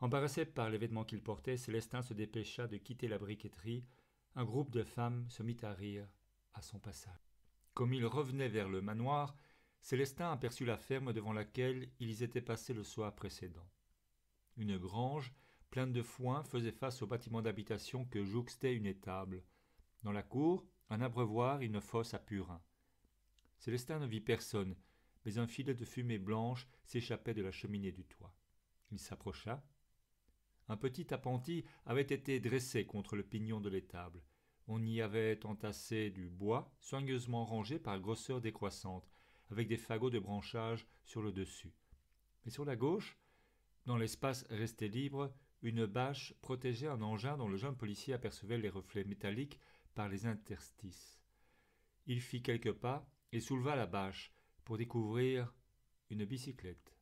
Embarrassé par les vêtements qu'il portait, Célestin se dépêcha de quitter la briqueterie. Un groupe de femmes se mit à rire à son passage. Comme il revenait vers le manoir, Célestin aperçut la ferme devant laquelle ils étaient passés le soir précédent. Une grange, pleine de foin, faisait face au bâtiment d'habitation que jouxtait une étable. Dans la cour, un abreuvoir et une fosse à purin. Célestin ne vit personne, mais un filet de fumée blanche s'échappait de la cheminée du toit. Il s'approcha. Un petit appentis avait été dressé contre le pignon de l'étable. On y avait entassé du bois, soigneusement rangé par grosseur décroissante, avec des fagots de branchage sur le dessus. Mais sur la gauche, dans l'espace resté libre, une bâche protégeait un engin dont le jeune policier apercevait les reflets métalliques par les interstices. Il fit quelques pas et souleva la bâche pour découvrir une bicyclette.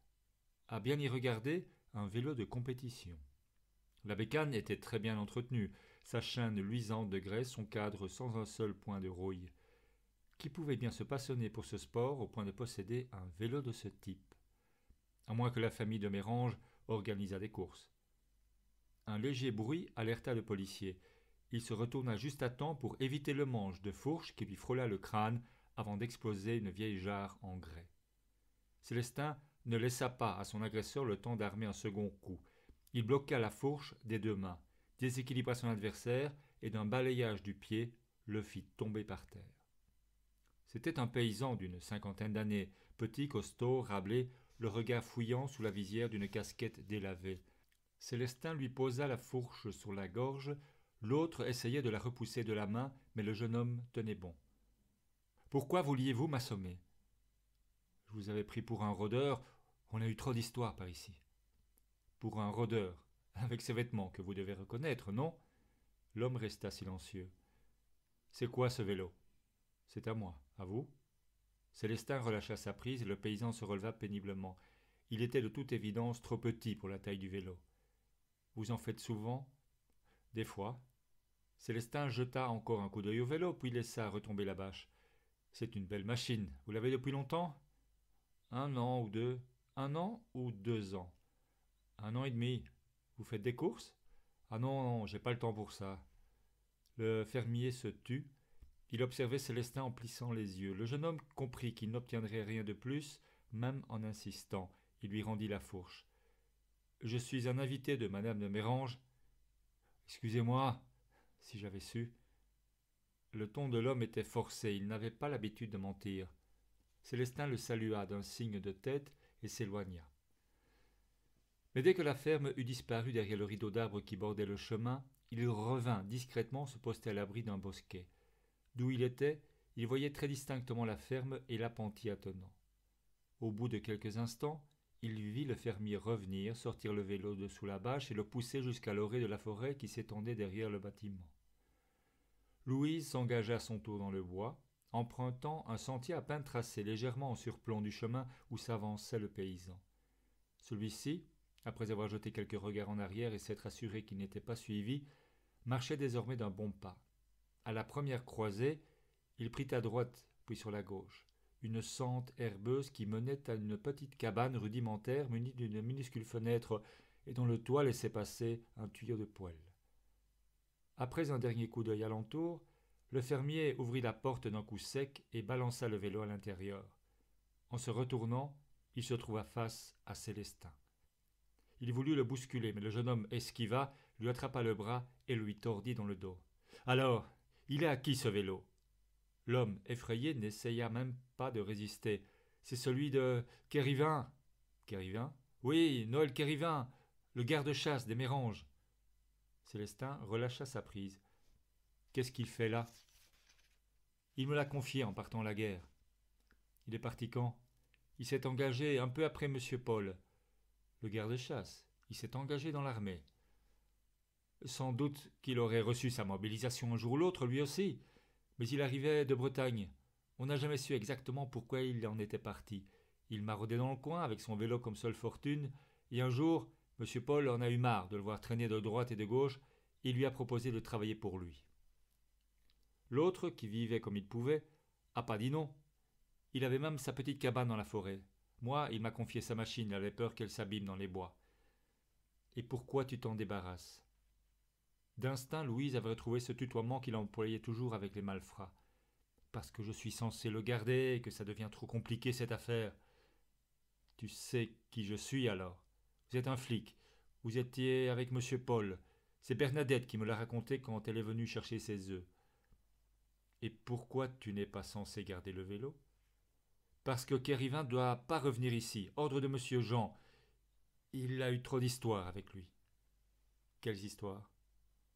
À bien y regarder, un vélo de compétition. La bécane était très bien entretenue, sa chaîne luisante de graisse, son cadre sans un seul point de rouille. Qui pouvait bien se passionner pour ce sport au point de posséder un vélo de ce type À moins que la famille de Mérange organisa des courses. Un léger bruit alerta le policier. Il se retourna juste à temps pour éviter le manche de fourche qui lui frôla le crâne avant d'exploser une vieille jarre en grès. Célestin ne laissa pas à son agresseur le temps d'armer un second coup. Il bloqua la fourche des deux mains, déséquilibra son adversaire et d'un balayage du pied le fit tomber par terre. C'était un paysan d'une cinquantaine d'années, petit, costaud, rablé, le regard fouillant sous la visière d'une casquette délavée. Célestin lui posa la fourche sur la gorge, l'autre essayait de la repousser de la main, mais le jeune homme tenait bon. Pourquoi vouliez-vous m'assommer Je vous avais pris pour un rôdeur, on a eu trop d'histoires par ici. Pour un rôdeur, avec ses vêtements que vous devez reconnaître, non L'homme resta silencieux. C'est quoi ce vélo C'est à moi, à vous Célestin relâcha sa prise et le paysan se releva péniblement. Il était de toute évidence trop petit pour la taille du vélo. Vous en faites souvent Des fois. Célestin jeta encore un coup d'œil au vélo, puis laissa retomber la bâche. C'est une belle machine. Vous l'avez depuis longtemps Un an ou deux. Un an ou deux ans Un an et demi. Vous faites des courses Ah non, non, j'ai pas le temps pour ça. Le fermier se tut il observait Célestin en plissant les yeux. Le jeune homme comprit qu'il n'obtiendrait rien de plus, même en insistant. Il lui rendit la fourche. Je suis un invité de madame de Mérange. Excusez-moi, si j'avais su. Le ton de l'homme était forcé, il n'avait pas l'habitude de mentir. Célestin le salua d'un signe de tête et s'éloigna. Mais dès que la ferme eut disparu derrière le rideau d'arbres qui bordait le chemin, il revint discrètement se poster à l'abri d'un bosquet. D'où il était, il voyait très distinctement la ferme et l'appentis attenant. Au bout de quelques instants, il vit le fermier revenir, sortir le vélo de sous la bâche et le pousser jusqu'à l'orée de la forêt qui s'étendait derrière le bâtiment. Louise s'engagea à son tour dans le bois, empruntant un sentier à peine tracé légèrement en surplomb du chemin où s'avançait le paysan. Celui-ci, après avoir jeté quelques regards en arrière et s'être assuré qu'il n'était pas suivi, marchait désormais d'un bon pas, à la première croisée, il prit à droite, puis sur la gauche, une sente herbeuse qui menait à une petite cabane rudimentaire munie d'une minuscule fenêtre et dont le toit laissait passer un tuyau de poêle. Après un dernier coup d'œil alentour, le fermier ouvrit la porte d'un coup sec et balança le vélo à l'intérieur. En se retournant, il se trouva face à Célestin. Il voulut le bousculer, mais le jeune homme esquiva, lui attrapa le bras et lui tordit dans le dos. Alors, il a acquis ce vélo L'homme effrayé n'essaya même pas de résister. C'est celui de Kérivin. Kérivin Oui, Noël Kérivin, le garde-chasse des Méranges. Célestin relâcha sa prise. Qu'est-ce qu'il fait là Il me l'a confié en partant à la guerre. Il est parti quand Il s'est engagé un peu après M. Paul. Le garde-chasse. Il s'est engagé dans l'armée. Sans doute qu'il aurait reçu sa mobilisation un jour ou l'autre, lui aussi. Mais il arrivait de Bretagne. On n'a jamais su exactement pourquoi il en était parti. Il maraudait dans le coin avec son vélo comme seule fortune, et un jour, M. Paul en a eu marre de le voir traîner de droite et de gauche, il lui a proposé de travailler pour lui. L'autre, qui vivait comme il pouvait, a pas dit non. Il avait même sa petite cabane dans la forêt. Moi, il m'a confié sa machine, il avait peur qu'elle s'abîme dans les bois. Et pourquoi tu t'en débarrasses D'instinct, Louise avait retrouvé ce tutoiement qu'il employait toujours avec les malfrats. Parce que je suis censé le garder et que ça devient trop compliqué cette affaire. Tu sais qui je suis alors. Vous êtes un flic. Vous étiez avec monsieur Paul. C'est Bernadette qui me l'a raconté quand elle est venue chercher ses œufs. Et pourquoi tu n'es pas censé garder le vélo Parce que Kérivin doit pas revenir ici. Ordre de monsieur Jean. Il a eu trop d'histoires avec lui. Quelles histoires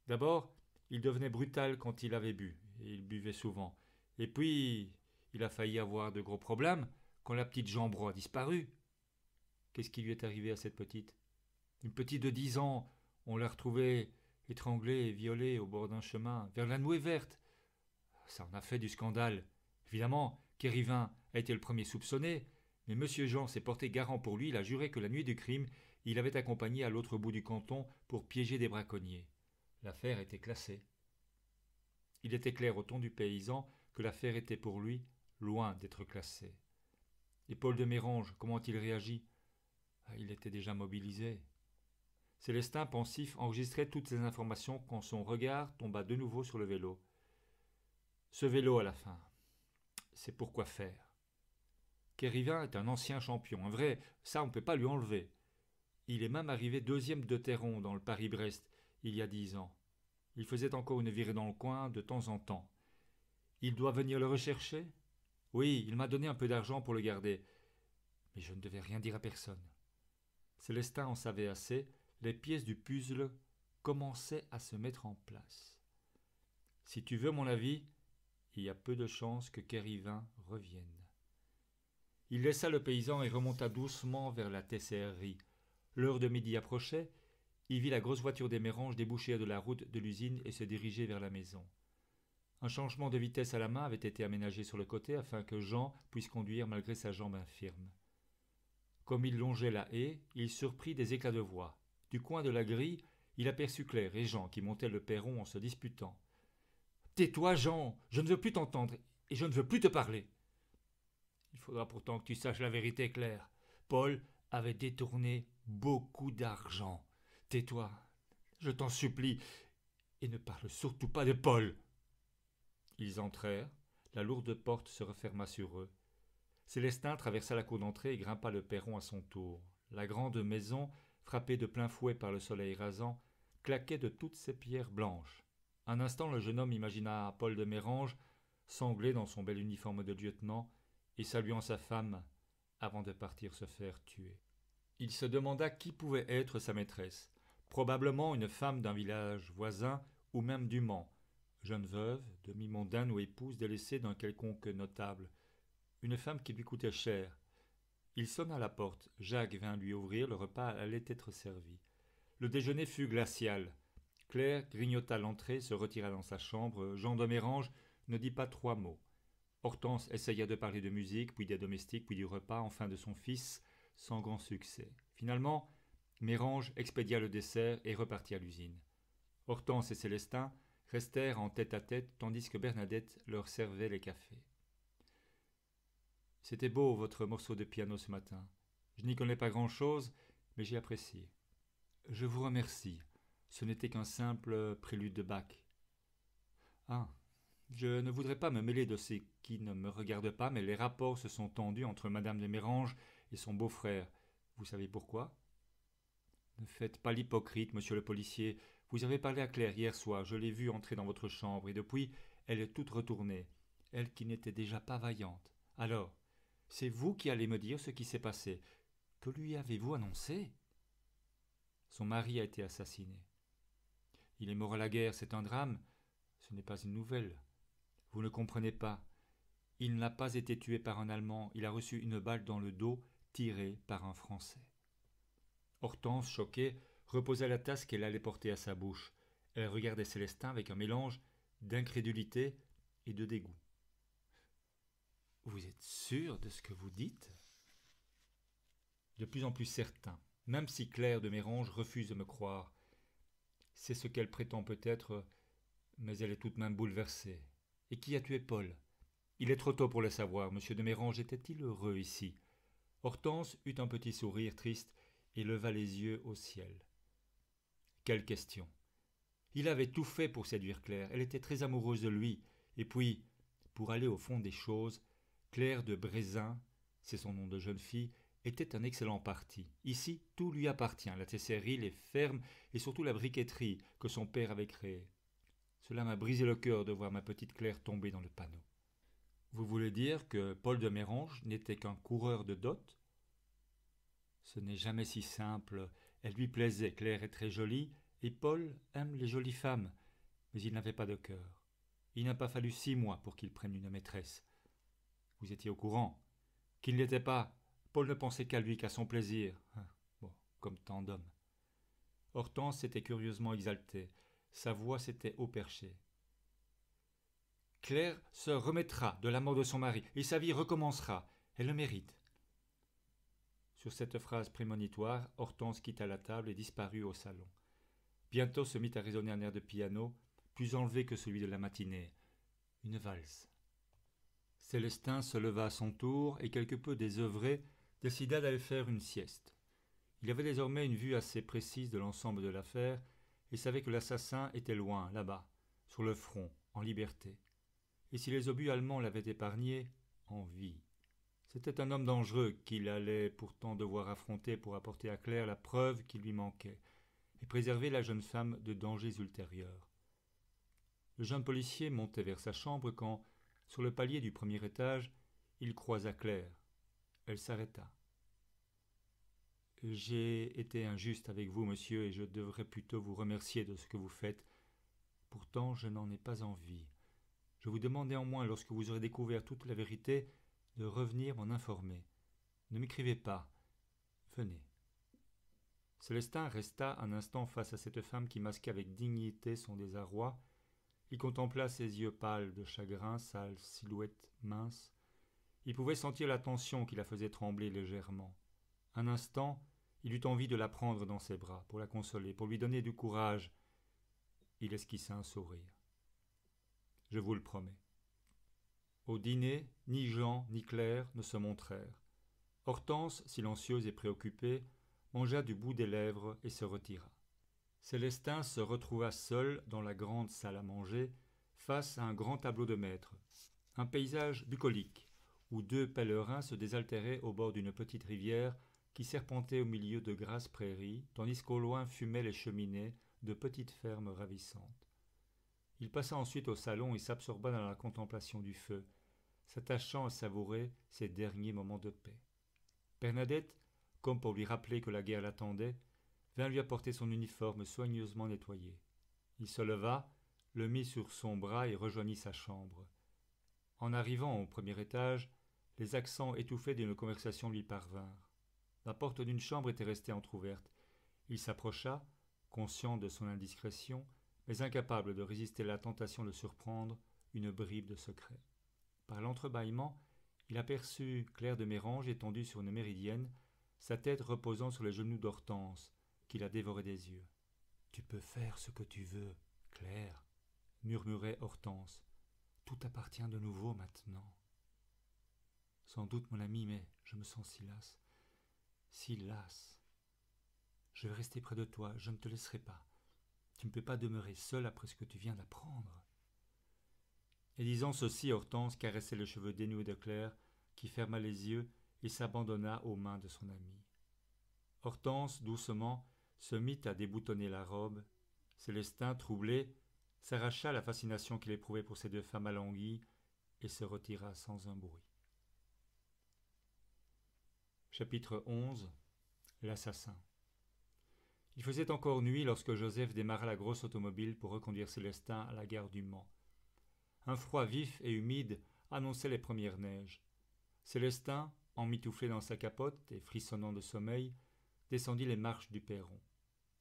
D'abord, il devenait brutal quand il avait bu, et il buvait souvent. Et puis, il a failli avoir de gros problèmes quand la petite Broy a disparu. Qu'est-ce qui lui est arrivé à cette petite Une petite de dix ans, on l'a retrouvée étranglée et violée au bord d'un chemin, vers la nouée verte. Ça en a fait du scandale. Évidemment, Kérivin a été le premier soupçonné, mais M. Jean s'est porté garant pour lui, il a juré que la nuit du crime, il avait accompagné à l'autre bout du canton pour piéger des braconniers l'affaire était classée. Il était clair au ton du paysan que l'affaire était pour lui loin d'être classée. Et Paul de Mérange, comment il réagit ah, Il était déjà mobilisé. Célestin, pensif, enregistrait toutes ces informations quand son regard tomba de nouveau sur le vélo. Ce vélo à la fin, c'est pour quoi faire. Kérivin est un ancien champion, un vrai, ça on ne peut pas lui enlever. Il est même arrivé deuxième de Terron dans le Paris-Brest il y a dix ans. Il faisait encore une virée dans le coin de temps en temps. Il doit venir le rechercher Oui, il m'a donné un peu d'argent pour le garder. Mais je ne devais rien dire à personne. Célestin en savait assez, les pièces du puzzle commençaient à se mettre en place. Si tu veux mon avis, il y a peu de chances que Kérivin revienne. Il laissa le paysan et remonta doucement vers la tesserrerie. L'heure de midi approchait, il vit la grosse voiture des Méranges déboucher de la route de l'usine et se diriger vers la maison. Un changement de vitesse à la main avait été aménagé sur le côté afin que Jean puisse conduire malgré sa jambe infirme. Comme il longeait la haie, il surprit des éclats de voix. Du coin de la grille, il aperçut Claire et Jean qui montaient le perron en se disputant. Tais-toi, Jean Je ne veux plus t'entendre et je ne veux plus te parler Il faudra pourtant que tu saches la vérité, Claire. Paul avait détourné beaucoup d'argent. Tais-toi, je t'en supplie, et ne parle surtout pas de Paul. Ils entrèrent, la lourde porte se referma sur eux. Célestin traversa la cour d'entrée et grimpa le perron à son tour. La grande maison, frappée de plein fouet par le soleil rasant, claquait de toutes ses pierres blanches. Un instant, le jeune homme imagina Paul de Mérange, sanglé dans son bel uniforme de lieutenant, et saluant sa femme, avant de partir se faire tuer. Il se demanda qui pouvait être sa maîtresse probablement une femme d'un village voisin ou même du Mans, jeune veuve, demi-mondaine ou épouse délaissée d'un quelconque notable, une femme qui lui coûtait cher. Il sonna à la porte, Jacques vint lui ouvrir, le repas allait être servi. Le déjeuner fut glacial. Claire grignota l'entrée, se retira dans sa chambre, Jean de Mérange ne dit pas trois mots. Hortense essaya de parler de musique, puis des domestiques, puis du repas, enfin de son fils, sans grand succès. Finalement, Mérange expédia le dessert et repartit à l'usine. Hortense et Célestin restèrent en tête à tête tandis que Bernadette leur servait les cafés. C'était beau votre morceau de piano ce matin. Je n'y connais pas grand-chose, mais j'ai apprécié. Je vous remercie. Ce n'était qu'un simple prélude de Bach. Ah, je ne voudrais pas me mêler de ce qui ne me regarde pas, mais les rapports se sont tendus entre Madame de Mérange et son beau-frère. Vous savez pourquoi ne faites pas l'hypocrite, monsieur le policier. Vous avez parlé à Claire hier soir, je l'ai vue entrer dans votre chambre, et depuis, elle est toute retournée, elle qui n'était déjà pas vaillante. Alors, c'est vous qui allez me dire ce qui s'est passé. Que lui avez-vous annoncé Son mari a été assassiné. Il est mort à la guerre, c'est un drame. Ce n'est pas une nouvelle. Vous ne comprenez pas. Il n'a pas été tué par un Allemand, il a reçu une balle dans le dos tirée par un Français. Hortense, choquée, reposa la tasse qu'elle allait porter à sa bouche. Elle regardait Célestin avec un mélange d'incrédulité et de dégoût. Vous êtes sûr de ce que vous dites De plus en plus certain, même si Claire de Mérange refuse de me croire. C'est ce qu'elle prétend peut-être, mais elle est tout de même bouleversée. Et qui a tué Paul Il est trop tôt pour le savoir. Monsieur de Mérange était-il heureux ici Hortense eut un petit sourire triste et leva les yeux au ciel. Quelle question Il avait tout fait pour séduire Claire, elle était très amoureuse de lui, et puis, pour aller au fond des choses, Claire de Brézin, c'est son nom de jeune fille, était un excellent parti. Ici, tout lui appartient, la tesserie, les fermes et surtout la briqueterie que son père avait créée. Cela m'a brisé le cœur de voir ma petite Claire tomber dans le panneau. Vous voulez dire que Paul de Mérange n'était qu'un coureur de dot ce n'est jamais si simple. Elle lui plaisait, Claire est très jolie, et Paul aime les jolies femmes, mais il n'avait pas de cœur. Il n'a pas fallu six mois pour qu'il prenne une maîtresse. Vous étiez au courant Qu'il ne l'était pas. Paul ne pensait qu'à lui, qu'à son plaisir. Ah, comme tant d'hommes. Hortense s'était curieusement exaltée. Sa voix s'était haut perché. Claire se remettra de la mort de son mari et sa vie recommencera. Elle le mérite. Sur cette phrase prémonitoire, Hortense quitta la table et disparut au salon. Bientôt se mit à résonner un air de piano, plus enlevé que celui de la matinée. Une valse. Célestin se leva à son tour et, quelque peu désœuvré, décida d'aller faire une sieste. Il avait désormais une vue assez précise de l'ensemble de l'affaire et savait que l'assassin était loin, là-bas, sur le front, en liberté. Et si les obus allemands l'avaient épargné, en vie. C'était un homme dangereux qu'il allait pourtant devoir affronter pour apporter à Claire la preuve qui lui manquait et préserver la jeune femme de dangers ultérieurs. Le jeune policier montait vers sa chambre quand, sur le palier du premier étage, il croisa Claire. Elle s'arrêta. J'ai été injuste avec vous, monsieur, et je devrais plutôt vous remercier de ce que vous faites. Pourtant, je n'en ai pas envie. Je vous demande néanmoins, lorsque vous aurez découvert toute la vérité, de revenir m'en informer. Ne m'écrivez pas. Venez. Célestin resta un instant face à cette femme qui masquait avec dignité son désarroi. Il contempla ses yeux pâles de chagrin, sa silhouette mince. Il pouvait sentir la tension qui la faisait trembler légèrement. Un instant, il eut envie de la prendre dans ses bras, pour la consoler, pour lui donner du courage. Il esquissa un sourire. Je vous le promets. Au dîner, ni Jean ni Claire ne se montrèrent. Hortense, silencieuse et préoccupée, mangea du bout des lèvres et se retira. Célestin se retrouva seul dans la grande salle à manger, face à un grand tableau de maître, un paysage bucolique, où deux pèlerins se désaltéraient au bord d'une petite rivière qui serpentait au milieu de grasses prairies, tandis qu'au loin fumaient les cheminées de petites fermes ravissantes. Il passa ensuite au salon et s'absorba dans la contemplation du feu, s'attachant à savourer ses derniers moments de paix. Bernadette, comme pour lui rappeler que la guerre l'attendait, vint lui apporter son uniforme soigneusement nettoyé. Il se leva, le mit sur son bras et rejoignit sa chambre. En arrivant au premier étage, les accents étouffés d'une conversation lui parvinrent. La porte d'une chambre était restée entr'ouverte. Il s'approcha, conscient de son indiscrétion, mais incapable de résister à la tentation de surprendre une bribe de secret. Par l'entrebâillement, il aperçut Claire de Mérange étendue sur une méridienne, sa tête reposant sur les genoux d'Hortense, qui la dévorait des yeux. Tu peux faire ce que tu veux, Claire, murmurait Hortense. Tout appartient de nouveau maintenant. Sans doute, mon ami, mais je me sens si lasse, si las. Je vais rester près de toi, je ne te laisserai pas. Tu ne peux pas demeurer seule après ce que tu viens d'apprendre. Et disant ceci, Hortense caressait les cheveux dénoués de Claire, qui ferma les yeux et s'abandonna aux mains de son ami. Hortense, doucement, se mit à déboutonner la robe. Célestin, troublé, s'arracha la fascination qu'il éprouvait pour ces deux femmes alanguies et se retira sans un bruit. Chapitre 11 L'assassin Il faisait encore nuit lorsque Joseph démarra la grosse automobile pour reconduire Célestin à la gare du Mans. Un froid vif et humide annonçait les premières neiges. Célestin, emmitouflé dans sa capote et frissonnant de sommeil, descendit les marches du perron.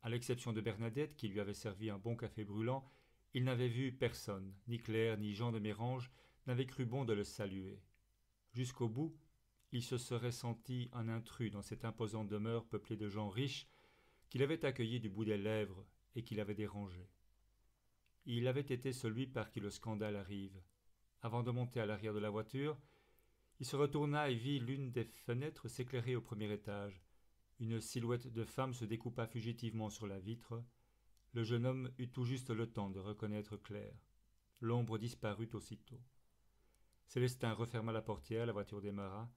À l'exception de Bernadette, qui lui avait servi un bon café brûlant, il n'avait vu personne, ni Claire, ni Jean de Mérange n'avaient cru bon de le saluer. Jusqu'au bout, il se serait senti un intrus dans cette imposante demeure peuplée de gens riches qu'il avait accueilli du bout des lèvres et qu'il avait dérangé. Il avait été celui par qui le scandale arrive. Avant de monter à l'arrière de la voiture, il se retourna et vit l'une des fenêtres s'éclairer au premier étage. Une silhouette de femme se découpa fugitivement sur la vitre. Le jeune homme eut tout juste le temps de reconnaître Claire. L'ombre disparut aussitôt. Célestin referma la portière, la voiture démarra.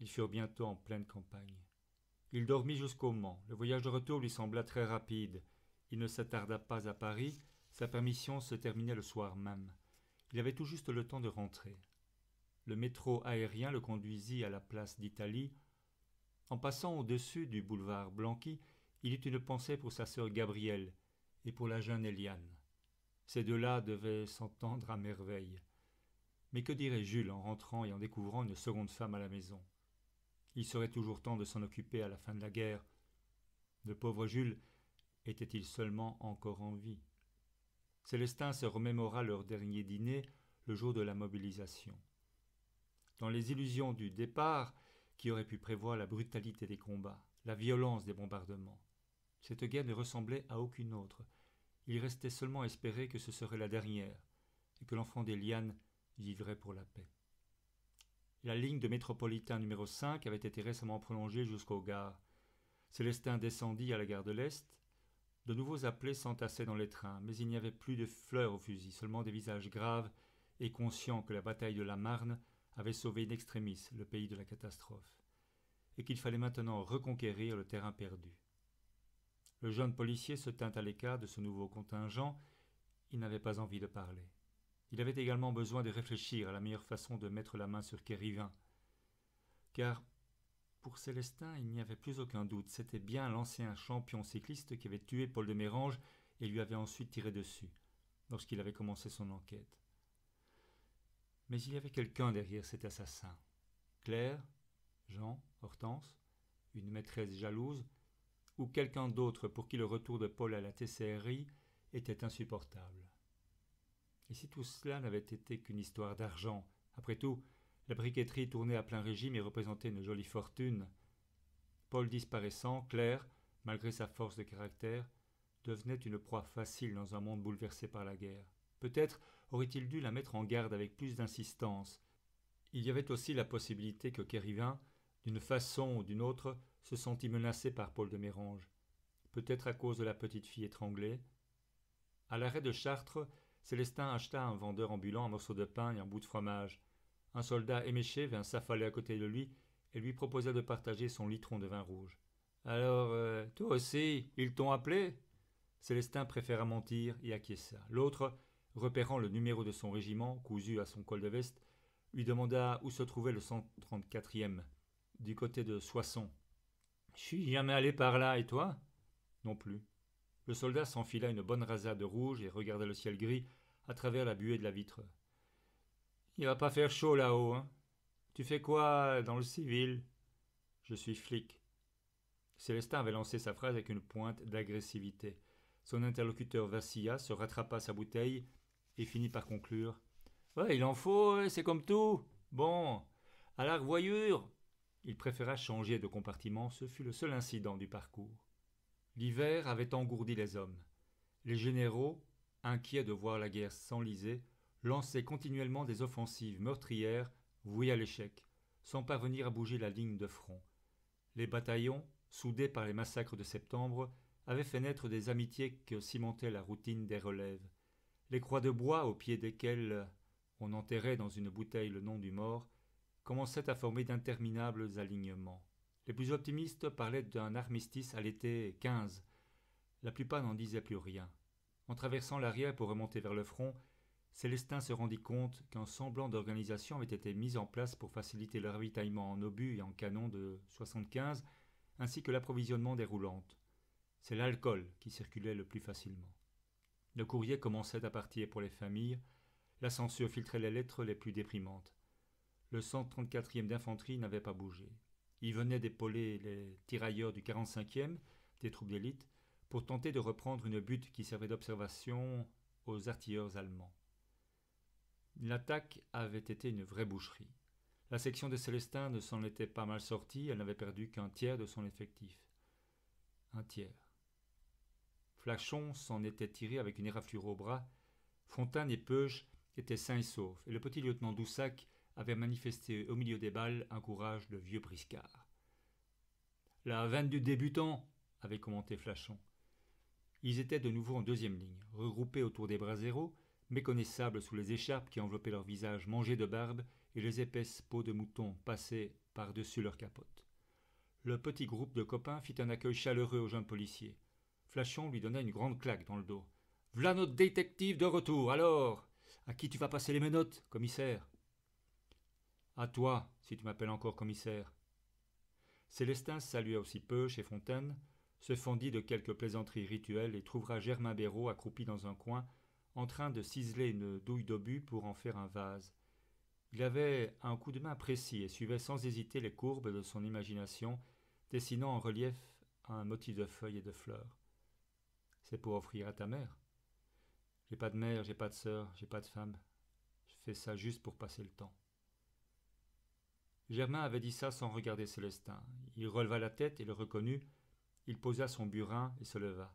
Ils furent bientôt en pleine campagne. Il dormit jusqu'au Mans. Le voyage de retour lui sembla très rapide. Il ne s'attarda pas à Paris, sa permission se terminait le soir même. Il avait tout juste le temps de rentrer. Le métro aérien le conduisit à la place d'Italie. En passant au-dessus du boulevard Blanqui, il eut une pensée pour sa sœur Gabrielle et pour la jeune Eliane. Ces deux-là devaient s'entendre à merveille. Mais que dirait Jules en rentrant et en découvrant une seconde femme à la maison Il serait toujours temps de s'en occuper à la fin de la guerre. Le pauvre Jules était-il seulement encore en vie Célestin se remémora leur dernier dîner le jour de la mobilisation. Dans les illusions du départ, qui auraient pu prévoir la brutalité des combats, la violence des bombardements Cette guerre ne ressemblait à aucune autre. Il restait seulement à espérer que ce serait la dernière, et que l'enfant des lianes vivrait pour la paix. La ligne de métropolitain numéro 5 avait été récemment prolongée jusqu'aux gares. Célestin descendit à la gare de l'Est, de nouveaux appelés s'entassaient dans les trains, mais il n'y avait plus de fleurs au fusil, seulement des visages graves et conscients que la bataille de la Marne avait sauvé in extremis le pays de la catastrophe, et qu'il fallait maintenant reconquérir le terrain perdu. Le jeune policier se tint à l'écart de ce nouveau contingent, il n'avait pas envie de parler. Il avait également besoin de réfléchir à la meilleure façon de mettre la main sur Kérivin, car pour Célestin, il n'y avait plus aucun doute, c'était bien l'ancien champion cycliste qui avait tué Paul de Mérange et lui avait ensuite tiré dessus, lorsqu'il avait commencé son enquête. Mais il y avait quelqu'un derrière cet assassin. Claire, Jean, Hortense, une maîtresse jalouse, ou quelqu'un d'autre pour qui le retour de Paul à la TCRI était insupportable. Et si tout cela n'avait été qu'une histoire d'argent, après tout, la briqueterie tournait à plein régime et représentait une jolie fortune. Paul disparaissant, Claire, malgré sa force de caractère, devenait une proie facile dans un monde bouleversé par la guerre. Peut-être aurait-il dû la mettre en garde avec plus d'insistance. Il y avait aussi la possibilité que Kérivin, d'une façon ou d'une autre, se sentît menacé par Paul de Mérange. Peut-être à cause de la petite fille étranglée. À l'arrêt de Chartres, Célestin acheta un vendeur ambulant un morceau de pain et un bout de fromage. Un soldat éméché vint s'affaler à côté de lui et lui proposa de partager son litron de vin rouge. Alors, euh, toi aussi, ils t'ont appelé Célestin préféra mentir et acquiesça. L'autre, repérant le numéro de son régiment, cousu à son col de veste, lui demanda où se trouvait le 134e, du côté de Soissons. Je suis jamais allé par là, et toi Non plus. Le soldat s'enfila une bonne rasade rouge et regarda le ciel gris à travers la buée de la vitre. Il va pas faire chaud là-haut, hein. Tu fais quoi dans le civil Je suis flic. Célestin avait lancé sa phrase avec une pointe d'agressivité. Son interlocuteur vacilla, se rattrapa sa bouteille et finit par conclure. il en faut, c'est comme tout. Bon, à la revoyure. Il préféra changer de compartiment, ce fut le seul incident du parcours. L'hiver avait engourdi les hommes. Les généraux, inquiets de voir la guerre s'enliser, lançaient continuellement des offensives meurtrières vouées à l'échec, sans parvenir à bouger la ligne de front. Les bataillons, soudés par les massacres de septembre, avaient fait naître des amitiés que cimentait la routine des relèves. Les croix de bois, au pied desquelles on enterrait dans une bouteille le nom du mort, commençaient à former d'interminables alignements. Les plus optimistes parlaient d'un armistice à l'été 15. La plupart n'en disaient plus rien. En traversant l'arrière pour remonter vers le front, Célestin se rendit compte qu'un semblant d'organisation avait été mis en place pour faciliter le ravitaillement en obus et en canons de 75, ainsi que l'approvisionnement des roulantes. C'est l'alcool qui circulait le plus facilement. Le courrier commençait à partir pour les familles, l'ascenseur filtrait les lettres les plus déprimantes. Le 134e d'infanterie n'avait pas bougé. Il venait d'épauler les tirailleurs du 45e, des troupes d'élite, pour tenter de reprendre une butte qui servait d'observation aux artilleurs allemands. L'attaque avait été une vraie boucherie. La section des Célestins ne s'en était pas mal sortie, elle n'avait perdu qu'un tiers de son effectif. Un tiers. Flachon s'en était tiré avec une éraflure au bras. Fontaine et Peuge étaient sains et saufs, et le petit lieutenant Doussac avait manifesté au milieu des balles un courage de vieux briscard. La veine du débutant avait commenté Flachon. Ils étaient de nouveau en deuxième ligne, regroupés autour des braseros méconnaissables sous les écharpes qui enveloppaient leurs visages mangés de barbe et les épaisses peaux de mouton passées par-dessus leurs capotes. Le petit groupe de copains fit un accueil chaleureux au jeune policier. Flachon lui donna une grande claque dans le dos. V'là notre détective de retour, alors À qui tu vas passer les menottes, commissaire À toi, si tu m'appelles encore commissaire. Célestin salua aussi peu chez Fontaine, se fendit de quelques plaisanteries rituelles et trouvera Germain Béraud accroupi dans un coin en train de ciseler une douille d'obus pour en faire un vase. Il avait un coup de main précis et suivait sans hésiter les courbes de son imagination, dessinant en relief un motif de feuilles et de fleurs. C'est pour offrir à ta mère. J'ai pas de mère, j'ai pas de sœur, j'ai pas de femme. Je fais ça juste pour passer le temps. Germain avait dit ça sans regarder Célestin. Il releva la tête et le reconnut. Il posa son burin et se leva.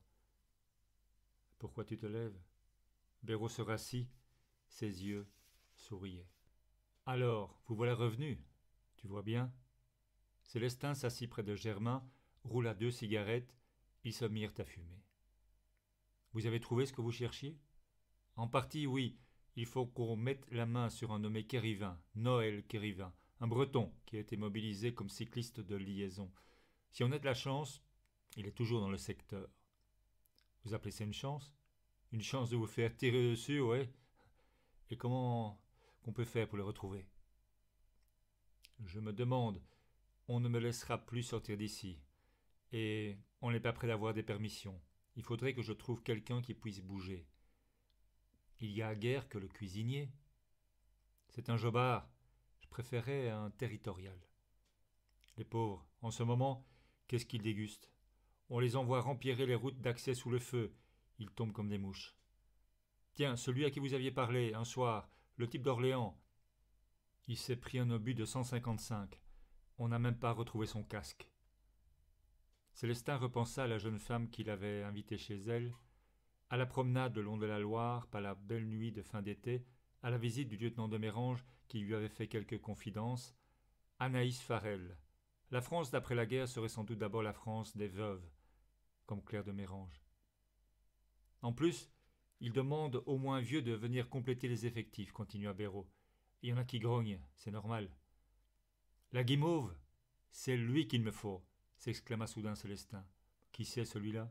Pourquoi tu te lèves Béraud se rassit, ses yeux souriaient. Alors, vous voilà revenu, tu vois bien Célestin s'assit près de Germain, roula deux cigarettes, ils se mirent à fumer. Vous avez trouvé ce que vous cherchiez En partie, oui. Il faut qu'on mette la main sur un nommé Kérivin, Noël Kérivin, un breton qui a été mobilisé comme cycliste de liaison. Si on a de la chance, il est toujours dans le secteur. Vous appelez ça une chance une chance de vous faire tirer dessus, ouais. Et comment qu'on peut faire pour le retrouver Je me demande, on ne me laissera plus sortir d'ici. Et on n'est pas prêt d'avoir des permissions. Il faudrait que je trouve quelqu'un qui puisse bouger. Il y a guère que le cuisinier. C'est un jobard. Je préférais un territorial. Les pauvres, en ce moment, qu'est-ce qu'ils dégustent On les envoie rempirer les routes d'accès sous le feu, ils tombent comme des mouches. Tiens, celui à qui vous aviez parlé, un soir, le type d'Orléans. Il s'est pris un obus de 155. On n'a même pas retrouvé son casque. Célestin repensa à la jeune femme qu'il avait invitée chez elle, à la promenade le long de la Loire, par la belle nuit de fin d'été, à la visite du lieutenant de Mérange qui lui avait fait quelques confidences, Anaïs Farel. La France d'après la guerre serait sans doute d'abord la France des veuves, comme Claire de Mérange. En plus, il demande au moins vieux de venir compléter les effectifs, continua Béraud. Il y en a qui grognent, c'est normal. La guimauve C'est lui qu'il me faut s'exclama soudain Célestin. Qui c'est celui-là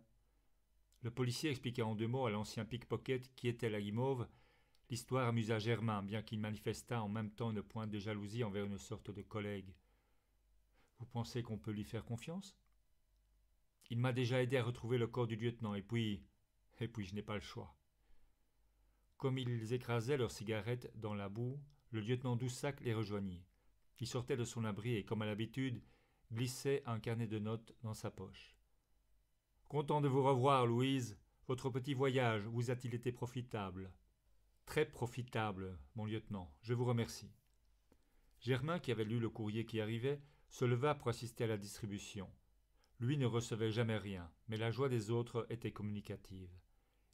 Le policier expliqua en deux mots à l'ancien pickpocket qui était la guimauve. L'histoire amusa Germain, bien qu'il manifestât en même temps une pointe de jalousie envers une sorte de collègue. Vous pensez qu'on peut lui faire confiance Il m'a déjà aidé à retrouver le corps du lieutenant, et puis et puis je n'ai pas le choix. Comme ils écrasaient leurs cigarettes dans la boue, le lieutenant Doussac les rejoignit. Il sortait de son abri et, comme à l'habitude, glissait un carnet de notes dans sa poche. Content de vous revoir, Louise. Votre petit voyage vous a-t-il été profitable Très profitable, mon lieutenant. Je vous remercie. Germain, qui avait lu le courrier qui arrivait, se leva pour assister à la distribution. Lui ne recevait jamais rien, mais la joie des autres était communicative.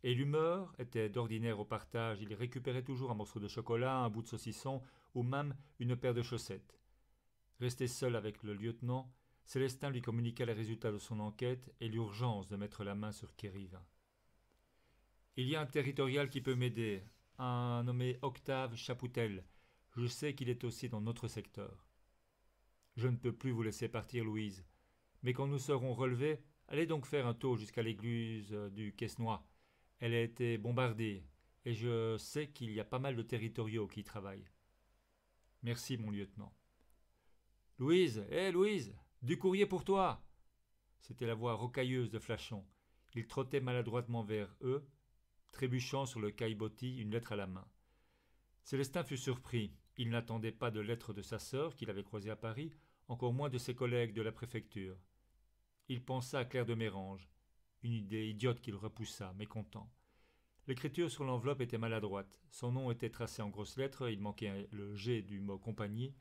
Et l'humeur était d'ordinaire au partage, il récupérait toujours un morceau de chocolat, un bout de saucisson, ou même une paire de chaussettes. Resté seul avec le lieutenant, Célestin lui communiqua les résultats de son enquête et l'urgence de mettre la main sur Kérivin. Il y a un territorial qui peut m'aider, un nommé Octave Chapoutel. Je sais qu'il est aussi dans notre secteur. Je ne peux plus vous laisser partir, Louise. Mais quand nous serons relevés, allez donc faire un tour jusqu'à l'église euh, du Quesnoy. Elle a été bombardée, et je sais qu'il y a pas mal de territoriaux qui y travaillent. Merci, mon lieutenant. Louise, hé Louise, du courrier pour toi C'était la voix rocailleuse de Flachon. Il trottait maladroitement vers eux, trébuchant sur le caillebotis une lettre à la main. Célestin fut surpris. Il n'attendait pas de lettre de sa sœur qu'il avait croisée à Paris, encore moins de ses collègues de la préfecture. Il pensa à Claire de Mérange. Une idée idiote qu'il repoussa, mécontent. L'écriture sur l'enveloppe était maladroite. Son nom était tracé en grosses lettres, il manquait le G du mot compagnie.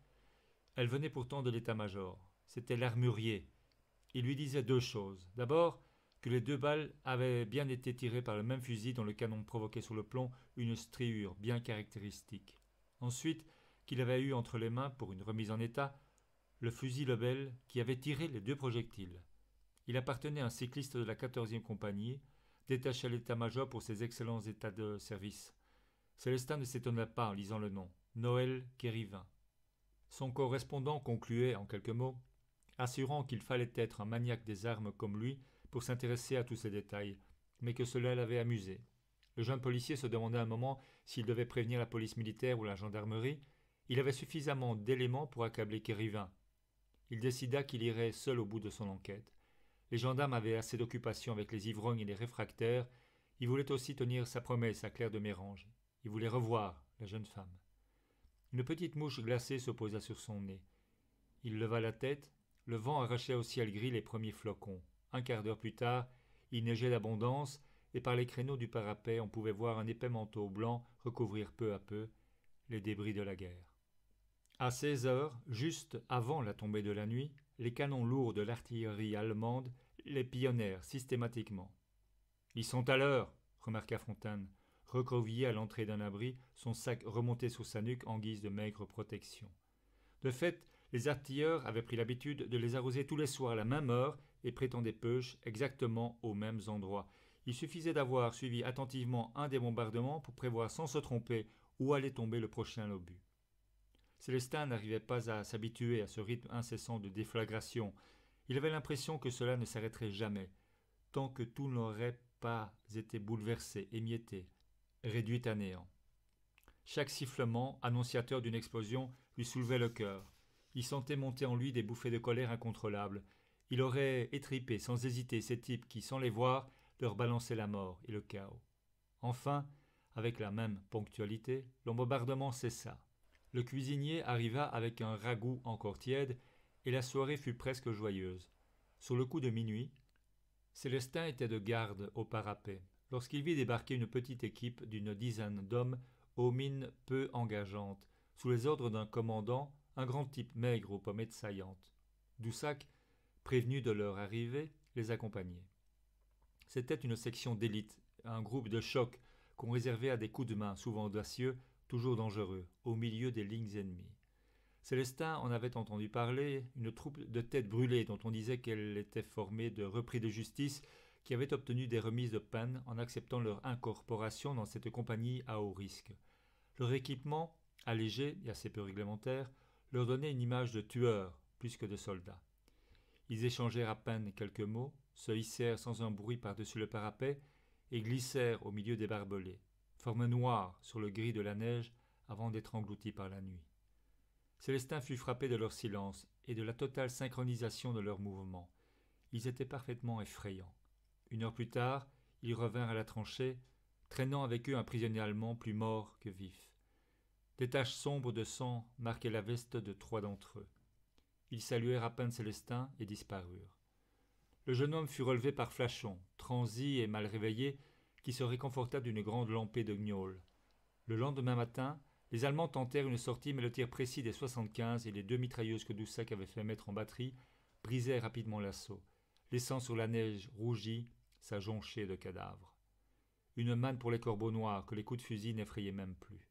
Elle venait pourtant de l'état-major. C'était l'armurier. Il lui disait deux choses. D'abord, que les deux balles avaient bien été tirées par le même fusil dont le canon provoquait sur le plomb une striure bien caractéristique. Ensuite, qu'il avait eu entre les mains, pour une remise en état, le fusil Lebel qui avait tiré les deux projectiles. Il appartenait à un cycliste de la 14e compagnie, détaché à l'état-major pour ses excellents états de service. Célestin ne s'étonna pas en lisant le nom Noël Kérivin. Son correspondant concluait, en quelques mots, assurant qu'il fallait être un maniaque des armes comme lui pour s'intéresser à tous ces détails, mais que cela l'avait amusé. Le jeune policier se demanda un moment s'il devait prévenir la police militaire ou la gendarmerie. Il avait suffisamment d'éléments pour accabler Kérivin. Il décida qu'il irait seul au bout de son enquête. Les gendarmes avaient assez d'occupation avec les ivrognes et les réfractaires. Il voulait aussi tenir sa promesse à Claire de Mérange. Il voulait revoir la jeune femme. Une petite mouche glacée se posa sur son nez. Il leva la tête. Le vent arrachait au ciel gris les premiers flocons. Un quart d'heure plus tard, il neigeait d'abondance, et par les créneaux du parapet, on pouvait voir un épais manteau blanc recouvrir peu à peu les débris de la guerre. À seize heures, juste avant la tombée de la nuit, les canons lourds de l'artillerie allemande les systématiquement. Ils sont à l'heure, remarqua Fontaine, recrovié à l'entrée d'un abri, son sac remonté sous sa nuque en guise de maigre protection. De fait, les artilleurs avaient pris l'habitude de les arroser tous les soirs à la même heure et prétendaient peuche exactement aux mêmes endroits. Il suffisait d'avoir suivi attentivement un des bombardements pour prévoir sans se tromper où allait tomber le prochain obus. Célestin n'arrivait pas à s'habituer à ce rythme incessant de déflagration, il avait l'impression que cela ne s'arrêterait jamais, tant que tout n'aurait pas été bouleversé, émietté, réduit à néant. Chaque sifflement, annonciateur d'une explosion, lui soulevait le cœur. Il sentait monter en lui des bouffées de colère incontrôlables. Il aurait étripé sans hésiter ces types qui, sans les voir, leur balançaient la mort et le chaos. Enfin, avec la même ponctualité, le cessa. Le cuisinier arriva avec un ragoût encore tiède et la soirée fut presque joyeuse. Sur le coup de minuit, Célestin était de garde au parapet lorsqu'il vit débarquer une petite équipe d'une dizaine d'hommes aux mines peu engageantes, sous les ordres d'un commandant, un grand type maigre aux pommettes saillantes. Doussac, prévenu de leur arrivée, les accompagnait. C'était une section d'élite, un groupe de choc qu'on réservait à des coups de main souvent audacieux, toujours dangereux, au milieu des lignes ennemies. Célestin en avait entendu parler, une troupe de têtes brûlées dont on disait qu'elle était formée de repris de justice qui avaient obtenu des remises de peine en acceptant leur incorporation dans cette compagnie à haut risque. Leur équipement, allégé et assez peu réglementaire, leur donnait une image de tueurs plus que de soldats. Ils échangèrent à peine quelques mots, se hissèrent sans un bruit par-dessus le parapet et glissèrent au milieu des barbelés, forme noire sur le gris de la neige avant d'être engloutis par la nuit. Célestin fut frappé de leur silence et de la totale synchronisation de leurs mouvements. Ils étaient parfaitement effrayants. Une heure plus tard, ils revinrent à la tranchée, traînant avec eux un prisonnier allemand plus mort que vif. Des taches sombres de sang marquaient la veste de trois d'entre eux. Ils saluèrent à peine Célestin et disparurent. Le jeune homme fut relevé par Flachon, transi et mal réveillé, qui se réconforta d'une grande lampée de gnôle. Le lendemain matin, les Allemands tentèrent une sortie, mais le tir précis des 75 et les deux mitrailleuses que Doussac avait fait mettre en batterie brisèrent rapidement l'assaut, laissant sur la neige rougie sa jonchée de cadavres. Une manne pour les corbeaux noirs que les coups de fusil n'effrayaient même plus.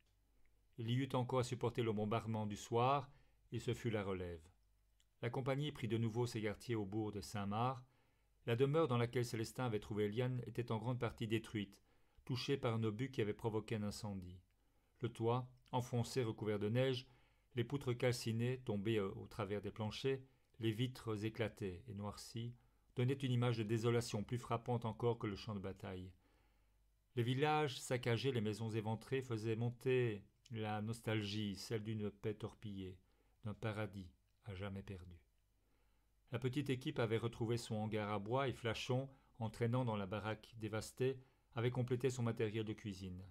Il y eut encore à supporter le bombardement du soir, et ce fut la relève. La compagnie prit de nouveau ses quartiers au bourg de Saint-Marc. La demeure dans laquelle Célestin avait trouvé Eliane était en grande partie détruite, touchée par un obus qui avait provoqué un incendie. Le toit, enfoncés recouverts de neige, les poutres calcinées tombées euh, au travers des planchers, les vitres éclatées et noircies, donnaient une image de désolation plus frappante encore que le champ de bataille. Les villages saccagés, les maisons éventrées faisaient monter la nostalgie, celle d'une paix torpillée, d'un paradis à jamais perdu. La petite équipe avait retrouvé son hangar à bois et Flachon, entraînant dans la baraque dévastée, avait complété son matériel de cuisine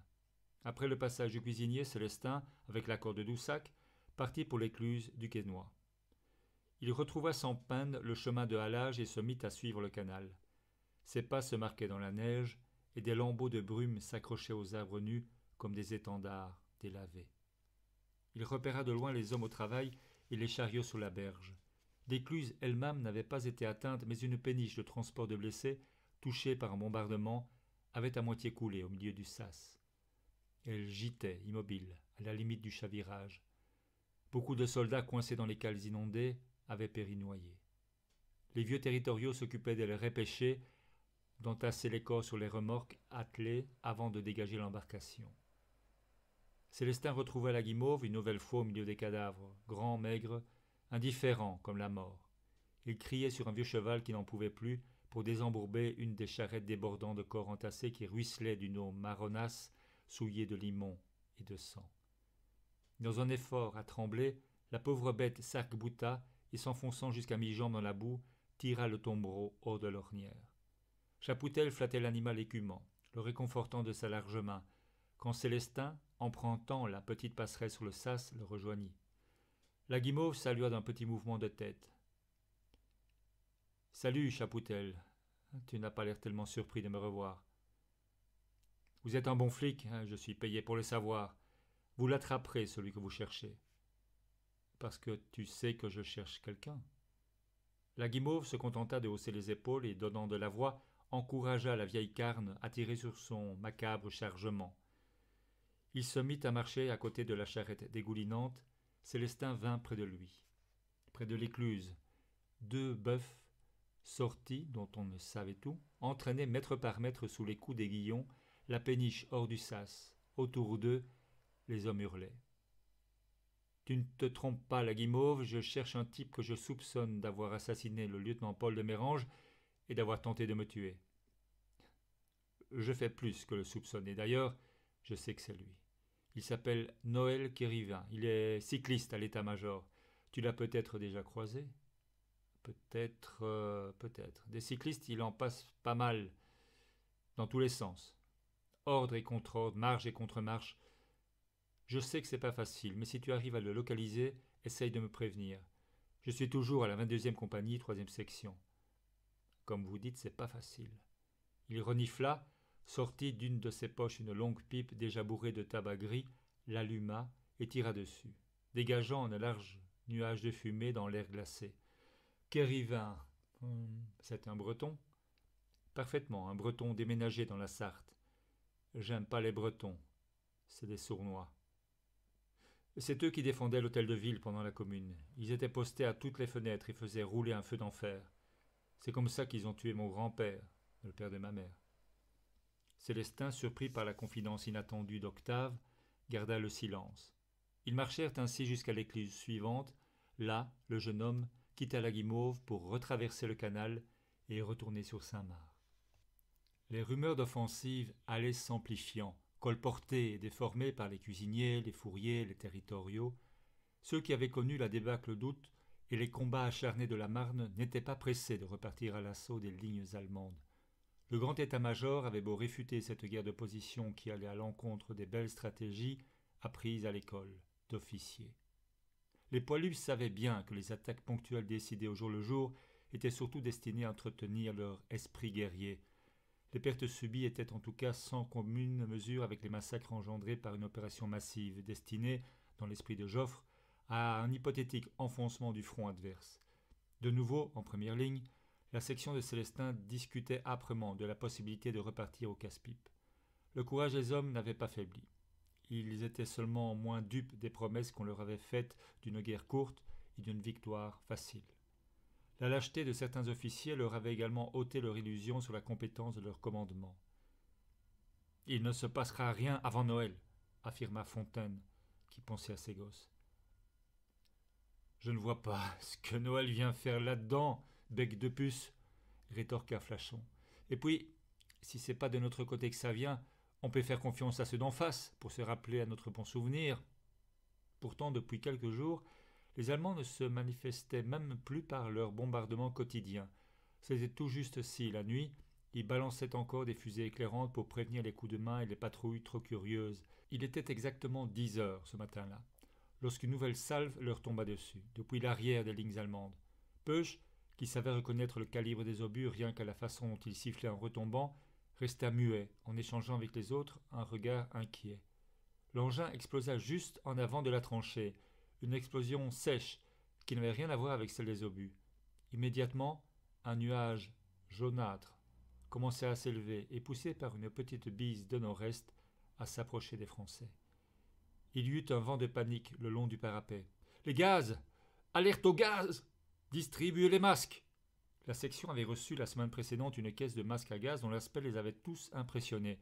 après le passage du cuisinier Célestin avec l'accord de Doussac, partit pour l'écluse du Quesnoy. Il retrouva sans peine le chemin de halage et se mit à suivre le canal. Ses pas se marquaient dans la neige, et des lambeaux de brume s'accrochaient aux arbres nus comme des étendards délavés. Il repéra de loin les hommes au travail et les chariots sur la berge. L'écluse elle-même n'avait pas été atteinte, mais une péniche de transport de blessés, touchée par un bombardement, avait à moitié coulé au milieu du sas. Elle gîtait, immobile, à la limite du chavirage. Beaucoup de soldats coincés dans les cales inondées avaient péri noyés. Les vieux territoriaux s'occupaient de les repêcher, d'entasser les corps sur les remorques attelées avant de dégager l'embarcation. Célestin retrouva la guimauve une nouvelle fois au milieu des cadavres, grand, maigre, indifférent comme la mort. Il criait sur un vieux cheval qui n'en pouvait plus pour désembourber une des charrettes débordant de corps entassés qui ruisselaient d'une eau marronasse souillée de limon et de sang. Dans un effort à trembler, la pauvre bête s'arc-bouta et s'enfonçant jusqu'à mi-jambe dans la boue, tira le tombereau hors de l'ornière. Chapoutel flattait l'animal écumant, le réconfortant de sa large main, quand Célestin, empruntant la petite passerelle sur le sas, le rejoignit. La guimauve salua d'un petit mouvement de tête. Salut, Chapoutel. Tu n'as pas l'air tellement surpris de me revoir. Vous êtes un bon flic, hein, je suis payé pour le savoir. Vous l'attraperez, celui que vous cherchez. Parce que tu sais que je cherche quelqu'un. La guimauve se contenta de hausser les épaules et, donnant de la voix, encouragea la vieille carne à tirer sur son macabre chargement. Il se mit à marcher à côté de la charrette dégoulinante. Célestin vint près de lui. Près de l'écluse, deux bœufs sortis, dont on ne savait tout, entraînaient mètre par mètre sous les coups des guillons, la péniche hors du sas. Autour d'eux, les hommes hurlaient. Tu ne te trompes pas, la guimauve, je cherche un type que je soupçonne d'avoir assassiné le lieutenant Paul de Mérange et d'avoir tenté de me tuer. Je fais plus que le soupçonner, d'ailleurs, je sais que c'est lui. Il s'appelle Noël Kérivin, il est cycliste à l'état-major. Tu l'as peut-être déjà croisé Peut-être, euh, peut-être. Des cyclistes, il en passe pas mal, dans tous les sens ordre et contre-ordre, marge et contre-marche. Je sais que c'est pas facile, mais si tu arrives à le localiser, essaye de me prévenir. Je suis toujours à la 22e compagnie, 3e section. Comme vous dites, c'est pas facile. Il renifla, sortit d'une de ses poches une longue pipe déjà bourrée de tabac gris, l'alluma et tira dessus, dégageant un large nuage de fumée dans l'air glacé. Kérivin, hum, c'est un breton Parfaitement, un breton déménagé dans la Sarthe. J'aime pas les Bretons. C'est des sournois. C'est eux qui défendaient l'hôtel de ville pendant la commune. Ils étaient postés à toutes les fenêtres et faisaient rouler un feu d'enfer. C'est comme ça qu'ils ont tué mon grand-père, le père de ma mère. Célestin, surpris par la confidence inattendue d'Octave, garda le silence. Ils marchèrent ainsi jusqu'à l'église suivante. Là, le jeune homme quitta la guimauve pour retraverser le canal et retourner sur Saint-Marc. Les rumeurs d'offensive allaient s'amplifiant, colportées et déformées par les cuisiniers, les fourriers, les territoriaux. Ceux qui avaient connu la débâcle d'août et les combats acharnés de la Marne n'étaient pas pressés de repartir à l'assaut des lignes allemandes. Le grand état-major avait beau réfuter cette guerre de position qui allait à l'encontre des belles stratégies apprises à l'école d'officiers. Les poilus savaient bien que les attaques ponctuelles décidées au jour le jour étaient surtout destinées à entretenir leur esprit guerrier, les pertes subies étaient en tout cas sans commune mesure avec les massacres engendrés par une opération massive destinée, dans l'esprit de Joffre, à un hypothétique enfoncement du front adverse. De nouveau, en première ligne, la section de Célestin discutait âprement de la possibilité de repartir au casse-pipe. Le courage des hommes n'avait pas faibli. Ils étaient seulement moins dupes des promesses qu'on leur avait faites d'une guerre courte et d'une victoire facile. La lâcheté de certains officiers leur avait également ôté leur illusion sur la compétence de leur commandement. Il ne se passera rien avant Noël, affirma Fontaine, qui pensait à ses gosses. Je ne vois pas ce que Noël vient faire là-dedans, bec de puce, rétorqua Flachon. Et puis, si c'est pas de notre côté que ça vient, on peut faire confiance à ceux d'en face pour se rappeler à notre bon souvenir. Pourtant, depuis quelques jours, les Allemands ne se manifestaient même plus par leurs bombardements quotidiens. C'était tout juste si, la nuit, ils balançaient encore des fusées éclairantes pour prévenir les coups de main et les patrouilles trop curieuses. Il était exactement dix heures ce matin-là, lorsqu'une nouvelle salve leur tomba dessus, depuis l'arrière des lignes allemandes. Peuch, qui savait reconnaître le calibre des obus rien qu'à la façon dont ils sifflaient en retombant, resta muet, en échangeant avec les autres un regard inquiet. L'engin explosa juste en avant de la tranchée, une explosion sèche qui n'avait rien à voir avec celle des obus. Immédiatement, un nuage jaunâtre commençait à s'élever et poussé par une petite bise de nord-est à s'approcher des Français. Il y eut un vent de panique le long du parapet. Les gaz Alerte aux gaz Distribuez les masques La section avait reçu la semaine précédente une caisse de masques à gaz dont l'aspect les avait tous impressionnés.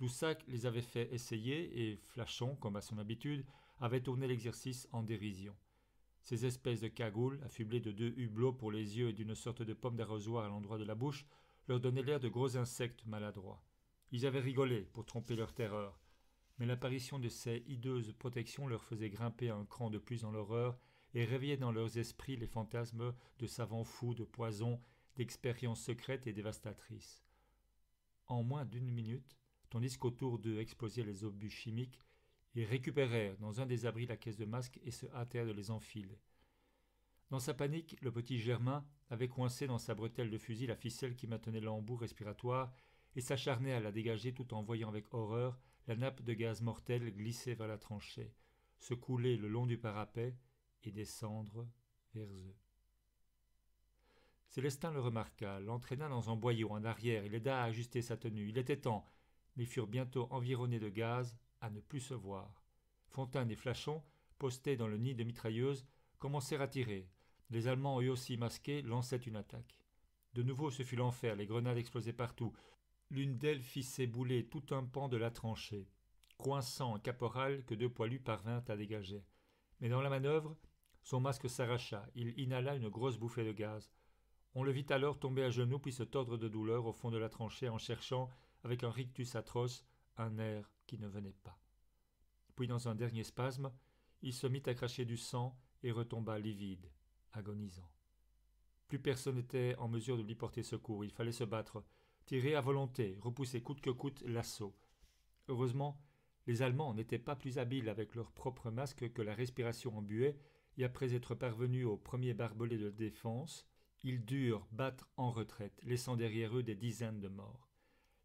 Doussac les avait fait essayer et, flashant comme à son habitude, avaient tourné l'exercice en dérision. Ces espèces de cagoules, affublées de deux hublots pour les yeux et d'une sorte de pomme d'arrosoir à l'endroit de la bouche, leur donnaient l'air de gros insectes maladroits. Ils avaient rigolé pour tromper leur terreur, mais l'apparition de ces hideuses protections leur faisait grimper un cran de plus dans l'horreur et réveillait dans leurs esprits les fantasmes de savants fous, de poisons, d'expériences secrètes et dévastatrices. En moins d'une minute, tandis qu'autour d'eux explosaient les obus chimiques, ils récupérèrent dans un des abris la caisse de masque et se hâtèrent de les enfiler. Dans sa panique, le petit Germain avait coincé dans sa bretelle de fusil la ficelle qui maintenait l'embout respiratoire et s'acharnait à la dégager tout en voyant avec horreur la nappe de gaz mortel glisser vers la tranchée, se couler le long du parapet et descendre vers eux. Célestin le remarqua, l'entraîna dans un boyau en arrière et l'aida à ajuster sa tenue. Il était temps, mais ils furent bientôt environnés de gaz à ne plus se voir. Fontaine et Flachon, postés dans le nid de mitrailleuses, commencèrent à tirer. Les Allemands, eux aussi masqués, lançaient une attaque. De nouveau, ce fut l'enfer, les grenades explosaient partout. L'une d'elles fit s'ébouler tout un pan de la tranchée, coinçant un caporal que deux poilus parvinrent à dégager. Mais dans la manœuvre, son masque s'arracha, il inhala une grosse bouffée de gaz. On le vit alors tomber à genoux puis se tordre de douleur au fond de la tranchée en cherchant, avec un rictus atroce, un air qui ne venait pas. Puis, dans un dernier spasme, il se mit à cracher du sang et retomba livide, agonisant. Plus personne n'était en mesure de lui porter secours. Il fallait se battre, tirer à volonté, repousser coûte que coûte l'assaut. Heureusement, les Allemands n'étaient pas plus habiles avec leur propre masque que la respiration embuée, et après être parvenus au premier barbelé de défense, ils durent battre en retraite, laissant derrière eux des dizaines de morts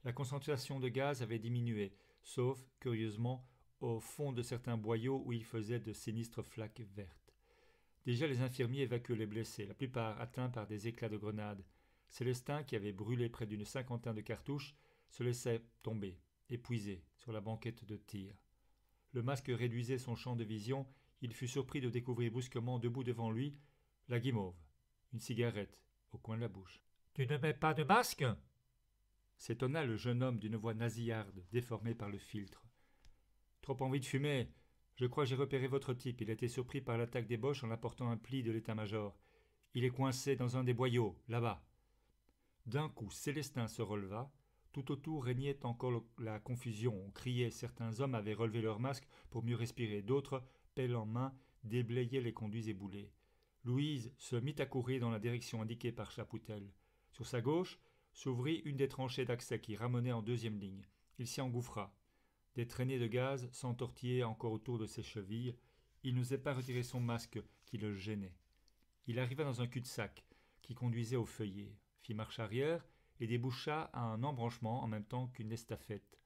la concentration de gaz avait diminué, sauf, curieusement, au fond de certains boyaux où il faisait de sinistres flaques vertes. Déjà les infirmiers évacuaient les blessés, la plupart atteints par des éclats de grenades. Célestin, qui avait brûlé près d'une cinquantaine de cartouches, se laissait tomber, épuisé, sur la banquette de tir. Le masque réduisait son champ de vision, il fut surpris de découvrir brusquement debout devant lui la guimauve, une cigarette au coin de la bouche. Tu ne mets pas de masque s'étonna le jeune homme d'une voix nasillarde déformée par le filtre. « Trop envie de fumer. Je crois j'ai repéré votre type. Il a été surpris par l'attaque des Boches en apportant un pli de l'état-major. Il est coincé dans un des boyaux, là-bas. D'un coup, Célestin se releva. Tout autour régnait encore la confusion. On criait. Certains hommes avaient relevé leurs masques pour mieux respirer. D'autres, pelle en main, déblayaient les conduits éboulés. Louise se mit à courir dans la direction indiquée par Chapoutel. Sur sa gauche, S'ouvrit une des tranchées d'accès qui ramenait en deuxième ligne. Il s'y engouffra. Des traînées de gaz s'entortillaient encore autour de ses chevilles. Il n'osait pas retirer son masque qui le gênait. Il arriva dans un cul-de-sac qui conduisait au feuillet, fit marche arrière et déboucha à un embranchement en même temps qu'une estafette.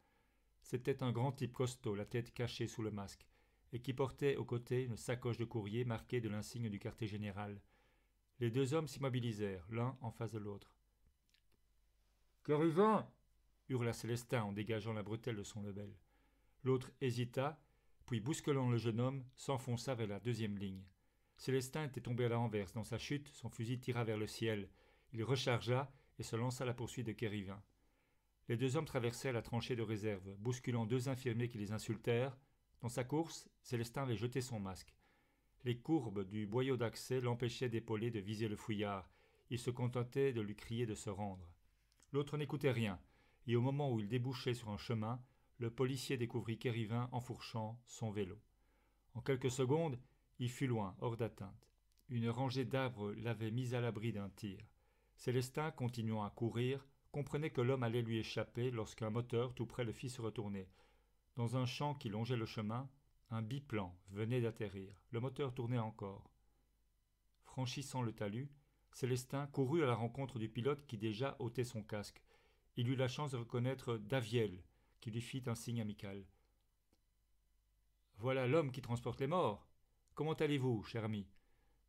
C'était un grand type costaud, la tête cachée sous le masque, et qui portait au côté une sacoche de courrier marquée de l'insigne du quartier général. Les deux hommes s'immobilisèrent, l'un en face de l'autre hurla Célestin en dégageant la bretelle de son lebel. L'autre hésita, puis bousculant le jeune homme, s'enfonça vers la deuxième ligne. Célestin était tombé à la Dans sa chute, son fusil tira vers le ciel. Il rechargea et se lança à la poursuite de Kérivin. Les deux hommes traversaient la tranchée de réserve, bousculant deux infirmiers qui les insultèrent. Dans sa course, Célestin avait jeté son masque. Les courbes du boyau d'accès l'empêchaient d'épauler de viser le fouillard. Il se contentait de lui crier de se rendre. L'autre n'écoutait rien, et au moment où il débouchait sur un chemin, le policier découvrit Kérivin enfourchant son vélo. En quelques secondes, il fut loin, hors d'atteinte. Une rangée d'arbres l'avait mis à l'abri d'un tir. Célestin, continuant à courir, comprenait que l'homme allait lui échapper lorsqu'un moteur tout près le fit se retourner. Dans un champ qui longeait le chemin, un biplan venait d'atterrir. Le moteur tournait encore. Franchissant le talus, Célestin courut à la rencontre du pilote qui déjà ôtait son casque. Il eut la chance de reconnaître Daviel, qui lui fit un signe amical. Voilà l'homme qui transporte les morts. Comment allez-vous, cher ami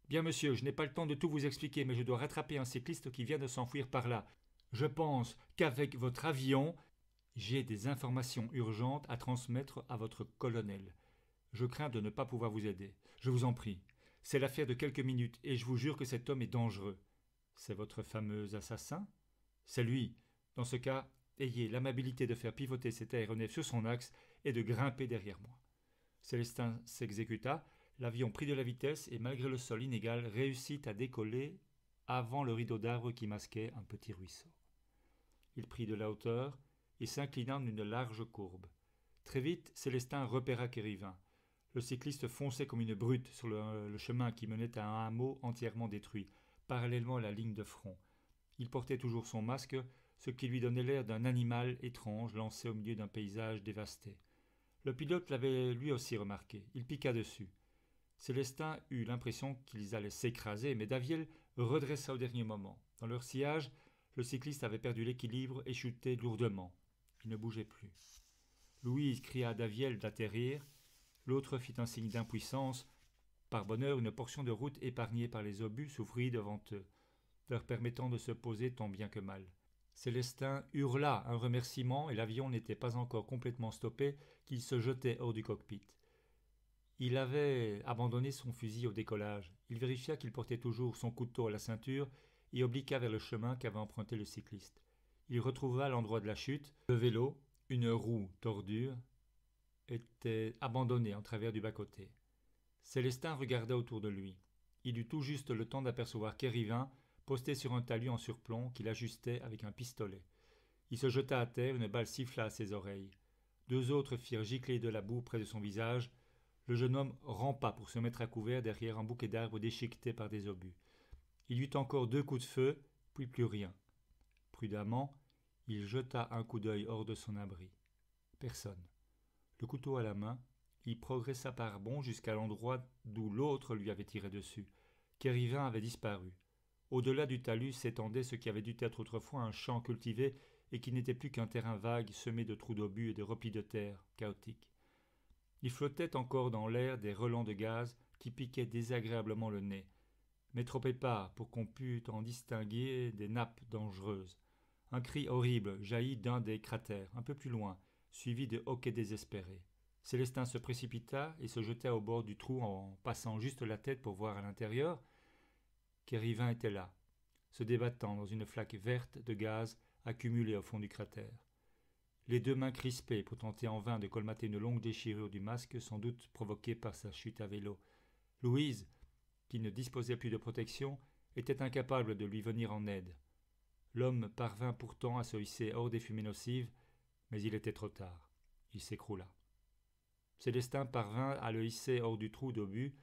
Bien, monsieur, je n'ai pas le temps de tout vous expliquer, mais je dois rattraper un cycliste qui vient de s'enfuir par là. Je pense qu'avec votre avion, j'ai des informations urgentes à transmettre à votre colonel. Je crains de ne pas pouvoir vous aider. Je vous en prie, c'est l'affaire de quelques minutes, et je vous jure que cet homme est dangereux. C'est votre fameux assassin C'est lui. Dans ce cas, ayez l'amabilité de faire pivoter cet aéronef sur son axe et de grimper derrière moi. Célestin s'exécuta, l'avion prit de la vitesse et malgré le sol inégal réussit à décoller avant le rideau d'arbres qui masquait un petit ruisseau. Il prit de la hauteur et s'inclina en une large courbe. Très vite, Célestin repéra Kérivin. Le cycliste fonçait comme une brute sur le, chemin qui menait à un hameau entièrement détruit, parallèlement à la ligne de front. Il portait toujours son masque, ce qui lui donnait l'air d'un animal étrange lancé au milieu d'un paysage dévasté. Le pilote l'avait lui aussi remarqué. Il piqua dessus. Célestin eut l'impression qu'ils allaient s'écraser, mais Daviel redressa au dernier moment. Dans leur sillage, le cycliste avait perdu l'équilibre et chutait lourdement. Il ne bougeait plus. Louise cria à Daviel d'atterrir. L'autre fit un signe d'impuissance. Par bonheur, une portion de route épargnée par les obus s'ouvrit devant eux, leur permettant de se poser tant bien que mal. Célestin hurla un remerciement et l'avion n'était pas encore complètement stoppé qu'il se jetait hors du cockpit. Il avait abandonné son fusil au décollage. Il vérifia qu'il portait toujours son couteau à la ceinture et obliqua vers le chemin qu'avait emprunté le cycliste. Il retrouva l'endroit de la chute, le vélo, une roue tordue, était abandonné en travers du bas-côté. Célestin regarda autour de lui. Il eut tout juste le temps d'apercevoir Kérivin, posté sur un talus en surplomb qu'il ajustait avec un pistolet. Il se jeta à terre, une balle siffla à ses oreilles. Deux autres firent gicler de la boue près de son visage. Le jeune homme rampa pour se mettre à couvert derrière un bouquet d'arbres déchiquetés par des obus. Il eut encore deux coups de feu, puis plus rien. Prudemment, il jeta un coup d'œil hors de son abri. Personne. Le couteau à la main, il progressa par bonds jusqu'à l'endroit d'où l'autre lui avait tiré dessus. Kérivin avait disparu. Au-delà du talus s'étendait ce qui avait dû être autrefois un champ cultivé et qui n'était plus qu'un terrain vague semé de trous d'obus et de replis de terre, chaotiques. Il flottait encore dans l'air des relents de gaz qui piquaient désagréablement le nez, mais trop épars pour qu'on pût en distinguer des nappes dangereuses. Un cri horrible jaillit d'un des cratères, un peu plus loin, suivi de hoquets désespérés. Célestin se précipita et se jeta au bord du trou en passant juste la tête pour voir à l'intérieur. Kérivin était là, se débattant dans une flaque verte de gaz accumulée au fond du cratère. Les deux mains crispées pour tenter en vain de colmater une longue déchirure du masque, sans doute provoquée par sa chute à vélo. Louise, qui ne disposait plus de protection, était incapable de lui venir en aide. L'homme parvint pourtant à se hisser hors des fumées nocives mais il était trop tard. Il s'écroula. Célestin parvint à le hisser hors du trou d'obus.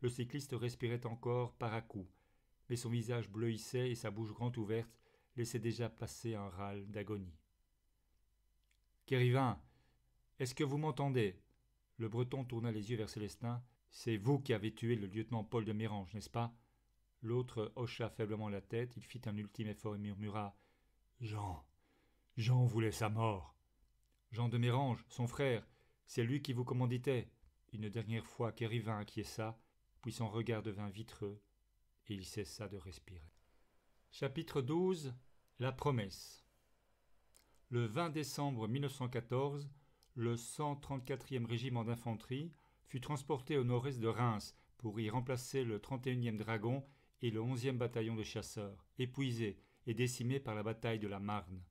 Le cycliste respirait encore par à coups, mais son visage bleuissait et sa bouche grande ouverte laissait déjà passer un râle d'agonie. Kérivin, est-ce que vous m'entendez Le Breton tourna les yeux vers Célestin. C'est vous qui avez tué le lieutenant Paul de Mérange, n'est-ce pas L'autre hocha faiblement la tête, il fit un ultime effort et murmura Jean, Jean voulait sa mort. Jean de Mérange, son frère, c'est lui qui vous commanditait. Une dernière fois Kérivin acquiesça, puis son regard devint vitreux, et il cessa de respirer. Chapitre 12 La promesse Le 20 décembre 1914, le 134e régiment d'infanterie fut transporté au nord-est de Reims pour y remplacer le 31e dragon et le 11e bataillon de chasseurs, épuisés et décimés par la bataille de la Marne.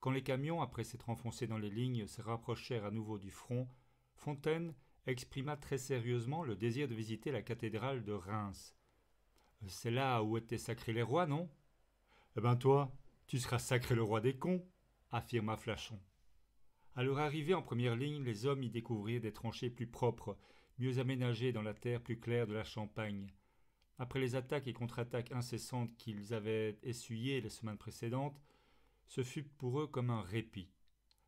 Quand les camions, après s'être enfoncés dans les lignes, se rapprochèrent à nouveau du front, Fontaine exprima très sérieusement le désir de visiter la cathédrale de Reims. Euh, c'est là où étaient sacrés les rois, non Eh ben toi, tu seras sacré le roi des cons, affirma Flachon. À leur arrivée en première ligne, les hommes y découvrirent des tranchées plus propres, mieux aménagées dans la terre plus claire de la Champagne. Après les attaques et contre-attaques incessantes qu'ils avaient essuyées les semaines précédentes, ce fut pour eux comme un répit.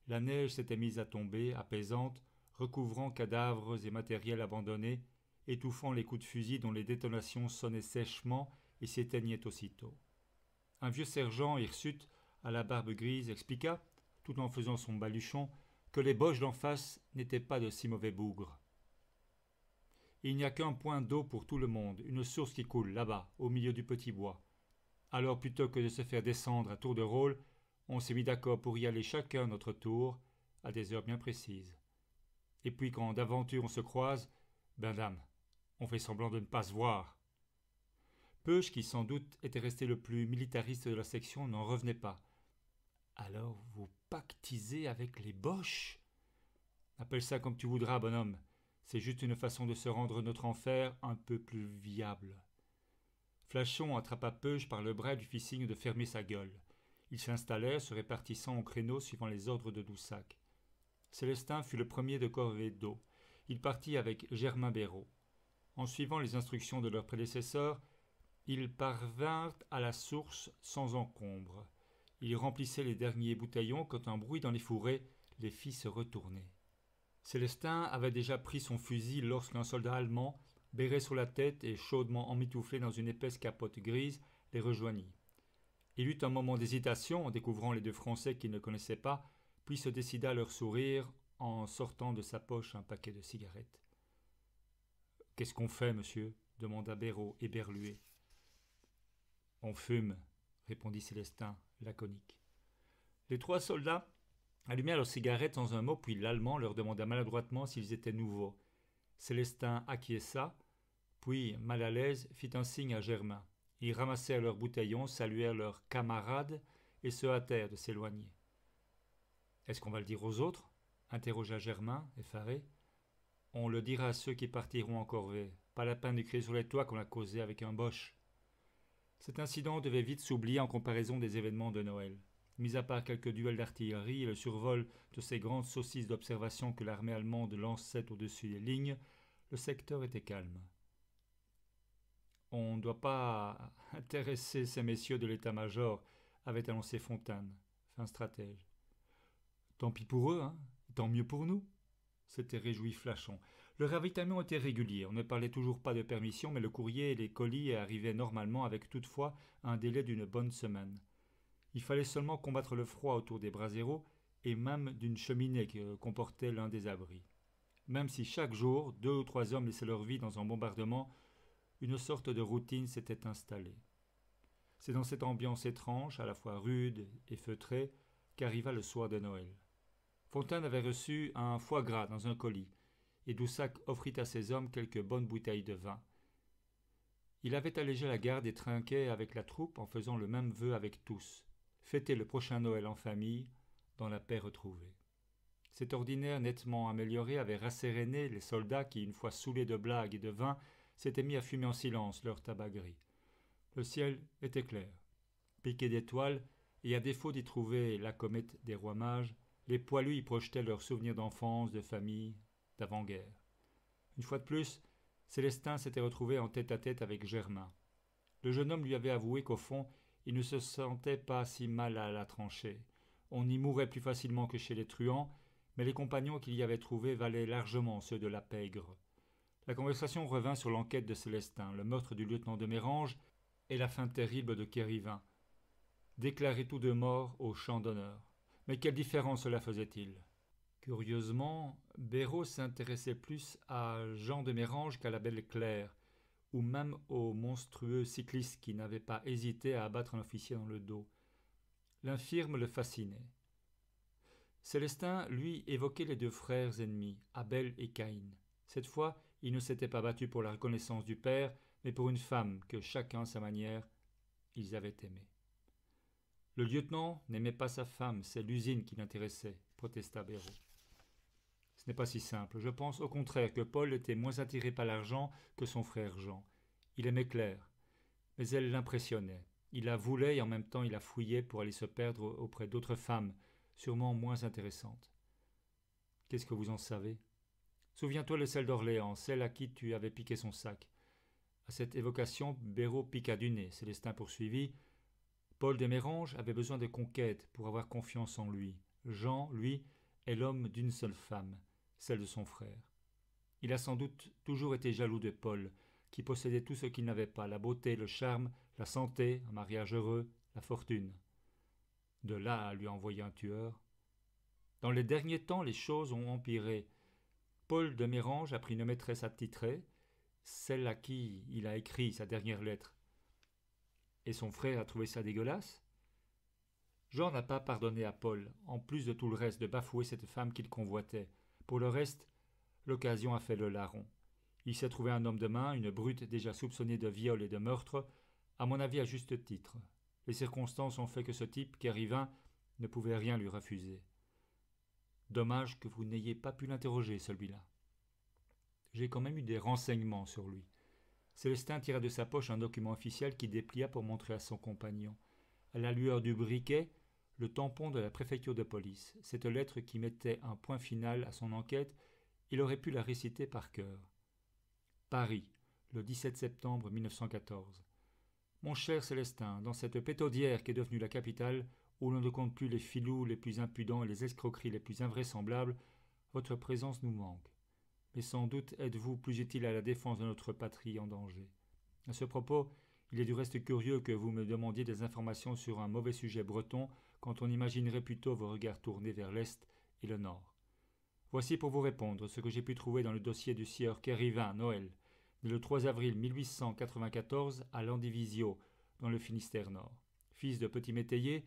La neige s'était mise à tomber, apaisante, recouvrant cadavres et matériels abandonnés, étouffant les coups de fusil dont les détonations sonnaient sèchement et s'éteignaient aussitôt. Un vieux sergent hirsute, à la barbe grise, expliqua, tout en faisant son baluchon, que les boches d'en face n'étaient pas de si mauvais bougres. Il n'y a qu'un point d'eau pour tout le monde, une source qui coule là-bas, au milieu du petit bois. Alors plutôt que de se faire descendre à tour de rôle, on s'est mis d'accord pour y aller chacun notre tour, à des heures bien précises. Et puis quand d'aventure on se croise, ben dame, on fait semblant de ne pas se voir. Peuch, qui sans doute était resté le plus militariste de la section, n'en revenait pas. Alors vous pactisez avec les boches Appelle ça comme tu voudras, bonhomme. C'est juste une façon de se rendre notre enfer un peu plus viable. Flachon attrapa Peuge par le bras et lui fit signe de fermer sa gueule. Ils s'installèrent, se répartissant au créneau suivant les ordres de Doussac. Célestin fut le premier de corvée d'eau. Il partit avec Germain Béraud. En suivant les instructions de leurs prédécesseurs, ils parvinrent à la source sans encombre. Ils remplissaient les derniers bouteillons quand un bruit dans les fourrés les fit se retourner. Célestin avait déjà pris son fusil lorsqu'un soldat allemand, béret sur la tête et chaudement emmitouflé dans une épaisse capote grise, les rejoignit. Il eut un moment d'hésitation en découvrant les deux Français qu'il ne connaissait pas, puis se décida à leur sourire en sortant de sa poche un paquet de cigarettes. Qu'est-ce qu'on fait, monsieur demanda Béraud éberlué. On fume, répondit Célestin, laconique. Les trois soldats allumèrent leurs cigarettes sans un mot, puis l'Allemand leur demanda maladroitement s'ils étaient nouveaux. Célestin acquiesça, puis, mal à l'aise, fit un signe à Germain. Ils ramassèrent leurs bouteillons, saluèrent leurs camarades et se hâtèrent de s'éloigner. Est-ce qu'on va le dire aux autres interrogea Germain, effaré. On le dira à ceux qui partiront en corvée. Pas la peine de crier sur les toits qu'on a causé avec un boche. Cet incident devait vite s'oublier en comparaison des événements de Noël. Mis à part quelques duels d'artillerie et le survol de ces grandes saucisses d'observation que l'armée allemande lançait au-dessus des lignes, le secteur était calme. On ne doit pas intéresser ces messieurs de l'état-major, avait annoncé Fontaine, fin stratège. Tant pis pour eux, hein, tant mieux pour nous, s'était réjoui Flachon. Le ravitaillement était régulier, on ne parlait toujours pas de permission, mais le courrier et les colis arrivaient normalement avec toutefois un délai d'une bonne semaine. Il fallait seulement combattre le froid autour des braséros et même d'une cheminée que comportait l'un des abris. Même si chaque jour, deux ou trois hommes laissaient leur vie dans un bombardement, une sorte de routine s'était installée. C'est dans cette ambiance étrange, à la fois rude et feutrée, qu'arriva le soir de Noël. Fontaine avait reçu un foie gras dans un colis, et Doussac offrit à ses hommes quelques bonnes bouteilles de vin. Il avait allégé la garde et trinquait avec la troupe en faisant le même vœu avec tous fêter le prochain Noël en famille, dans la paix retrouvée. Cet ordinaire nettement amélioré avait rasséréné les soldats qui, une fois saoulés de blagues et de vin, s'étaient mis à fumer en silence leur tabac gris. Le ciel était clair, piqué d'étoiles, et à défaut d'y trouver la comète des rois mages, les poilus y projetaient leurs souvenirs d'enfance, de famille, d'avant-guerre. Une fois de plus, Célestin s'était retrouvé en tête-à-tête avec Germain. Le jeune homme lui avait avoué qu'au fond, il ne se sentait pas si mal à la tranchée. On y mourait plus facilement que chez les truands, mais les compagnons qu'il y avait trouvés valaient largement ceux de la pègre. La conversation revint sur l'enquête de Célestin, le meurtre du lieutenant de Mérange et la fin terrible de Kérivin. déclarés tous deux morts au champ d'honneur. Mais quelle différence cela faisait-il Curieusement, Béraud s'intéressait plus à Jean de Mérange qu'à la belle Claire, ou même au monstrueux cycliste qui n'avait pas hésité à abattre un officier dans le dos. L'infirme le fascinait. Célestin, lui, évoquait les deux frères ennemis, Abel et Caïn. Cette fois, il ne s'était pas battu pour la reconnaissance du père, mais pour une femme que chacun, à sa manière, ils avaient aimée. Le lieutenant n'aimait pas sa femme, c'est l'usine qui l'intéressait, protesta Béraud. Ce n'est pas si simple. Je pense au contraire que Paul était moins attiré par l'argent que son frère Jean. Il aimait Claire, mais elle l'impressionnait. Il la voulait et en même temps il la fouillait pour aller se perdre auprès d'autres femmes, sûrement moins intéressantes. Qu'est-ce que vous en savez Souviens-toi de celle d'Orléans, celle à qui tu avais piqué son sac. À cette évocation, Béraud piqua du nez. Célestin poursuivit. Paul Méranges avait besoin de conquêtes pour avoir confiance en lui. Jean, lui, est l'homme d'une seule femme, celle de son frère. Il a sans doute toujours été jaloux de Paul, qui possédait tout ce qu'il n'avait pas, la beauté, le charme, la santé, un mariage heureux, la fortune. De là à lui envoyer un tueur. Dans les derniers temps, les choses ont empiré. Paul de Mérange a pris une maîtresse à attitrée, celle à qui il a écrit sa dernière lettre. Et son frère a trouvé ça dégueulasse Jean n'a pas pardonné à Paul, en plus de tout le reste, de bafouer cette femme qu'il convoitait. Pour le reste, l'occasion a fait le larron. Il s'est trouvé un homme de main, une brute déjà soupçonnée de viol et de meurtre, à mon avis à juste titre. Les circonstances ont fait que ce type, arrivait, ne pouvait rien lui refuser. Dommage que vous n'ayez pas pu l'interroger, celui-là. J'ai quand même eu des renseignements sur lui. Célestin tira de sa poche un document officiel qu'il déplia pour montrer à son compagnon. À la lueur du briquet, le tampon de la préfecture de police, cette lettre qui mettait un point final à son enquête, il aurait pu la réciter par cœur. Paris, le 17 septembre 1914. Mon cher Célestin, dans cette pétaudière qui est devenue la capitale, où l'on ne compte plus les filous les plus impudents et les escroqueries les plus invraisemblables, votre présence nous manque. Mais sans doute êtes-vous plus utile à la défense de notre patrie en danger. À ce propos, il est du reste curieux que vous me demandiez des informations sur un mauvais sujet breton quand on imaginerait plutôt vos regards tournés vers l'Est et le Nord. Voici pour vous répondre ce que j'ai pu trouver dans le dossier du sieur Kerivin Noël, né le 3 avril 1894 à Landivisio, dans le Finistère Nord. Fils de petit métayer,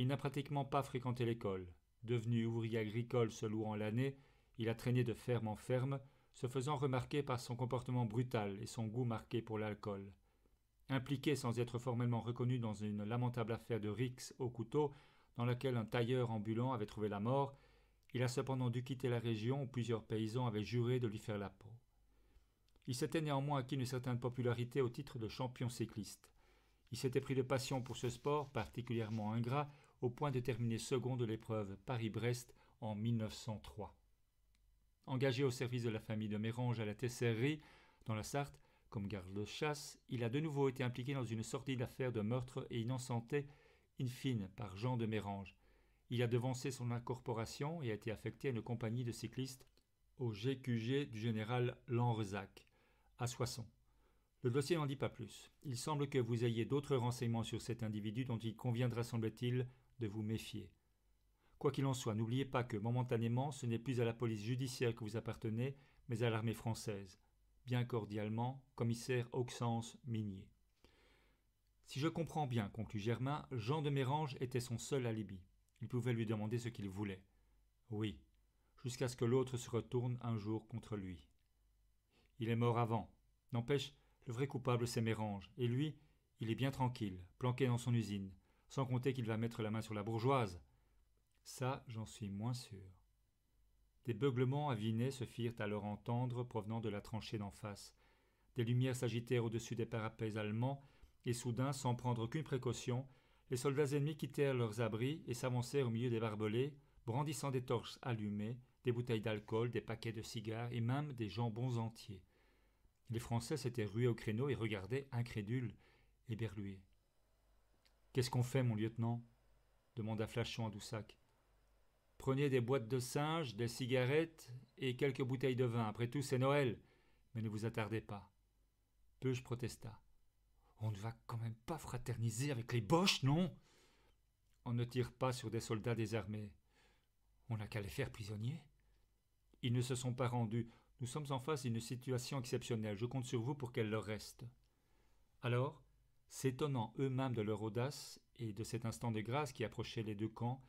il n'a pratiquement pas fréquenté l'école. Devenu ouvrier agricole se louant l'année, il a traîné de ferme en ferme, se faisant remarquer par son comportement brutal et son goût marqué pour l'alcool. Impliqué sans être formellement reconnu dans une lamentable affaire de rix au couteau, dans laquelle un tailleur ambulant avait trouvé la mort, il a cependant dû quitter la région où plusieurs paysans avaient juré de lui faire la peau. Il s'était néanmoins acquis une certaine popularité au titre de champion cycliste. Il s'était pris de passion pour ce sport particulièrement ingrat au point de terminer second de l'épreuve Paris-Brest en 1903. Engagé au service de la famille de Mérange à la Tesserie, dans la Sarthe, comme garde-chasse, de il a de nouveau été impliqué dans une sortie d'affaires de meurtre et innocenté, in fine, par Jean de Mérange. Il a devancé son incorporation et a été affecté à une compagnie de cyclistes au GQG du général Lanrezac, à Soissons. Le dossier n'en dit pas plus. Il semble que vous ayez d'autres renseignements sur cet individu dont il conviendra, semble-t-il, de vous méfier. Quoi qu'il en soit, n'oubliez pas que momentanément, ce n'est plus à la police judiciaire que vous appartenez, mais à l'armée française. Bien cordialement, commissaire Auxence Minier. Si je comprends bien, conclut Germain, Jean de Mérange était son seul alibi. Il pouvait lui demander ce qu'il voulait. Oui, jusqu'à ce que l'autre se retourne un jour contre lui. Il est mort avant. N'empêche, le vrai coupable c'est Mérange, et lui, il est bien tranquille, planqué dans son usine sans compter qu'il va mettre la main sur la bourgeoise. Ça, j'en suis moins sûr. Des beuglements avinés se firent alors entendre provenant de la tranchée d'en face. Des lumières s'agitèrent au-dessus des parapets allemands, et soudain, sans prendre aucune précaution, les soldats ennemis quittèrent leurs abris et s'avancèrent au milieu des barbelés, brandissant des torches allumées, des bouteilles d'alcool, des paquets de cigares et même des jambons entiers. Les Français s'étaient rués au créneau et regardaient, incrédules, berlués. Qu'est-ce qu'on fait, mon lieutenant demanda Flachon à Doussac. Prenez des boîtes de singes, des cigarettes et quelques bouteilles de vin. Après tout, c'est Noël. Mais ne vous attardez pas. Peuge protesta. On ne va quand même pas fraterniser avec les boches, non On ne tire pas sur des soldats désarmés. On n'a qu'à les faire prisonniers. Ils ne se sont pas rendus. Nous sommes en face d'une situation exceptionnelle. Je compte sur vous pour qu'elle leur reste. Alors, S'étonnant eux-mêmes de leur audace et de cet instant de grâce qui approchait les deux camps,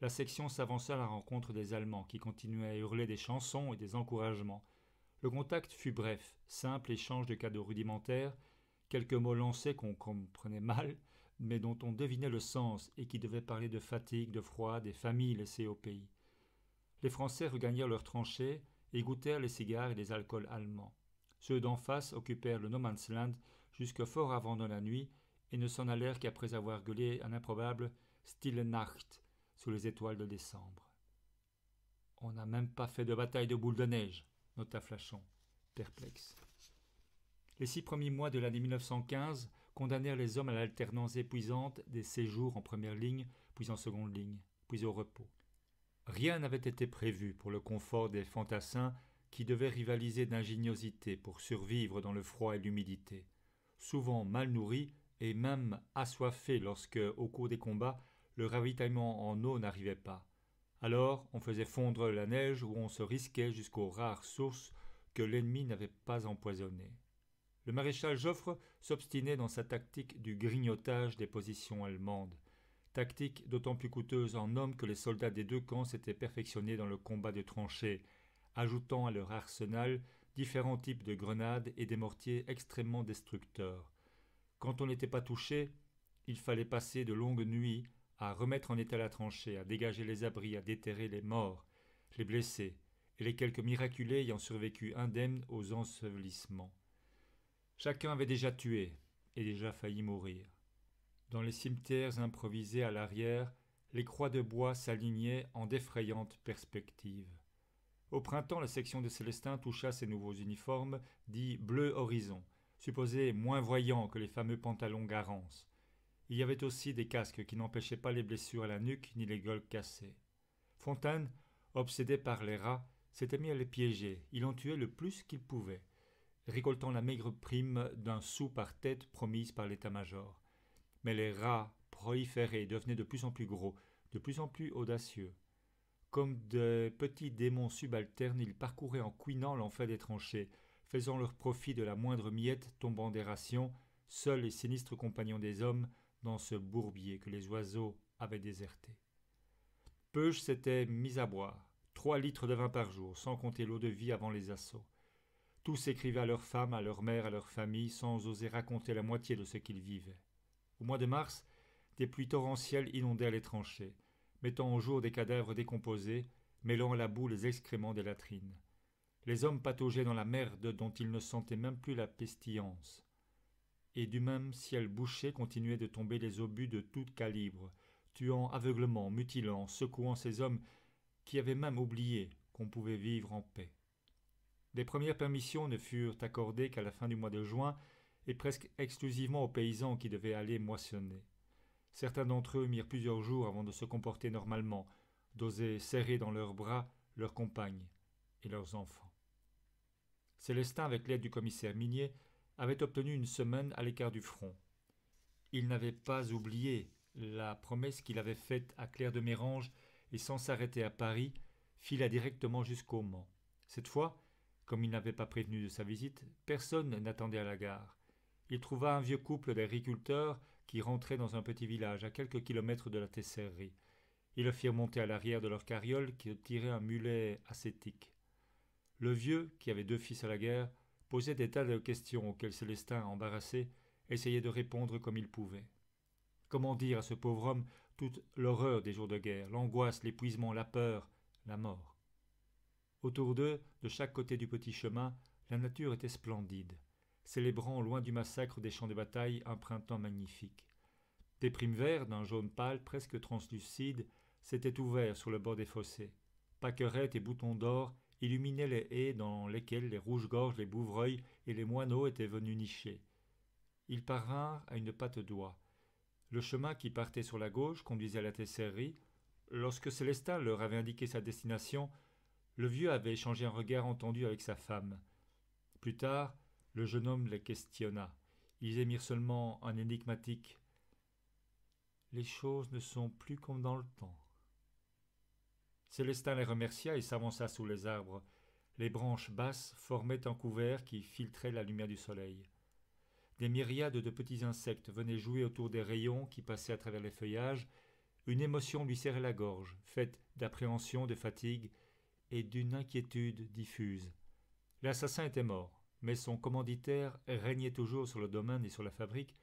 la section s'avança à la rencontre des Allemands qui continuaient à hurler des chansons et des encouragements. Le contact fut bref, simple échange de cadeaux rudimentaires, quelques mots lancés qu'on comprenait mal, mais dont on devinait le sens et qui devaient parler de fatigue, de froid, des familles laissées au pays. Les Français regagnèrent leurs tranchées et goûtèrent les cigares et les alcools allemands. Ceux d'en face occupèrent le No Man's Land jusque fort avant dans la nuit, et ne s'en allèrent qu'après avoir gueulé un improbable Stille Nacht sous les étoiles de décembre. On n'a même pas fait de bataille de boules de neige, nota Flachon, perplexe. Les six premiers mois de l'année 1915 condamnèrent les hommes à l'alternance épuisante des séjours en première ligne, puis en seconde ligne, puis au repos. Rien n'avait été prévu pour le confort des fantassins qui devaient rivaliser d'ingéniosité pour survivre dans le froid et l'humidité souvent mal nourris et même assoiffés lorsque, au cours des combats, le ravitaillement en eau n'arrivait pas. Alors on faisait fondre la neige ou on se risquait jusqu'aux rares sources que l'ennemi n'avait pas empoisonnées. Le maréchal Joffre s'obstinait dans sa tactique du grignotage des positions allemandes, tactique d'autant plus coûteuse en hommes que les soldats des deux camps s'étaient perfectionnés dans le combat des tranchées, ajoutant à leur arsenal différents types de grenades et des mortiers extrêmement destructeurs. Quand on n'était pas touché, il fallait passer de longues nuits à remettre en état la tranchée, à dégager les abris, à déterrer les morts, les blessés, et les quelques miraculés ayant survécu indemnes aux ensevelissements. Chacun avait déjà tué et déjà failli mourir. Dans les cimetières improvisés à l'arrière, les croix de bois s'alignaient en d'effrayantes perspectives. Au printemps, la section de Célestins toucha ses nouveaux uniformes, dits bleu horizon, supposés moins voyants que les fameux pantalons Garance. Il y avait aussi des casques qui n'empêchaient pas les blessures à la nuque ni les gueules cassées. Fontaine, obsédé par les rats, s'était mis à les piéger. Il en tuait le plus qu'il pouvait, récoltant la maigre prime d'un sou par tête promise par l'état-major. Mais les rats proliféraient devenaient de plus en plus gros, de plus en plus audacieux. Comme de petits démons subalternes, ils parcouraient en couinant l'enfer des tranchées, faisant leur profit de la moindre miette tombant des rations, seuls et sinistres compagnons des hommes, dans ce bourbier que les oiseaux avaient déserté. Peuge s'était mis à boire, trois litres de vin par jour, sans compter l'eau de vie avant les assauts. Tous écrivaient à leurs femmes, à leurs mères, à leurs familles, sans oser raconter la moitié de ce qu'ils vivaient. Au mois de mars, des pluies torrentielles inondèrent les tranchées mettant au jour des cadavres décomposés, mêlant à la boue les excréments des latrines. Les hommes pataugeaient dans la merde dont ils ne sentaient même plus la pestilence, Et du même ciel bouché continuaient de tomber les obus de tout calibre, tuant aveuglement, mutilant, secouant ces hommes qui avaient même oublié qu'on pouvait vivre en paix. Les premières permissions ne furent accordées qu'à la fin du mois de juin et presque exclusivement aux paysans qui devaient aller moissonner. Certains d'entre eux mirent plusieurs jours avant de se comporter normalement, d'oser serrer dans leurs bras leurs compagnes et leurs enfants. Célestin, avec l'aide du commissaire Minier, avait obtenu une semaine à l'écart du front. Il n'avait pas oublié la promesse qu'il avait faite à Claire de Mérange et, sans s'arrêter à Paris, fila directement jusqu'au Mans. Cette fois, comme il n'avait pas prévenu de sa visite, personne n'attendait à la gare. Il trouva un vieux couple d'agriculteurs qui rentraient dans un petit village à quelques kilomètres de la tesserie. Ils le firent monter à l'arrière de leur carriole qui tirait un mulet ascétique. Le vieux, qui avait deux fils à la guerre, posait des tas de questions auxquelles Célestin, embarrassé, essayait de répondre comme il pouvait. Comment dire à ce pauvre homme toute l'horreur des jours de guerre, l'angoisse, l'épuisement, la peur, la mort Autour d'eux, de chaque côté du petit chemin, la nature était splendide célébrant loin du massacre des champs de bataille un printemps magnifique. Des primes verts d'un jaune pâle presque translucide s'étaient ouverts sur le bord des fossés. Paquerettes et boutons d'or illuminaient les haies dans lesquelles les rouges-gorges, les bouvreuils et les moineaux étaient venus nicher. Ils parvinrent à une patte d'oie. Le chemin qui partait sur la gauche conduisait à la tesserie. Lorsque Célestin leur avait indiqué sa destination, le vieux avait échangé un regard entendu avec sa femme. Plus tard, le jeune homme les questionna. Ils émirent seulement un énigmatique Les choses ne sont plus comme dans le temps. Célestin les remercia et s'avança sous les arbres. Les branches basses formaient un couvert qui filtrait la lumière du soleil. Des myriades de petits insectes venaient jouer autour des rayons qui passaient à travers les feuillages. Une émotion lui serrait la gorge, faite d'appréhension, de fatigue et d'une inquiétude diffuse. L'assassin était mort mais son commanditaire régnait toujours sur le domaine et sur la fabrique,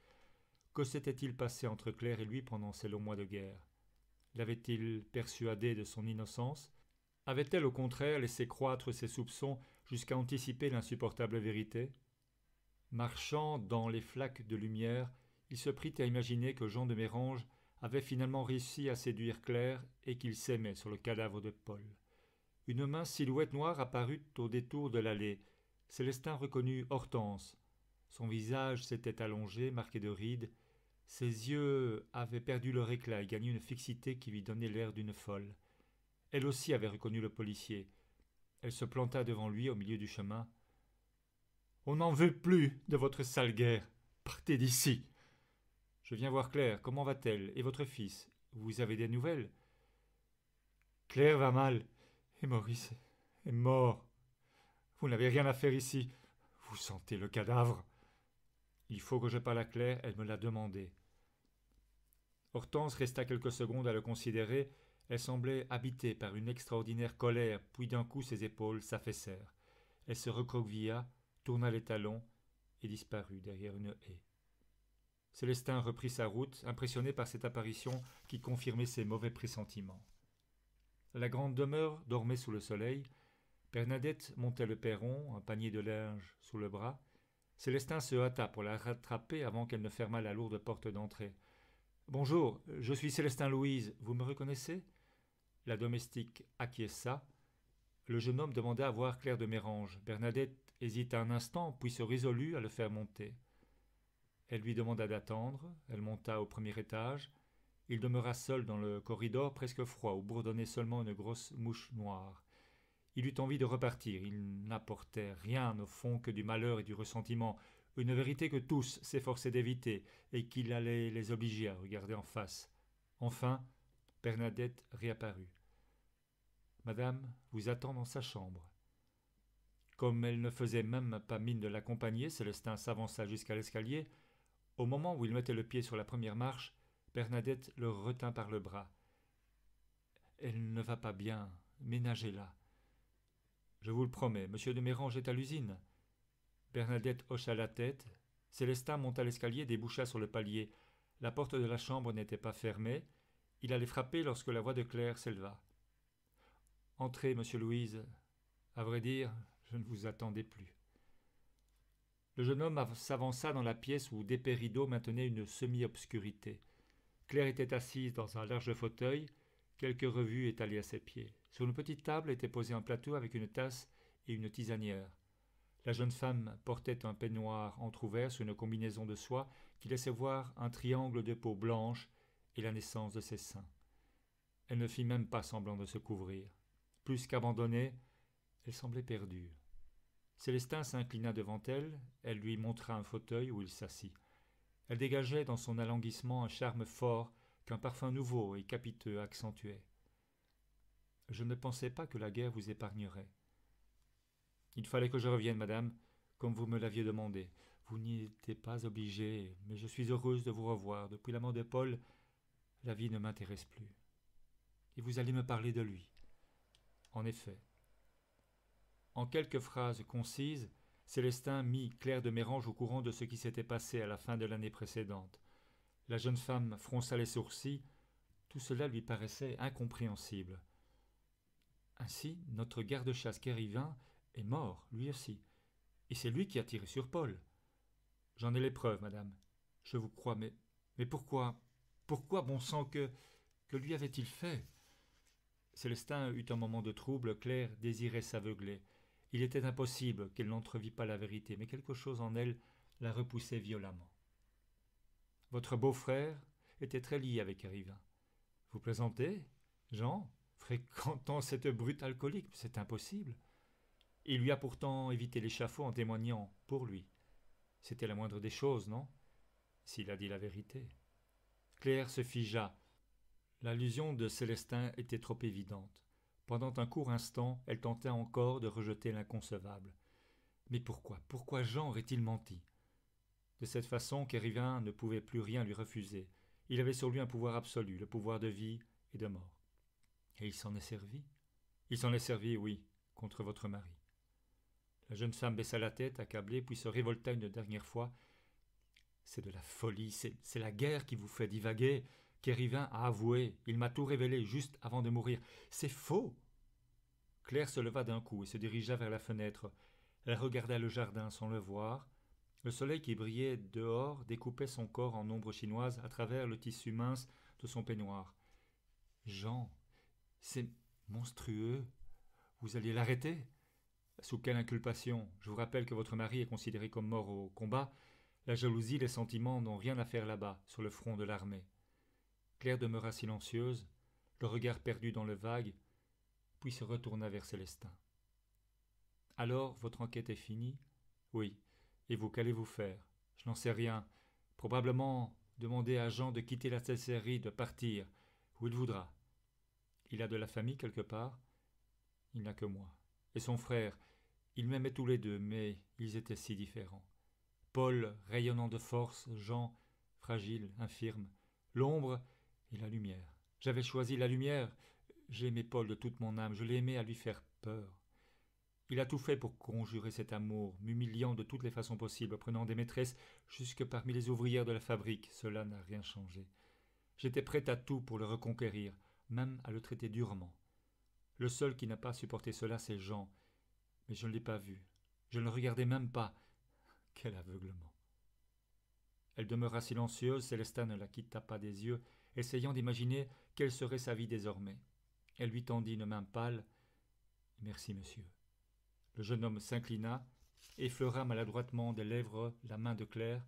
que s'était-il passé entre Claire et lui pendant ces longs mois de guerre L'avait-il persuadé de son innocence Avait-elle au contraire laissé croître ses soupçons jusqu'à anticiper l'insupportable vérité Marchant dans les flaques de lumière, il se prit à imaginer que Jean de Mérange avait finalement réussi à séduire Claire et qu'il s'aimait sur le cadavre de Paul. Une mince silhouette noire apparut au détour de l'allée. Célestin reconnut Hortense. Son visage s'était allongé, marqué de rides. Ses yeux avaient perdu leur éclat et gagné une fixité qui lui donnait l'air d'une folle. Elle aussi avait reconnu le policier. Elle se planta devant lui au milieu du chemin. On n'en veut plus de votre sale guerre. Partez d'ici. Je viens voir Claire. Comment va-t-elle Et votre fils Vous avez des nouvelles Claire va mal. Et Maurice est mort. Vous n'avez rien à faire ici. Vous sentez le cadavre. Il faut que je parle à Claire, elle me l'a demandé. Hortense resta quelques secondes à le considérer. Elle semblait habitée par une extraordinaire colère, puis d'un coup ses épaules s'affaissèrent. Elle se recroquevilla, tourna les talons et disparut derrière une haie. Célestin reprit sa route, impressionné par cette apparition qui confirmait ses mauvais pressentiments. La grande demeure dormait sous le soleil, Bernadette montait le perron, un panier de linge sous le bras. Célestin se hâta pour la rattraper avant qu'elle ne fermât la lourde porte d'entrée. Bonjour, je suis Célestin Louise, vous me reconnaissez La domestique acquiesça. Le jeune homme demanda à voir Claire de Mérange. Bernadette hésita un instant, puis se résolut à le faire monter. Elle lui demanda d'attendre, elle monta au premier étage. Il demeura seul dans le corridor presque froid où bourdonnait seulement une grosse mouche noire. Il eut envie de repartir. Il n'apportait rien au fond que du malheur et du ressentiment, une vérité que tous s'efforçaient d'éviter et qu'il allait les obliger à regarder en face. Enfin, Bernadette réapparut. Madame vous attend dans sa chambre. Comme elle ne faisait même pas mine de l'accompagner, Célestin s'avança jusqu'à l'escalier. Au moment où il mettait le pied sur la première marche, Bernadette le retint par le bras. Elle ne va pas bien, ménagez-la. Je vous le promets, monsieur de Mérange est à l'usine. Bernadette hocha la tête. Célestin monta l'escalier et déboucha sur le palier. La porte de la chambre n'était pas fermée. Il allait frapper lorsque la voix de Claire s'éleva. Entrez, monsieur Louise. À vrai dire, je ne vous attendais plus. Le jeune homme s'avança dans la pièce où d'épais rideaux maintenaient une semi-obscurité. Claire était assise dans un large fauteuil, quelques revues étalées à ses pieds. Sur une petite table était posé un plateau avec une tasse et une tisanière. La jeune femme portait un peignoir entr'ouvert sur une combinaison de soie qui laissait voir un triangle de peau blanche et la naissance de ses seins. Elle ne fit même pas semblant de se couvrir. Plus qu'abandonnée, elle semblait perdue. Célestin s'inclina devant elle, elle lui montra un fauteuil où il s'assit. Elle dégageait dans son alanguissement un charme fort qu'un parfum nouveau et capiteux accentuait. Je ne pensais pas que la guerre vous épargnerait. Il fallait que je revienne, madame, comme vous me l'aviez demandé. Vous n'y étiez pas obligée, mais je suis heureuse de vous revoir. Depuis la mort de Paul, la vie ne m'intéresse plus. Et vous allez me parler de lui. En effet, en quelques phrases concises, Célestin mit Claire de Mérange au courant de ce qui s'était passé à la fin de l'année précédente. La jeune femme fronça les sourcils. Tout cela lui paraissait incompréhensible. Ainsi, notre garde-chasse Kérivin est mort, lui aussi, et c'est lui qui a tiré sur Paul. J'en ai les preuves, madame. Je vous crois, mais, mais pourquoi Pourquoi, bon sang, que, que lui avait-il fait Célestin eut un moment de trouble, Claire désirait s'aveugler. Il était impossible qu'elle n'entrevît pas la vérité, mais quelque chose en elle la repoussait violemment. Votre beau-frère était très lié avec Kérivin. — Vous plaisantez Jean fréquentant cette brute alcoolique, c'est impossible. Il lui a pourtant évité l'échafaud en témoignant pour lui. C'était la moindre des choses, non S'il a dit la vérité. Claire se figea. L'allusion de Célestin était trop évidente. Pendant un court instant, elle tenta encore de rejeter l'inconcevable. Mais pourquoi Pourquoi Jean aurait-il menti De cette façon, Kérivin ne pouvait plus rien lui refuser. Il avait sur lui un pouvoir absolu, le pouvoir de vie et de mort. Et il s'en est servi Il s'en est servi, oui, contre votre mari. La jeune femme baissa la tête, accablée, puis se révolta une dernière fois. C'est de la folie, c'est la guerre qui vous fait divaguer. Kérivin a avoué, il m'a tout révélé juste avant de mourir. C'est faux Claire se leva d'un coup et se dirigea vers la fenêtre. Elle regarda le jardin sans le voir. Le soleil qui brillait dehors découpait son corps en ombre chinoise à travers le tissu mince de son peignoir. Jean c'est monstrueux. Vous alliez l'arrêter Sous quelle inculpation Je vous rappelle que votre mari est considéré comme mort au combat. La jalousie, les sentiments n'ont rien à faire là-bas, sur le front de l'armée. Claire demeura silencieuse, le regard perdu dans le vague, puis se retourna vers Célestin. Alors, votre enquête est finie Oui. Et vous, qu'allez-vous faire Je n'en sais rien. Probablement demander à Jean de quitter la cesserie, de partir, où il voudra. Il a de la famille quelque part. Il n'a que moi. Et son frère. Il m'aimait tous les deux, mais ils étaient si différents. Paul rayonnant de force, Jean fragile, infirme. L'ombre et la lumière. J'avais choisi la lumière. J'aimais Paul de toute mon âme. Je l'aimais à lui faire peur. Il a tout fait pour conjurer cet amour, m'humiliant de toutes les façons possibles, prenant des maîtresses jusque parmi les ouvrières de la fabrique. Cela n'a rien changé. J'étais prête à tout pour le reconquérir même à le traiter durement. Le seul qui n'a pas supporté cela, c'est Jean. Mais je ne l'ai pas vu. Je ne le regardais même pas. Quel aveuglement. Elle demeura silencieuse, Célestin ne la quitta pas des yeux, essayant d'imaginer quelle serait sa vie désormais. Elle lui tendit une main pâle. Merci, monsieur. Le jeune homme s'inclina, effleura maladroitement des lèvres la main de Claire,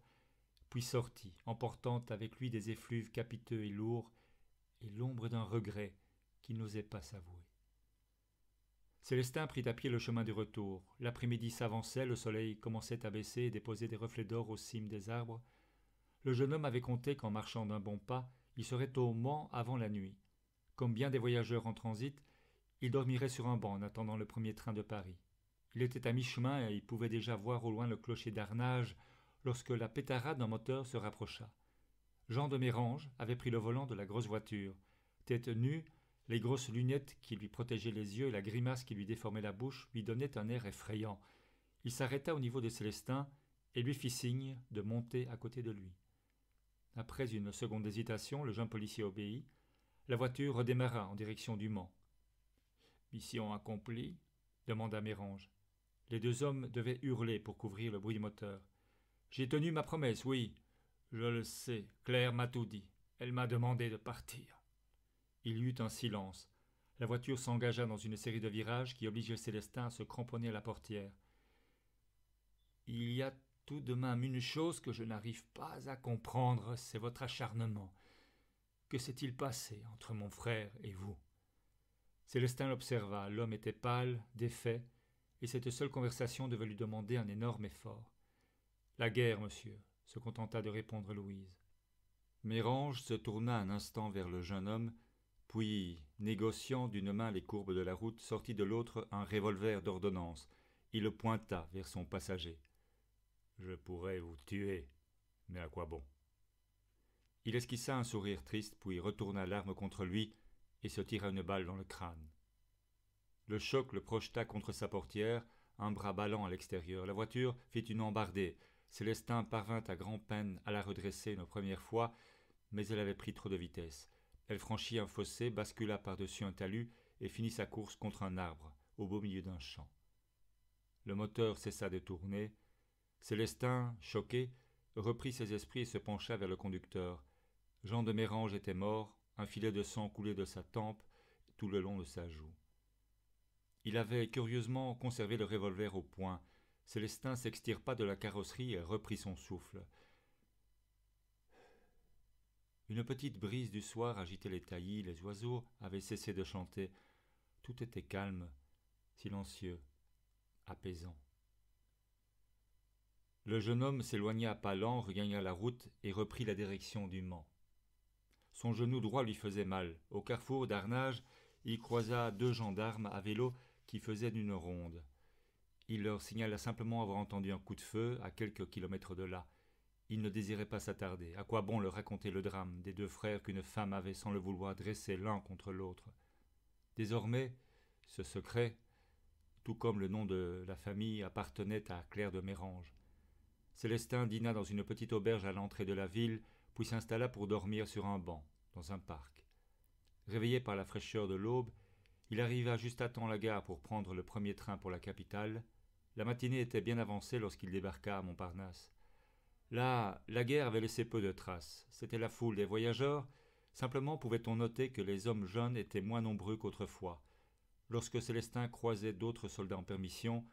puis sortit, emportant avec lui des effluves capiteux et lourds et l'ombre d'un regret qu'il n'osait pas s'avouer. Célestin prit à pied le chemin du retour. L'après-midi s'avançait, le soleil commençait à baisser et déposait des reflets d'or aux cimes des arbres. Le jeune homme avait compté qu'en marchant d'un bon pas, il serait au Mans avant la nuit. Comme bien des voyageurs en transit, il dormirait sur un banc en attendant le premier train de Paris. Il était à mi-chemin et il pouvait déjà voir au loin le clocher d'Arnage lorsque la pétarade d'un moteur se rapprocha. Jean de Mérange avait pris le volant de la grosse voiture. Tête nue, les grosses lunettes qui lui protégeaient les yeux et la grimace qui lui déformait la bouche lui donnaient un air effrayant. Il s'arrêta au niveau de Célestin et lui fit signe de monter à côté de lui. Après une seconde hésitation, le jeune policier obéit. La voiture redémarra en direction du Mans. Mission accomplie demanda Mérange. Les deux hommes devaient hurler pour couvrir le bruit du moteur. J'ai tenu ma promesse, oui. Je le sais, Claire m'a tout dit. Elle m'a demandé de partir. Il y eut un silence. La voiture s'engagea dans une série de virages qui obligeaient Célestin à se cramponner à la portière. Il y a tout de même une chose que je n'arrive pas à comprendre, c'est votre acharnement. Que s'est-il passé entre mon frère et vous Célestin l'observa. L'homme était pâle, défait, et cette seule conversation devait lui demander un énorme effort. La guerre, monsieur se contenta de répondre Louise. Mérange se tourna un instant vers le jeune homme, puis, négociant d'une main les courbes de la route, sortit de l'autre un revolver d'ordonnance. Il le pointa vers son passager. Je pourrais vous tuer, mais à quoi bon Il esquissa un sourire triste, puis retourna l'arme contre lui et se tira une balle dans le crâne. Le choc le projeta contre sa portière, un bras ballant à l'extérieur. La voiture fit une embardée. Célestin parvint à grand-peine à la redresser une première fois, mais elle avait pris trop de vitesse. Elle franchit un fossé, bascula par-dessus un talus et finit sa course contre un arbre, au beau milieu d'un champ. Le moteur cessa de tourner. Célestin, choqué, reprit ses esprits et se pencha vers le conducteur. Jean de Mérange était mort, un filet de sang coulait de sa tempe tout le long de sa joue. Il avait curieusement conservé le revolver au poing, Célestin s'extirpa de la carrosserie et reprit son souffle. Une petite brise du soir agitait les taillis, les oiseaux avaient cessé de chanter. Tout était calme, silencieux, apaisant. Le jeune homme s'éloigna à pas lents, regagna la route et reprit la direction du Mans. Son genou droit lui faisait mal. Au carrefour d'Arnage, il croisa deux gendarmes à vélo qui faisaient une ronde. Il leur signala simplement avoir entendu un coup de feu à quelques kilomètres de là. Il ne désirait pas s'attarder. À quoi bon leur raconter le drame des deux frères qu'une femme avait sans le vouloir dressé l'un contre l'autre Désormais, ce secret, tout comme le nom de la famille, appartenait à Claire de Mérange. Célestin dîna dans une petite auberge à l'entrée de la ville, puis s'installa pour dormir sur un banc, dans un parc. Réveillé par la fraîcheur de l'aube, il arriva juste à temps la gare pour prendre le premier train pour la capitale, la matinée était bien avancée lorsqu'il débarqua à Montparnasse. Là, la guerre avait laissé peu de traces. C'était la foule des voyageurs. Simplement pouvait-on noter que les hommes jeunes étaient moins nombreux qu'autrefois. Lorsque Célestin croisait d'autres soldats en permission,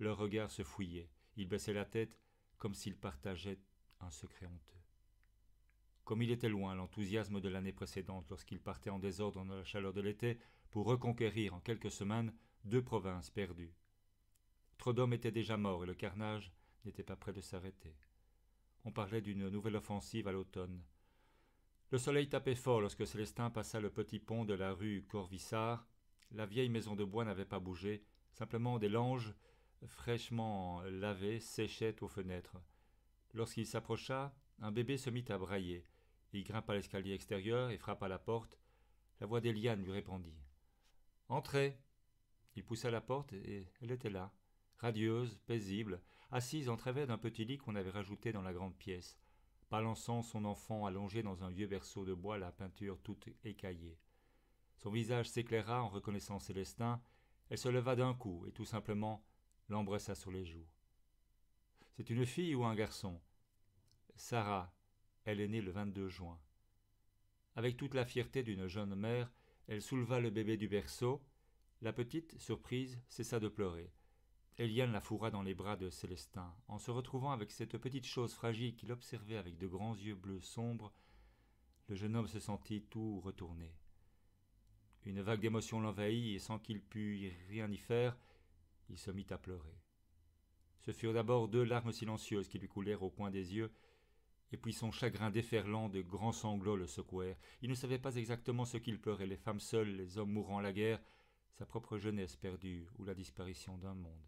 leurs regards se fouillaient. Ils baissait la tête comme s'ils partageaient un secret honteux. Comme il était loin l'enthousiasme de l'année précédente lorsqu'il partait en désordre dans la chaleur de l'été pour reconquérir en quelques semaines deux provinces perdues. Notre était était déjà mort et le carnage n'était pas prêt de s'arrêter. On parlait d'une nouvelle offensive à l'automne. Le soleil tapait fort lorsque Célestin passa le petit pont de la rue Corvissard. La vieille maison de bois n'avait pas bougé, simplement des langes fraîchement lavées séchaient aux fenêtres. Lorsqu'il s'approcha, un bébé se mit à brailler. Il grimpa l'escalier extérieur et frappa la porte. La voix d'Eliane lui répondit. Entrez. Il poussa la porte et elle était là radieuse, paisible, assise en travers d'un petit lit qu'on avait rajouté dans la grande pièce, balançant son enfant allongé dans un vieux berceau de bois à la peinture toute écaillée. Son visage s'éclaira en reconnaissant Célestin, elle se leva d'un coup et tout simplement l'embrassa sur les joues. C'est une fille ou un garçon Sarah, elle est née le 22 juin. Avec toute la fierté d'une jeune mère, elle souleva le bébé du berceau. La petite, surprise, cessa de pleurer. Eliane la fourra dans les bras de Célestin. En se retrouvant avec cette petite chose fragile qu'il observait avec de grands yeux bleus sombres, le jeune homme se sentit tout retourné. Une vague d'émotion l'envahit et sans qu'il pût rien y faire, il se mit à pleurer. Ce furent d'abord deux larmes silencieuses qui lui coulèrent au coin des yeux, et puis son chagrin déferlant de grands sanglots le secouèrent. Il ne savait pas exactement ce qu'il pleurait, les femmes seules, les hommes mourant à la guerre, sa propre jeunesse perdue ou la disparition d'un monde.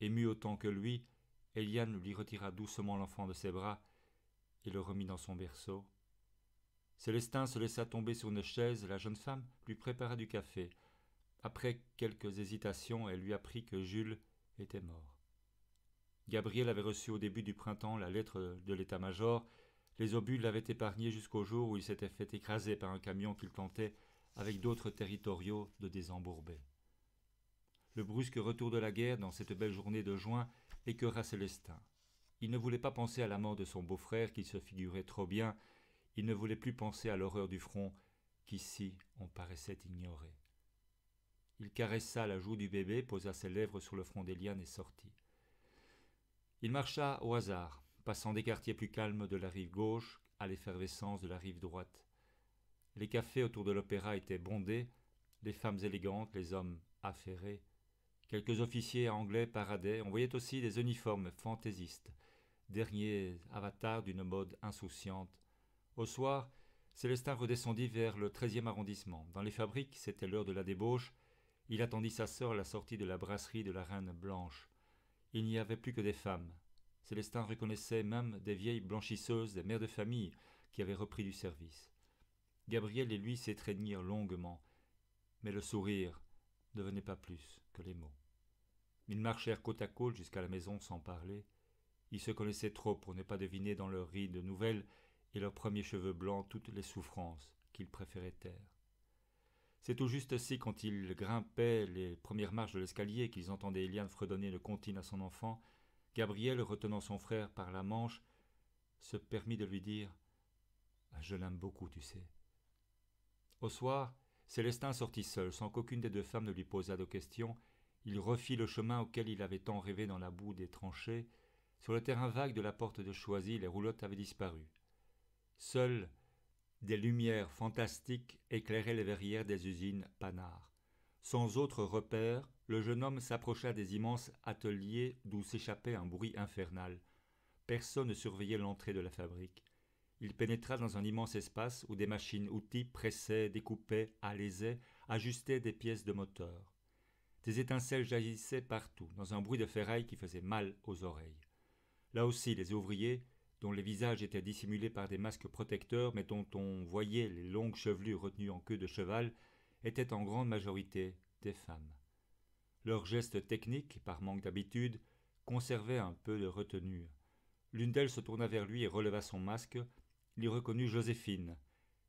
Ému autant que lui, Eliane lui retira doucement l'enfant de ses bras et le remit dans son berceau. Célestin se laissa tomber sur une chaise et la jeune femme lui prépara du café. Après quelques hésitations, elle lui apprit que Jules était mort. Gabriel avait reçu au début du printemps la lettre de l'état-major. Les obus l'avaient épargné jusqu'au jour où il s'était fait écraser par un camion qu'il plantait avec d'autres territoriaux de désembourbés le brusque retour de la guerre dans cette belle journée de juin écœura Célestin. Il ne voulait pas penser à la mort de son beau-frère qu'il se figurait trop bien, il ne voulait plus penser à l'horreur du front qu'ici on paraissait ignorer. Il caressa la joue du bébé, posa ses lèvres sur le front des lianes et sortit. Il marcha au hasard, passant des quartiers plus calmes de la rive gauche à l'effervescence de la rive droite. Les cafés autour de l'opéra étaient bondés, les femmes élégantes, les hommes affairés, Quelques officiers anglais paradaient, on voyait aussi des uniformes fantaisistes, derniers avatars d'une mode insouciante. Au soir, Célestin redescendit vers le 13e arrondissement. Dans les fabriques, c'était l'heure de la débauche. Il attendit sa sœur à la sortie de la brasserie de la Reine Blanche. Il n'y avait plus que des femmes. Célestin reconnaissait même des vieilles blanchisseuses, des mères de famille, qui avaient repris du service. Gabriel et lui s'étreignirent longuement, mais le sourire, devenaient pas plus que les mots. Ils marchèrent côte à côte jusqu'à la maison sans parler. Ils se connaissaient trop pour ne pas deviner dans leurs rides nouvelles et leurs premiers cheveux blancs toutes les souffrances qu'ils préféraient taire. C'est tout juste si, quand ils grimpaient les premières marches de l'escalier, qu'ils entendaient Eliane fredonner le comptine à son enfant, Gabriel, retenant son frère par la manche, se permit de lui dire ah, Je l'aime beaucoup, tu sais. Au soir, Célestin sortit seul, sans qu'aucune des deux femmes ne lui posât de questions. Il refit le chemin auquel il avait tant rêvé dans la boue des tranchées. Sur le terrain vague de la porte de Choisy, les roulottes avaient disparu. Seules, des lumières fantastiques éclairaient les verrières des usines Panard. Sans autre repère, le jeune homme s'approcha des immenses ateliers d'où s'échappait un bruit infernal. Personne ne surveillait l'entrée de la fabrique. Il pénétra dans un immense espace où des machines-outils pressaient, découpaient, alaisaient, ajustaient des pièces de moteur. Des étincelles jaillissaient partout, dans un bruit de ferraille qui faisait mal aux oreilles. Là aussi, les ouvriers, dont les visages étaient dissimulés par des masques protecteurs, mais dont on voyait les longues chevelures retenues en queue de cheval, étaient en grande majorité des femmes. Leurs gestes techniques, par manque d'habitude, conservaient un peu de retenue. L'une d'elles se tourna vers lui et releva son masque, il reconnut Joséphine.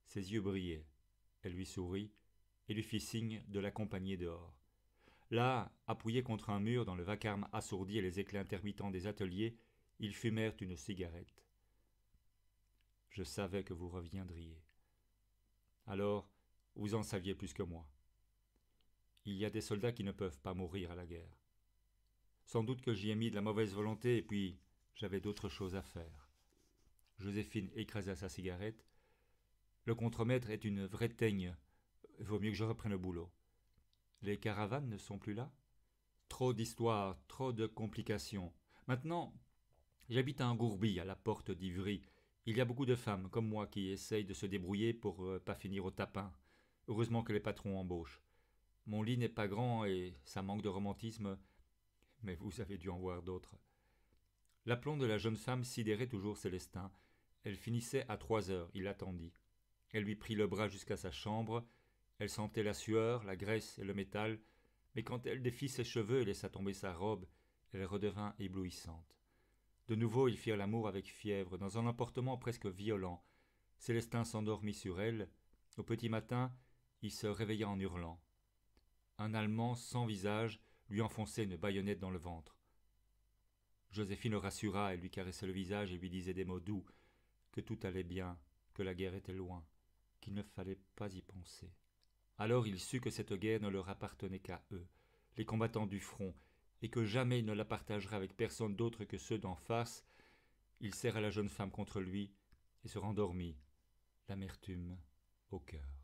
Ses yeux brillaient. Elle lui sourit et lui fit signe de l'accompagner dehors. Là, appuyé contre un mur dans le vacarme assourdi et les éclats intermittents des ateliers, ils fumèrent une cigarette. Je savais que vous reviendriez. Alors, vous en saviez plus que moi. Il y a des soldats qui ne peuvent pas mourir à la guerre. Sans doute que j'y ai mis de la mauvaise volonté, et puis j'avais d'autres choses à faire. Joséphine écrasa sa cigarette. Le contremaître est une vraie teigne. Vaut mieux que je reprenne le boulot. Les caravanes ne sont plus là Trop d'histoires, trop de complications. Maintenant, j'habite à gourbi, à la porte d'Ivry. Il y a beaucoup de femmes, comme moi, qui essayent de se débrouiller pour euh, pas finir au tapin. Heureusement que les patrons embauchent. Mon lit n'est pas grand et ça manque de romantisme, mais vous avez dû en voir d'autres. L'aplomb de la jeune femme sidérait toujours Célestin, elle finissait à trois heures, il attendit. Elle lui prit le bras jusqu'à sa chambre, elle sentait la sueur, la graisse et le métal, mais quand elle défit ses cheveux et laissa tomber sa robe, elle redevint éblouissante. De nouveau, ils firent l'amour avec fièvre, dans un emportement presque violent. Célestin s'endormit sur elle. Au petit matin, il se réveilla en hurlant. Un Allemand sans visage lui enfonçait une baïonnette dans le ventre. Joséphine le rassura, elle lui caressait le visage et lui disait des mots doux que tout allait bien, que la guerre était loin, qu'il ne fallait pas y penser. Alors il sut que cette guerre ne leur appartenait qu'à eux, les combattants du front, et que jamais il ne la partagerait avec personne d'autre que ceux d'en face. Il serra la jeune femme contre lui et se rendormit, l'amertume au cœur.